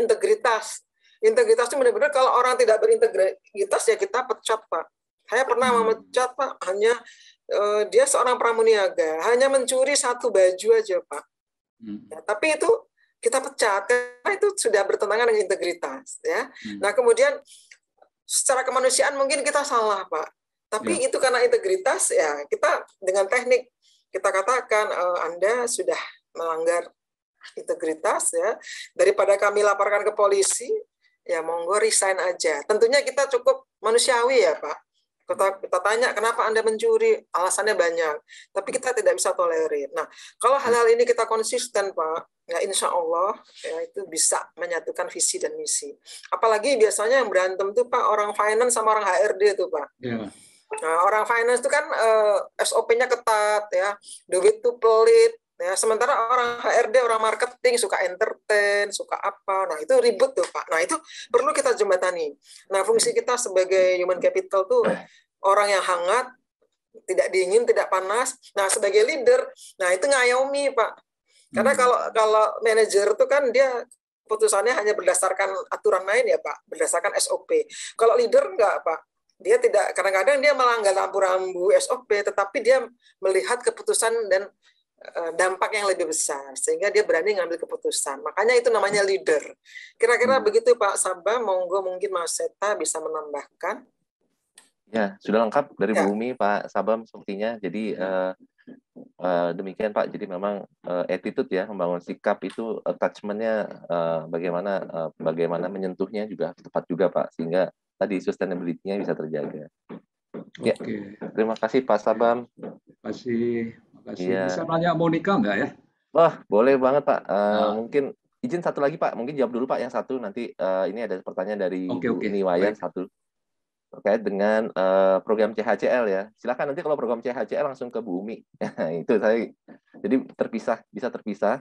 integritas, integritas itu benar-benar kalau orang tidak berintegritas ya kita pecat pak. Saya pernah hmm. memecat pak, hanya uh, dia seorang pramuniaga, hanya mencuri satu baju aja pak. Hmm. Ya, tapi itu kita pecat karena itu sudah bertentangan dengan integritas ya. Hmm. Nah kemudian secara kemanusiaan mungkin kita salah pak tapi ya. itu karena integritas ya kita dengan teknik kita katakan uh, anda sudah melanggar integritas ya daripada kami laporkan ke polisi ya monggo resign aja tentunya kita cukup manusiawi ya pak kita, kita tanya kenapa Anda mencuri, alasannya banyak. Tapi kita tidak bisa tolerir. Nah, kalau hal-hal ini kita konsisten, Pak, ya insya Allah ya itu bisa menyatukan visi dan misi. Apalagi biasanya yang berantem itu Pak, orang finance sama orang HRD itu, Pak. Yeah. Nah, orang finance itu kan eh, SOP-nya ketat ya, duit tuh pelit, Nah, sementara orang HRD, orang marketing suka entertain, suka apa. Nah, itu ribet tuh, Pak. Nah, itu perlu kita jembatani. Nah, fungsi kita sebagai human capital tuh eh. orang yang hangat, tidak dingin, tidak panas. Nah, sebagai leader, nah itu ngayomi, Pak. Karena hmm. kalau kalau manajer tuh kan dia putusannya hanya berdasarkan aturan main ya, Pak, berdasarkan SOP. Kalau leader enggak, Pak dia tidak kadang-kadang dia melanggar lampu rambu SOP tetapi dia melihat keputusan dan Eh, dampak yang lebih besar sehingga dia berani ngambil keputusan makanya itu namanya leader kira-kira hmm. begitu Pak sabam monggo mungkin Mas Seta bisa menambahkan ya sudah lengkap dari ya. Bumi Pak Sabam sepertinya jadi uh, uh, demikian Pak jadi memang uh, attitude ya membangun sikap itu attachmentnya uh, bagaimana uh, bagaimana menyentuhnya juga tepat juga Pak sehingga tadi sustainability-nya bisa terjaga. Okay. Ya, terima kasih Pak Sabam. Terima kasih kasih. Yeah. Bisa tanya Monica nggak ya? Wah, boleh banget Pak. Uh, nah. Mungkin izin satu lagi Pak. Mungkin jawab dulu Pak yang satu. Nanti uh, ini ada pertanyaan dari okay, okay. ini Wayan, okay. satu terkait dengan uh, program CHCL ya. Silakan nanti kalau program CHCL langsung ke Bu Umi. Ya, itu saya jadi terpisah bisa terpisah.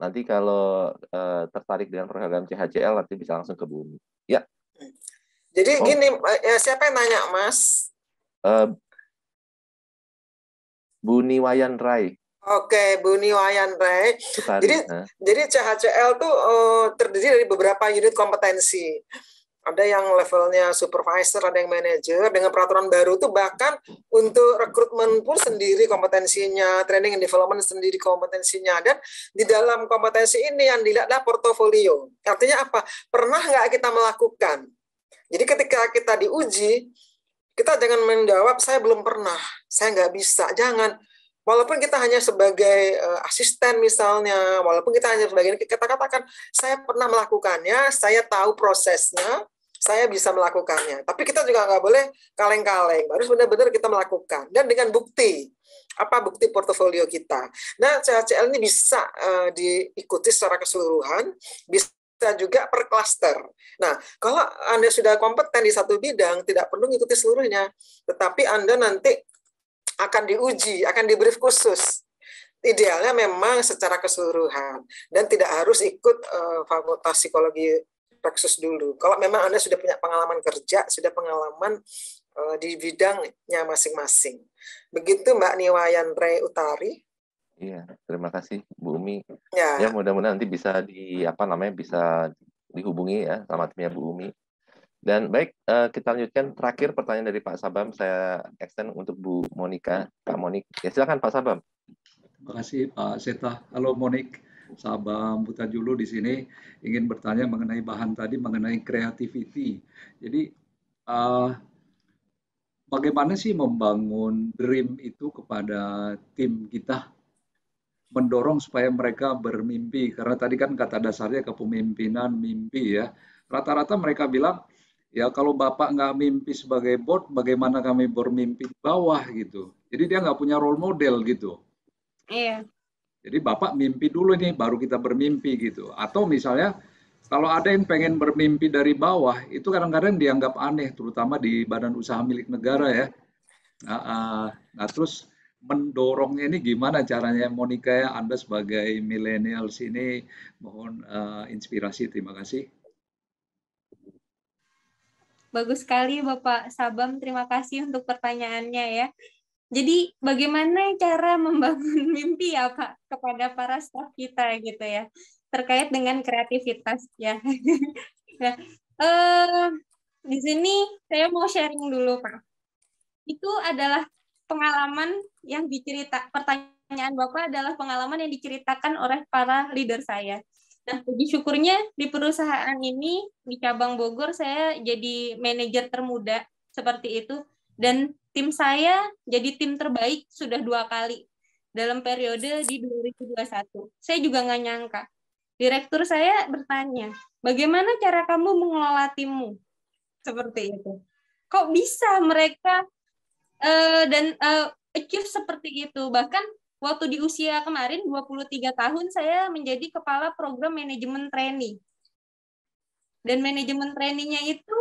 Nanti kalau uh, tertarik dengan program CHCL nanti bisa langsung ke Bu Umi. Ya. Jadi oh. gini, ya, siapa yang nanya Mas? Uh, Buni Wayan Rai. Oke, Buni Wayan Rai. jadi jadi CHCL tuh uh, terdiri dari beberapa unit kompetensi. Ada yang levelnya supervisor, ada yang manager. Dengan peraturan baru tuh bahkan untuk rekrutmen pun sendiri kompetensinya, training and development sendiri kompetensinya. Dan di dalam kompetensi ini yang dilihat adalah portofolio. Artinya apa? Pernah nggak kita melakukan? Jadi ketika kita diuji, kita jangan menjawab, saya belum pernah, saya nggak bisa. Jangan. Walaupun kita hanya sebagai uh, asisten misalnya, walaupun kita hanya sebagai kita katakan saya pernah melakukannya, saya tahu prosesnya, saya bisa melakukannya. Tapi kita juga nggak boleh kaleng-kaleng, harus benar-benar kita melakukan dan dengan bukti apa bukti portofolio kita. Nah, CHCL ini bisa uh, diikuti secara keseluruhan, bisa bisa juga per klaster. Nah, kalau Anda sudah kompeten di satu bidang, tidak perlu mengikuti seluruhnya. Tetapi Anda nanti akan diuji, akan diberi khusus. Idealnya memang secara keseluruhan dan tidak harus ikut uh, fakultas psikologi praksus dulu. Kalau memang Anda sudah punya pengalaman kerja, sudah pengalaman uh, di bidangnya masing-masing. Begitu Mbak Niwayan Re Utari, Iya, terima kasih Bu Umi. Ya, ya mudah-mudahan nanti bisa di apa namanya bisa dihubungi ya sama timnya Bu Umi. Dan baik eh, kita lanjutkan terakhir pertanyaan dari Pak Sabam saya extend untuk Bu Monika, Pak Monik. Ya silakan Pak Sabam. Terima kasih Pak Seta. Halo Monik. Sabam buta Julu di sini ingin bertanya mengenai bahan tadi mengenai creativity. Jadi uh, bagaimana sih membangun dream itu kepada tim kita mendorong supaya mereka bermimpi karena tadi kan kata dasarnya kepemimpinan mimpi ya rata-rata mereka bilang ya kalau bapak nggak mimpi sebagai board bagaimana kami bermimpi di bawah gitu jadi dia nggak punya role model gitu iya jadi bapak mimpi dulu nih baru kita bermimpi gitu atau misalnya kalau ada yang pengen bermimpi dari bawah itu kadang-kadang dianggap aneh terutama di badan usaha milik negara ya nah, uh, nah terus mendorongnya ini gimana caranya Monica ya Anda sebagai milenial sini mohon uh, inspirasi terima kasih. Bagus sekali Bapak Sabam, terima kasih untuk pertanyaannya ya. Jadi bagaimana cara membangun mimpi ya Pak kepada para staff kita gitu ya terkait dengan kreativitas ya. nah, eh, di sini saya mau sharing dulu Pak. Itu adalah pengalaman yang dicerita pertanyaan Bapak adalah pengalaman yang diceritakan oleh para leader saya. Nah, puji syukurnya di perusahaan ini di cabang Bogor saya jadi manajer termuda seperti itu dan tim saya jadi tim terbaik sudah dua kali dalam periode di 2021. Saya juga nggak nyangka. Direktur saya bertanya, bagaimana cara kamu mengelola timmu? Seperti itu. Kok bisa mereka uh, dan uh, achieve seperti itu. Bahkan waktu di usia kemarin 23 tahun saya menjadi kepala program manajemen training. Dan manajemen trainingnya itu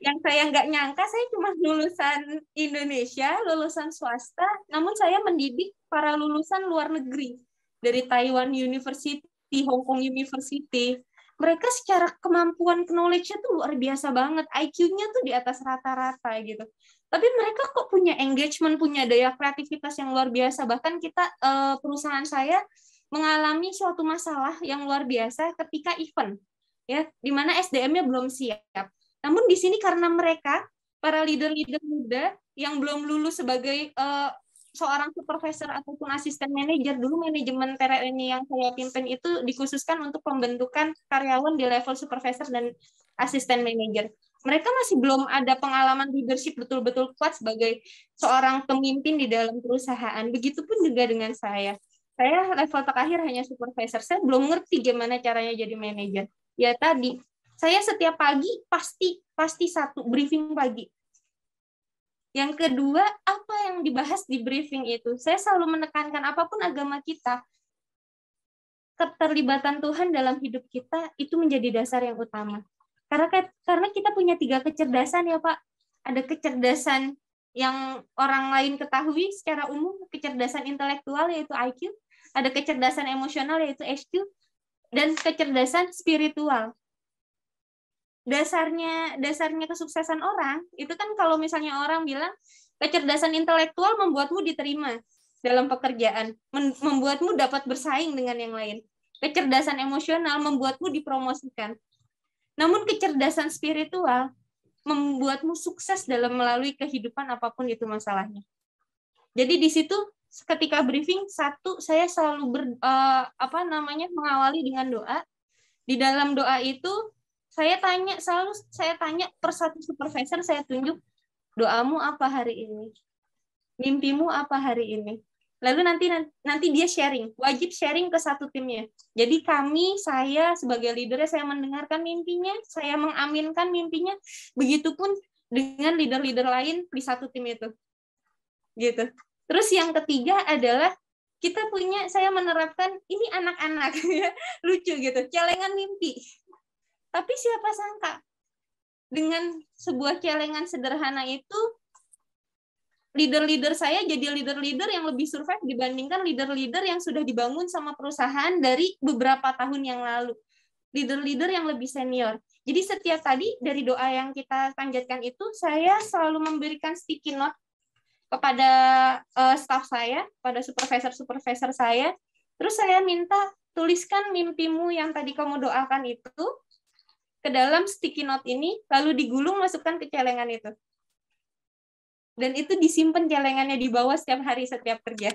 yang saya nggak nyangka saya cuma lulusan Indonesia, lulusan swasta, namun saya mendidik para lulusan luar negeri dari Taiwan University, Hong Kong University. Mereka secara kemampuan knowledge-nya tuh luar biasa banget, IQ-nya tuh di atas rata-rata gitu tapi mereka kok punya engagement, punya daya kreativitas yang luar biasa. Bahkan kita eh, perusahaan saya mengalami suatu masalah yang luar biasa ketika event, ya, di mana SDM-nya belum siap. Namun di sini karena mereka para leader-leader muda yang belum lulus sebagai uh, seorang supervisor ataupun asisten manajer dulu manajemen TRN yang saya pimpin itu dikhususkan untuk pembentukan karyawan di level supervisor dan asisten manajer mereka masih belum ada pengalaman leadership betul-betul kuat sebagai seorang pemimpin di dalam perusahaan. Begitupun juga dengan saya. Saya level terakhir hanya supervisor. Saya belum ngerti gimana caranya jadi manajer. Ya tadi, saya setiap pagi pasti pasti satu briefing pagi. Yang kedua, apa yang dibahas di briefing itu? Saya selalu menekankan apapun agama kita, keterlibatan Tuhan dalam hidup kita itu menjadi dasar yang utama. Karena karena kita punya tiga kecerdasan ya Pak. Ada kecerdasan yang orang lain ketahui secara umum, kecerdasan intelektual yaitu IQ, ada kecerdasan emosional yaitu HQ, dan kecerdasan spiritual. Dasarnya dasarnya kesuksesan orang itu kan kalau misalnya orang bilang kecerdasan intelektual membuatmu diterima dalam pekerjaan, membuatmu dapat bersaing dengan yang lain. Kecerdasan emosional membuatmu dipromosikan. Namun kecerdasan spiritual membuatmu sukses dalam melalui kehidupan apapun itu masalahnya. Jadi di situ ketika briefing satu saya selalu ber, uh, apa namanya mengawali dengan doa. Di dalam doa itu saya tanya selalu saya tanya per satu supervisor saya tunjuk doamu apa hari ini? Mimpimu apa hari ini? Lalu nanti nanti dia sharing, wajib sharing ke satu timnya. Jadi kami, saya sebagai leader saya mendengarkan mimpinya, saya mengaminkan mimpinya. Begitupun dengan leader-leader lain di satu tim itu. Gitu. Terus yang ketiga adalah kita punya, saya menerapkan ini anak-anak ya, lucu gitu, celengan mimpi. Tapi siapa sangka dengan sebuah celengan sederhana itu leader-leader saya jadi leader-leader yang lebih survive dibandingkan leader-leader yang sudah dibangun sama perusahaan dari beberapa tahun yang lalu. Leader-leader yang lebih senior. Jadi setiap tadi dari doa yang kita panjatkan itu, saya selalu memberikan sticky note kepada uh, staff saya, pada supervisor-supervisor saya. Terus saya minta tuliskan mimpimu yang tadi kamu doakan itu ke dalam sticky note ini, lalu digulung masukkan ke celengan itu dan itu disimpan celengannya di bawah setiap hari setiap kerja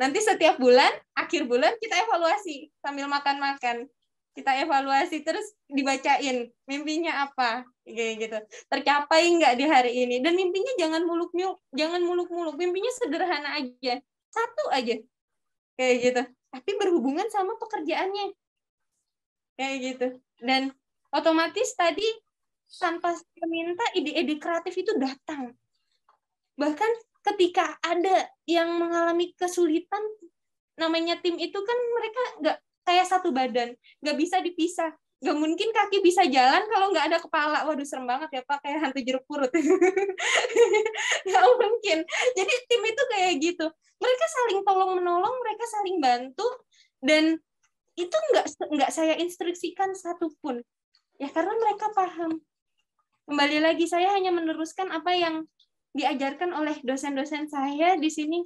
nanti setiap bulan akhir bulan kita evaluasi sambil makan-makan kita evaluasi terus dibacain mimpinya apa kayak gitu tercapai nggak di hari ini dan mimpinya jangan muluk-muluk jangan muluk-muluk mimpinya sederhana aja satu aja kayak gitu tapi berhubungan sama pekerjaannya kayak gitu dan otomatis tadi tanpa saya minta ide-ide kreatif itu datang. Bahkan ketika ada yang mengalami kesulitan, namanya tim itu kan mereka nggak kayak satu badan, nggak bisa dipisah. Gak mungkin kaki bisa jalan kalau nggak ada kepala. Waduh, serem banget ya Pak, kayak hantu jeruk purut. gak mungkin. Jadi tim itu kayak gitu. Mereka saling tolong-menolong, mereka saling bantu, dan itu nggak nggak saya instruksikan satupun ya karena mereka paham Kembali lagi saya hanya meneruskan apa yang diajarkan oleh dosen-dosen saya di sini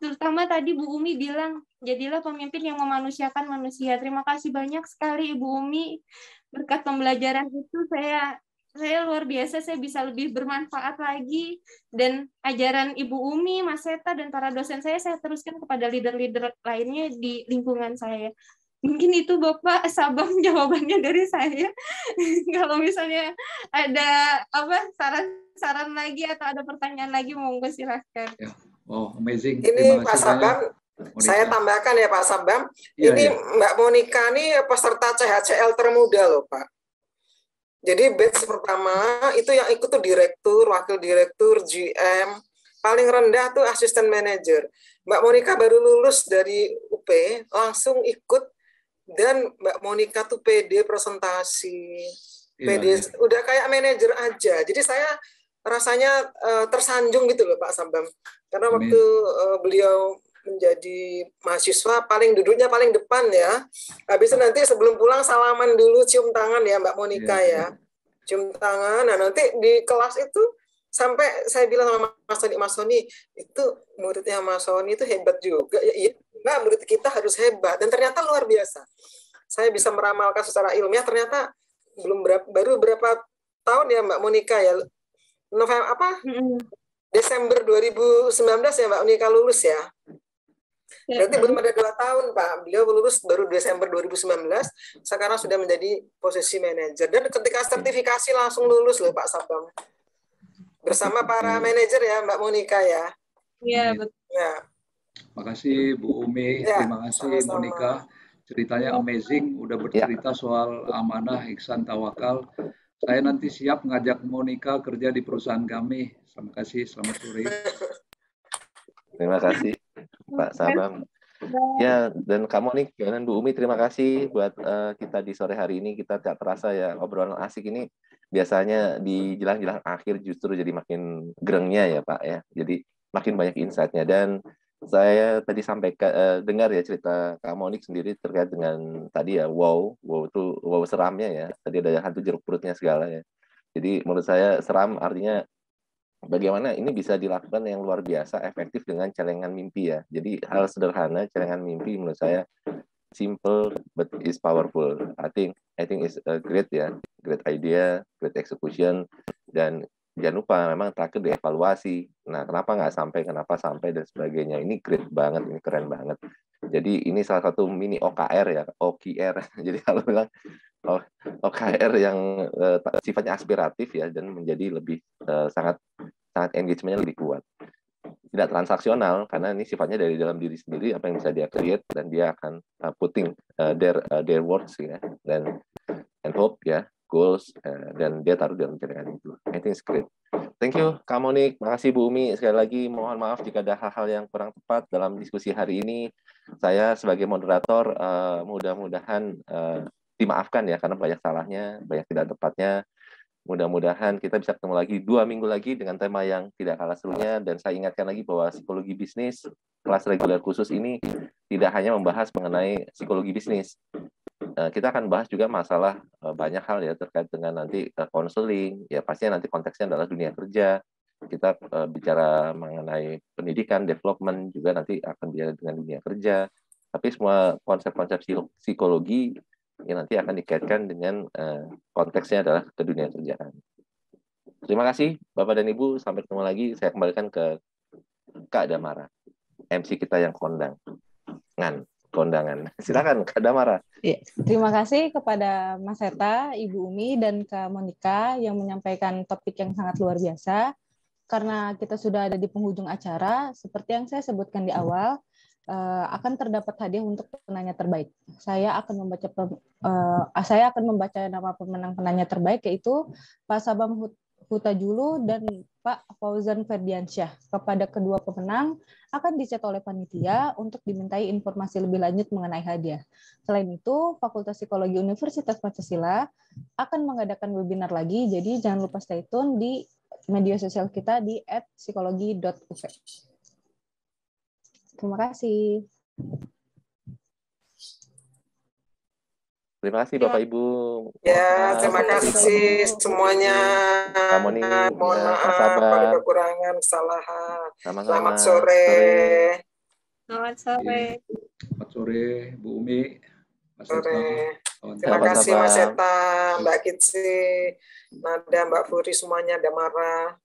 terutama tadi Bu Umi bilang jadilah pemimpin yang memanusiakan manusia. Terima kasih banyak sekali Ibu Umi berkat pembelajaran itu saya saya luar biasa saya bisa lebih bermanfaat lagi dan ajaran Ibu Umi, Mas Seta dan para dosen saya saya teruskan kepada leader-leader lainnya di lingkungan saya. Mungkin itu Bapak Sabang jawabannya dari saya. Kalau misalnya ada apa saran-saran lagi atau ada pertanyaan lagi monggo silahkan. Ya. Oh, amazing. Ini Pak Sabang, Saya tambahkan ya Pak Sabam, ya, ini ya. Mbak Monika ini peserta CHCL termuda loh Pak. Jadi batch pertama itu yang ikut tuh direktur, wakil direktur, GM, paling rendah tuh asisten manager. Mbak Monika baru lulus dari UP, langsung ikut dan Mbak Monica tuh PD presentasi iya, PD iya. udah kayak manajer aja jadi saya rasanya uh, tersanjung gitu loh Pak Sambam karena Amin. waktu uh, beliau menjadi mahasiswa paling duduknya paling depan ya habis itu nanti sebelum pulang salaman dulu cium tangan ya Mbak Monica iya, ya iya. cium tangan nah nanti di kelas itu sampai saya bilang sama Mas Soni, Mas Soni itu muridnya Mas Soni itu hebat juga ya iya Nah, murid kita harus hebat dan ternyata luar biasa. Saya bisa meramalkan secara ilmiah ternyata belum berapa, baru berapa tahun ya Mbak Monika ya November apa? Desember 2019 ya Mbak Monika lulus ya. ya Berarti belum ada dua tahun Pak. Beliau lulus baru Desember 2019. Sekarang sudah menjadi posisi manajer. Dan ketika sertifikasi langsung lulus loh Pak Sabang. Bersama para manajer ya Mbak Monika ya. Iya betul. Ya. Terima kasih Bu Umi, ya, terima kasih sama-sama. Monica. Ceritanya amazing, udah bercerita ya. soal amanah, iksan tawakal. Saya nanti siap ngajak Monica kerja di perusahaan kami. Terima kasih, selamat sore. Terima kasih Pak Sabang. Ya, dan kamu nih, dan Bu Umi, terima kasih buat uh, kita di sore hari ini. Kita tak terasa ya, obrolan asik ini biasanya di jelang-jelang akhir justru jadi makin grengnya ya Pak ya. Jadi makin banyak insight-nya. Dan saya tadi sampaikan uh, eh, dengar ya cerita Kak Monik sendiri terkait dengan tadi ya wow wow itu wow seramnya ya tadi ada hantu jeruk perutnya segala ya jadi menurut saya seram artinya bagaimana ini bisa dilakukan yang luar biasa efektif dengan celengan mimpi ya jadi hal sederhana celengan mimpi menurut saya simple but is powerful I think I think is a great ya great idea great execution dan jangan lupa memang terakhir dievaluasi. Nah, kenapa nggak sampai, kenapa sampai dan sebagainya. Ini great banget, ini keren banget. Jadi ini salah satu mini OKR ya, OKR. Jadi kalau bilang OKR yang uh, sifatnya aspiratif ya dan menjadi lebih uh, sangat sangat engagementnya lebih kuat. Tidak transaksional karena ini sifatnya dari dalam diri sendiri apa yang bisa dia create dan dia akan uh, putting uh, their uh, their words ya dan and hope ya goals uh, dan dia taruh dalam jaringan itu. I think it's great. Thank you, Kak Monik. Makasih Bu Umi. Sekali lagi mohon maaf jika ada hal-hal yang kurang tepat dalam diskusi hari ini. Saya sebagai moderator uh, mudah-mudahan uh, dimaafkan ya karena banyak salahnya, banyak tidak tepatnya. Mudah-mudahan kita bisa ketemu lagi dua minggu lagi dengan tema yang tidak kalah serunya. Dan saya ingatkan lagi bahwa psikologi bisnis kelas reguler khusus ini tidak hanya membahas mengenai psikologi bisnis, Eh, kita akan bahas juga masalah eh, banyak hal ya terkait dengan nanti konseling. Eh, ya pastinya nanti konteksnya adalah dunia kerja. Kita bicara mengenai pendidikan, development juga nanti akan bicara dengan dunia kerja. Tapi semua konsep-konsep psikologi yang nanti akan dikaitkan dengan konteksnya adalah ke dunia kerjaan. Terima kasih Bapak dan Ibu. Sampai ketemu lagi. Saya kembalikan ke Kak Damara, MC kita yang kondang. Ngan kondangan. Silakan Kak Damara. Ya, terima kasih kepada Mas Eta, Ibu Umi, dan Kak Monika yang menyampaikan topik yang sangat luar biasa. Karena kita sudah ada di penghujung acara, seperti yang saya sebutkan di awal, eh, akan terdapat hadiah untuk penanya terbaik. Saya akan membaca eh, saya akan membaca nama pemenang penanya terbaik yaitu Pak Sabam Hut. Huta Julu dan Pak Fauzan Ferdiansyah kepada kedua pemenang akan dicat oleh panitia untuk dimintai informasi lebih lanjut mengenai hadiah. Selain itu, Fakultas Psikologi Universitas Pancasila akan mengadakan webinar lagi, jadi jangan lupa stay tune di media sosial kita di @psikologi.up. Terima kasih. Terima kasih ya. Bapak Ibu. Ya, terima kasih semuanya. Mohon ya, maaf kalau kekurangan, kesalahan. Sama Selamat sore. Selamat sore. Selamat sore, Bu Umi. Selamat sore. Terima kasih Mas Eta, Mbak Kitsi, Nada, Mbak Furi semuanya, Damara.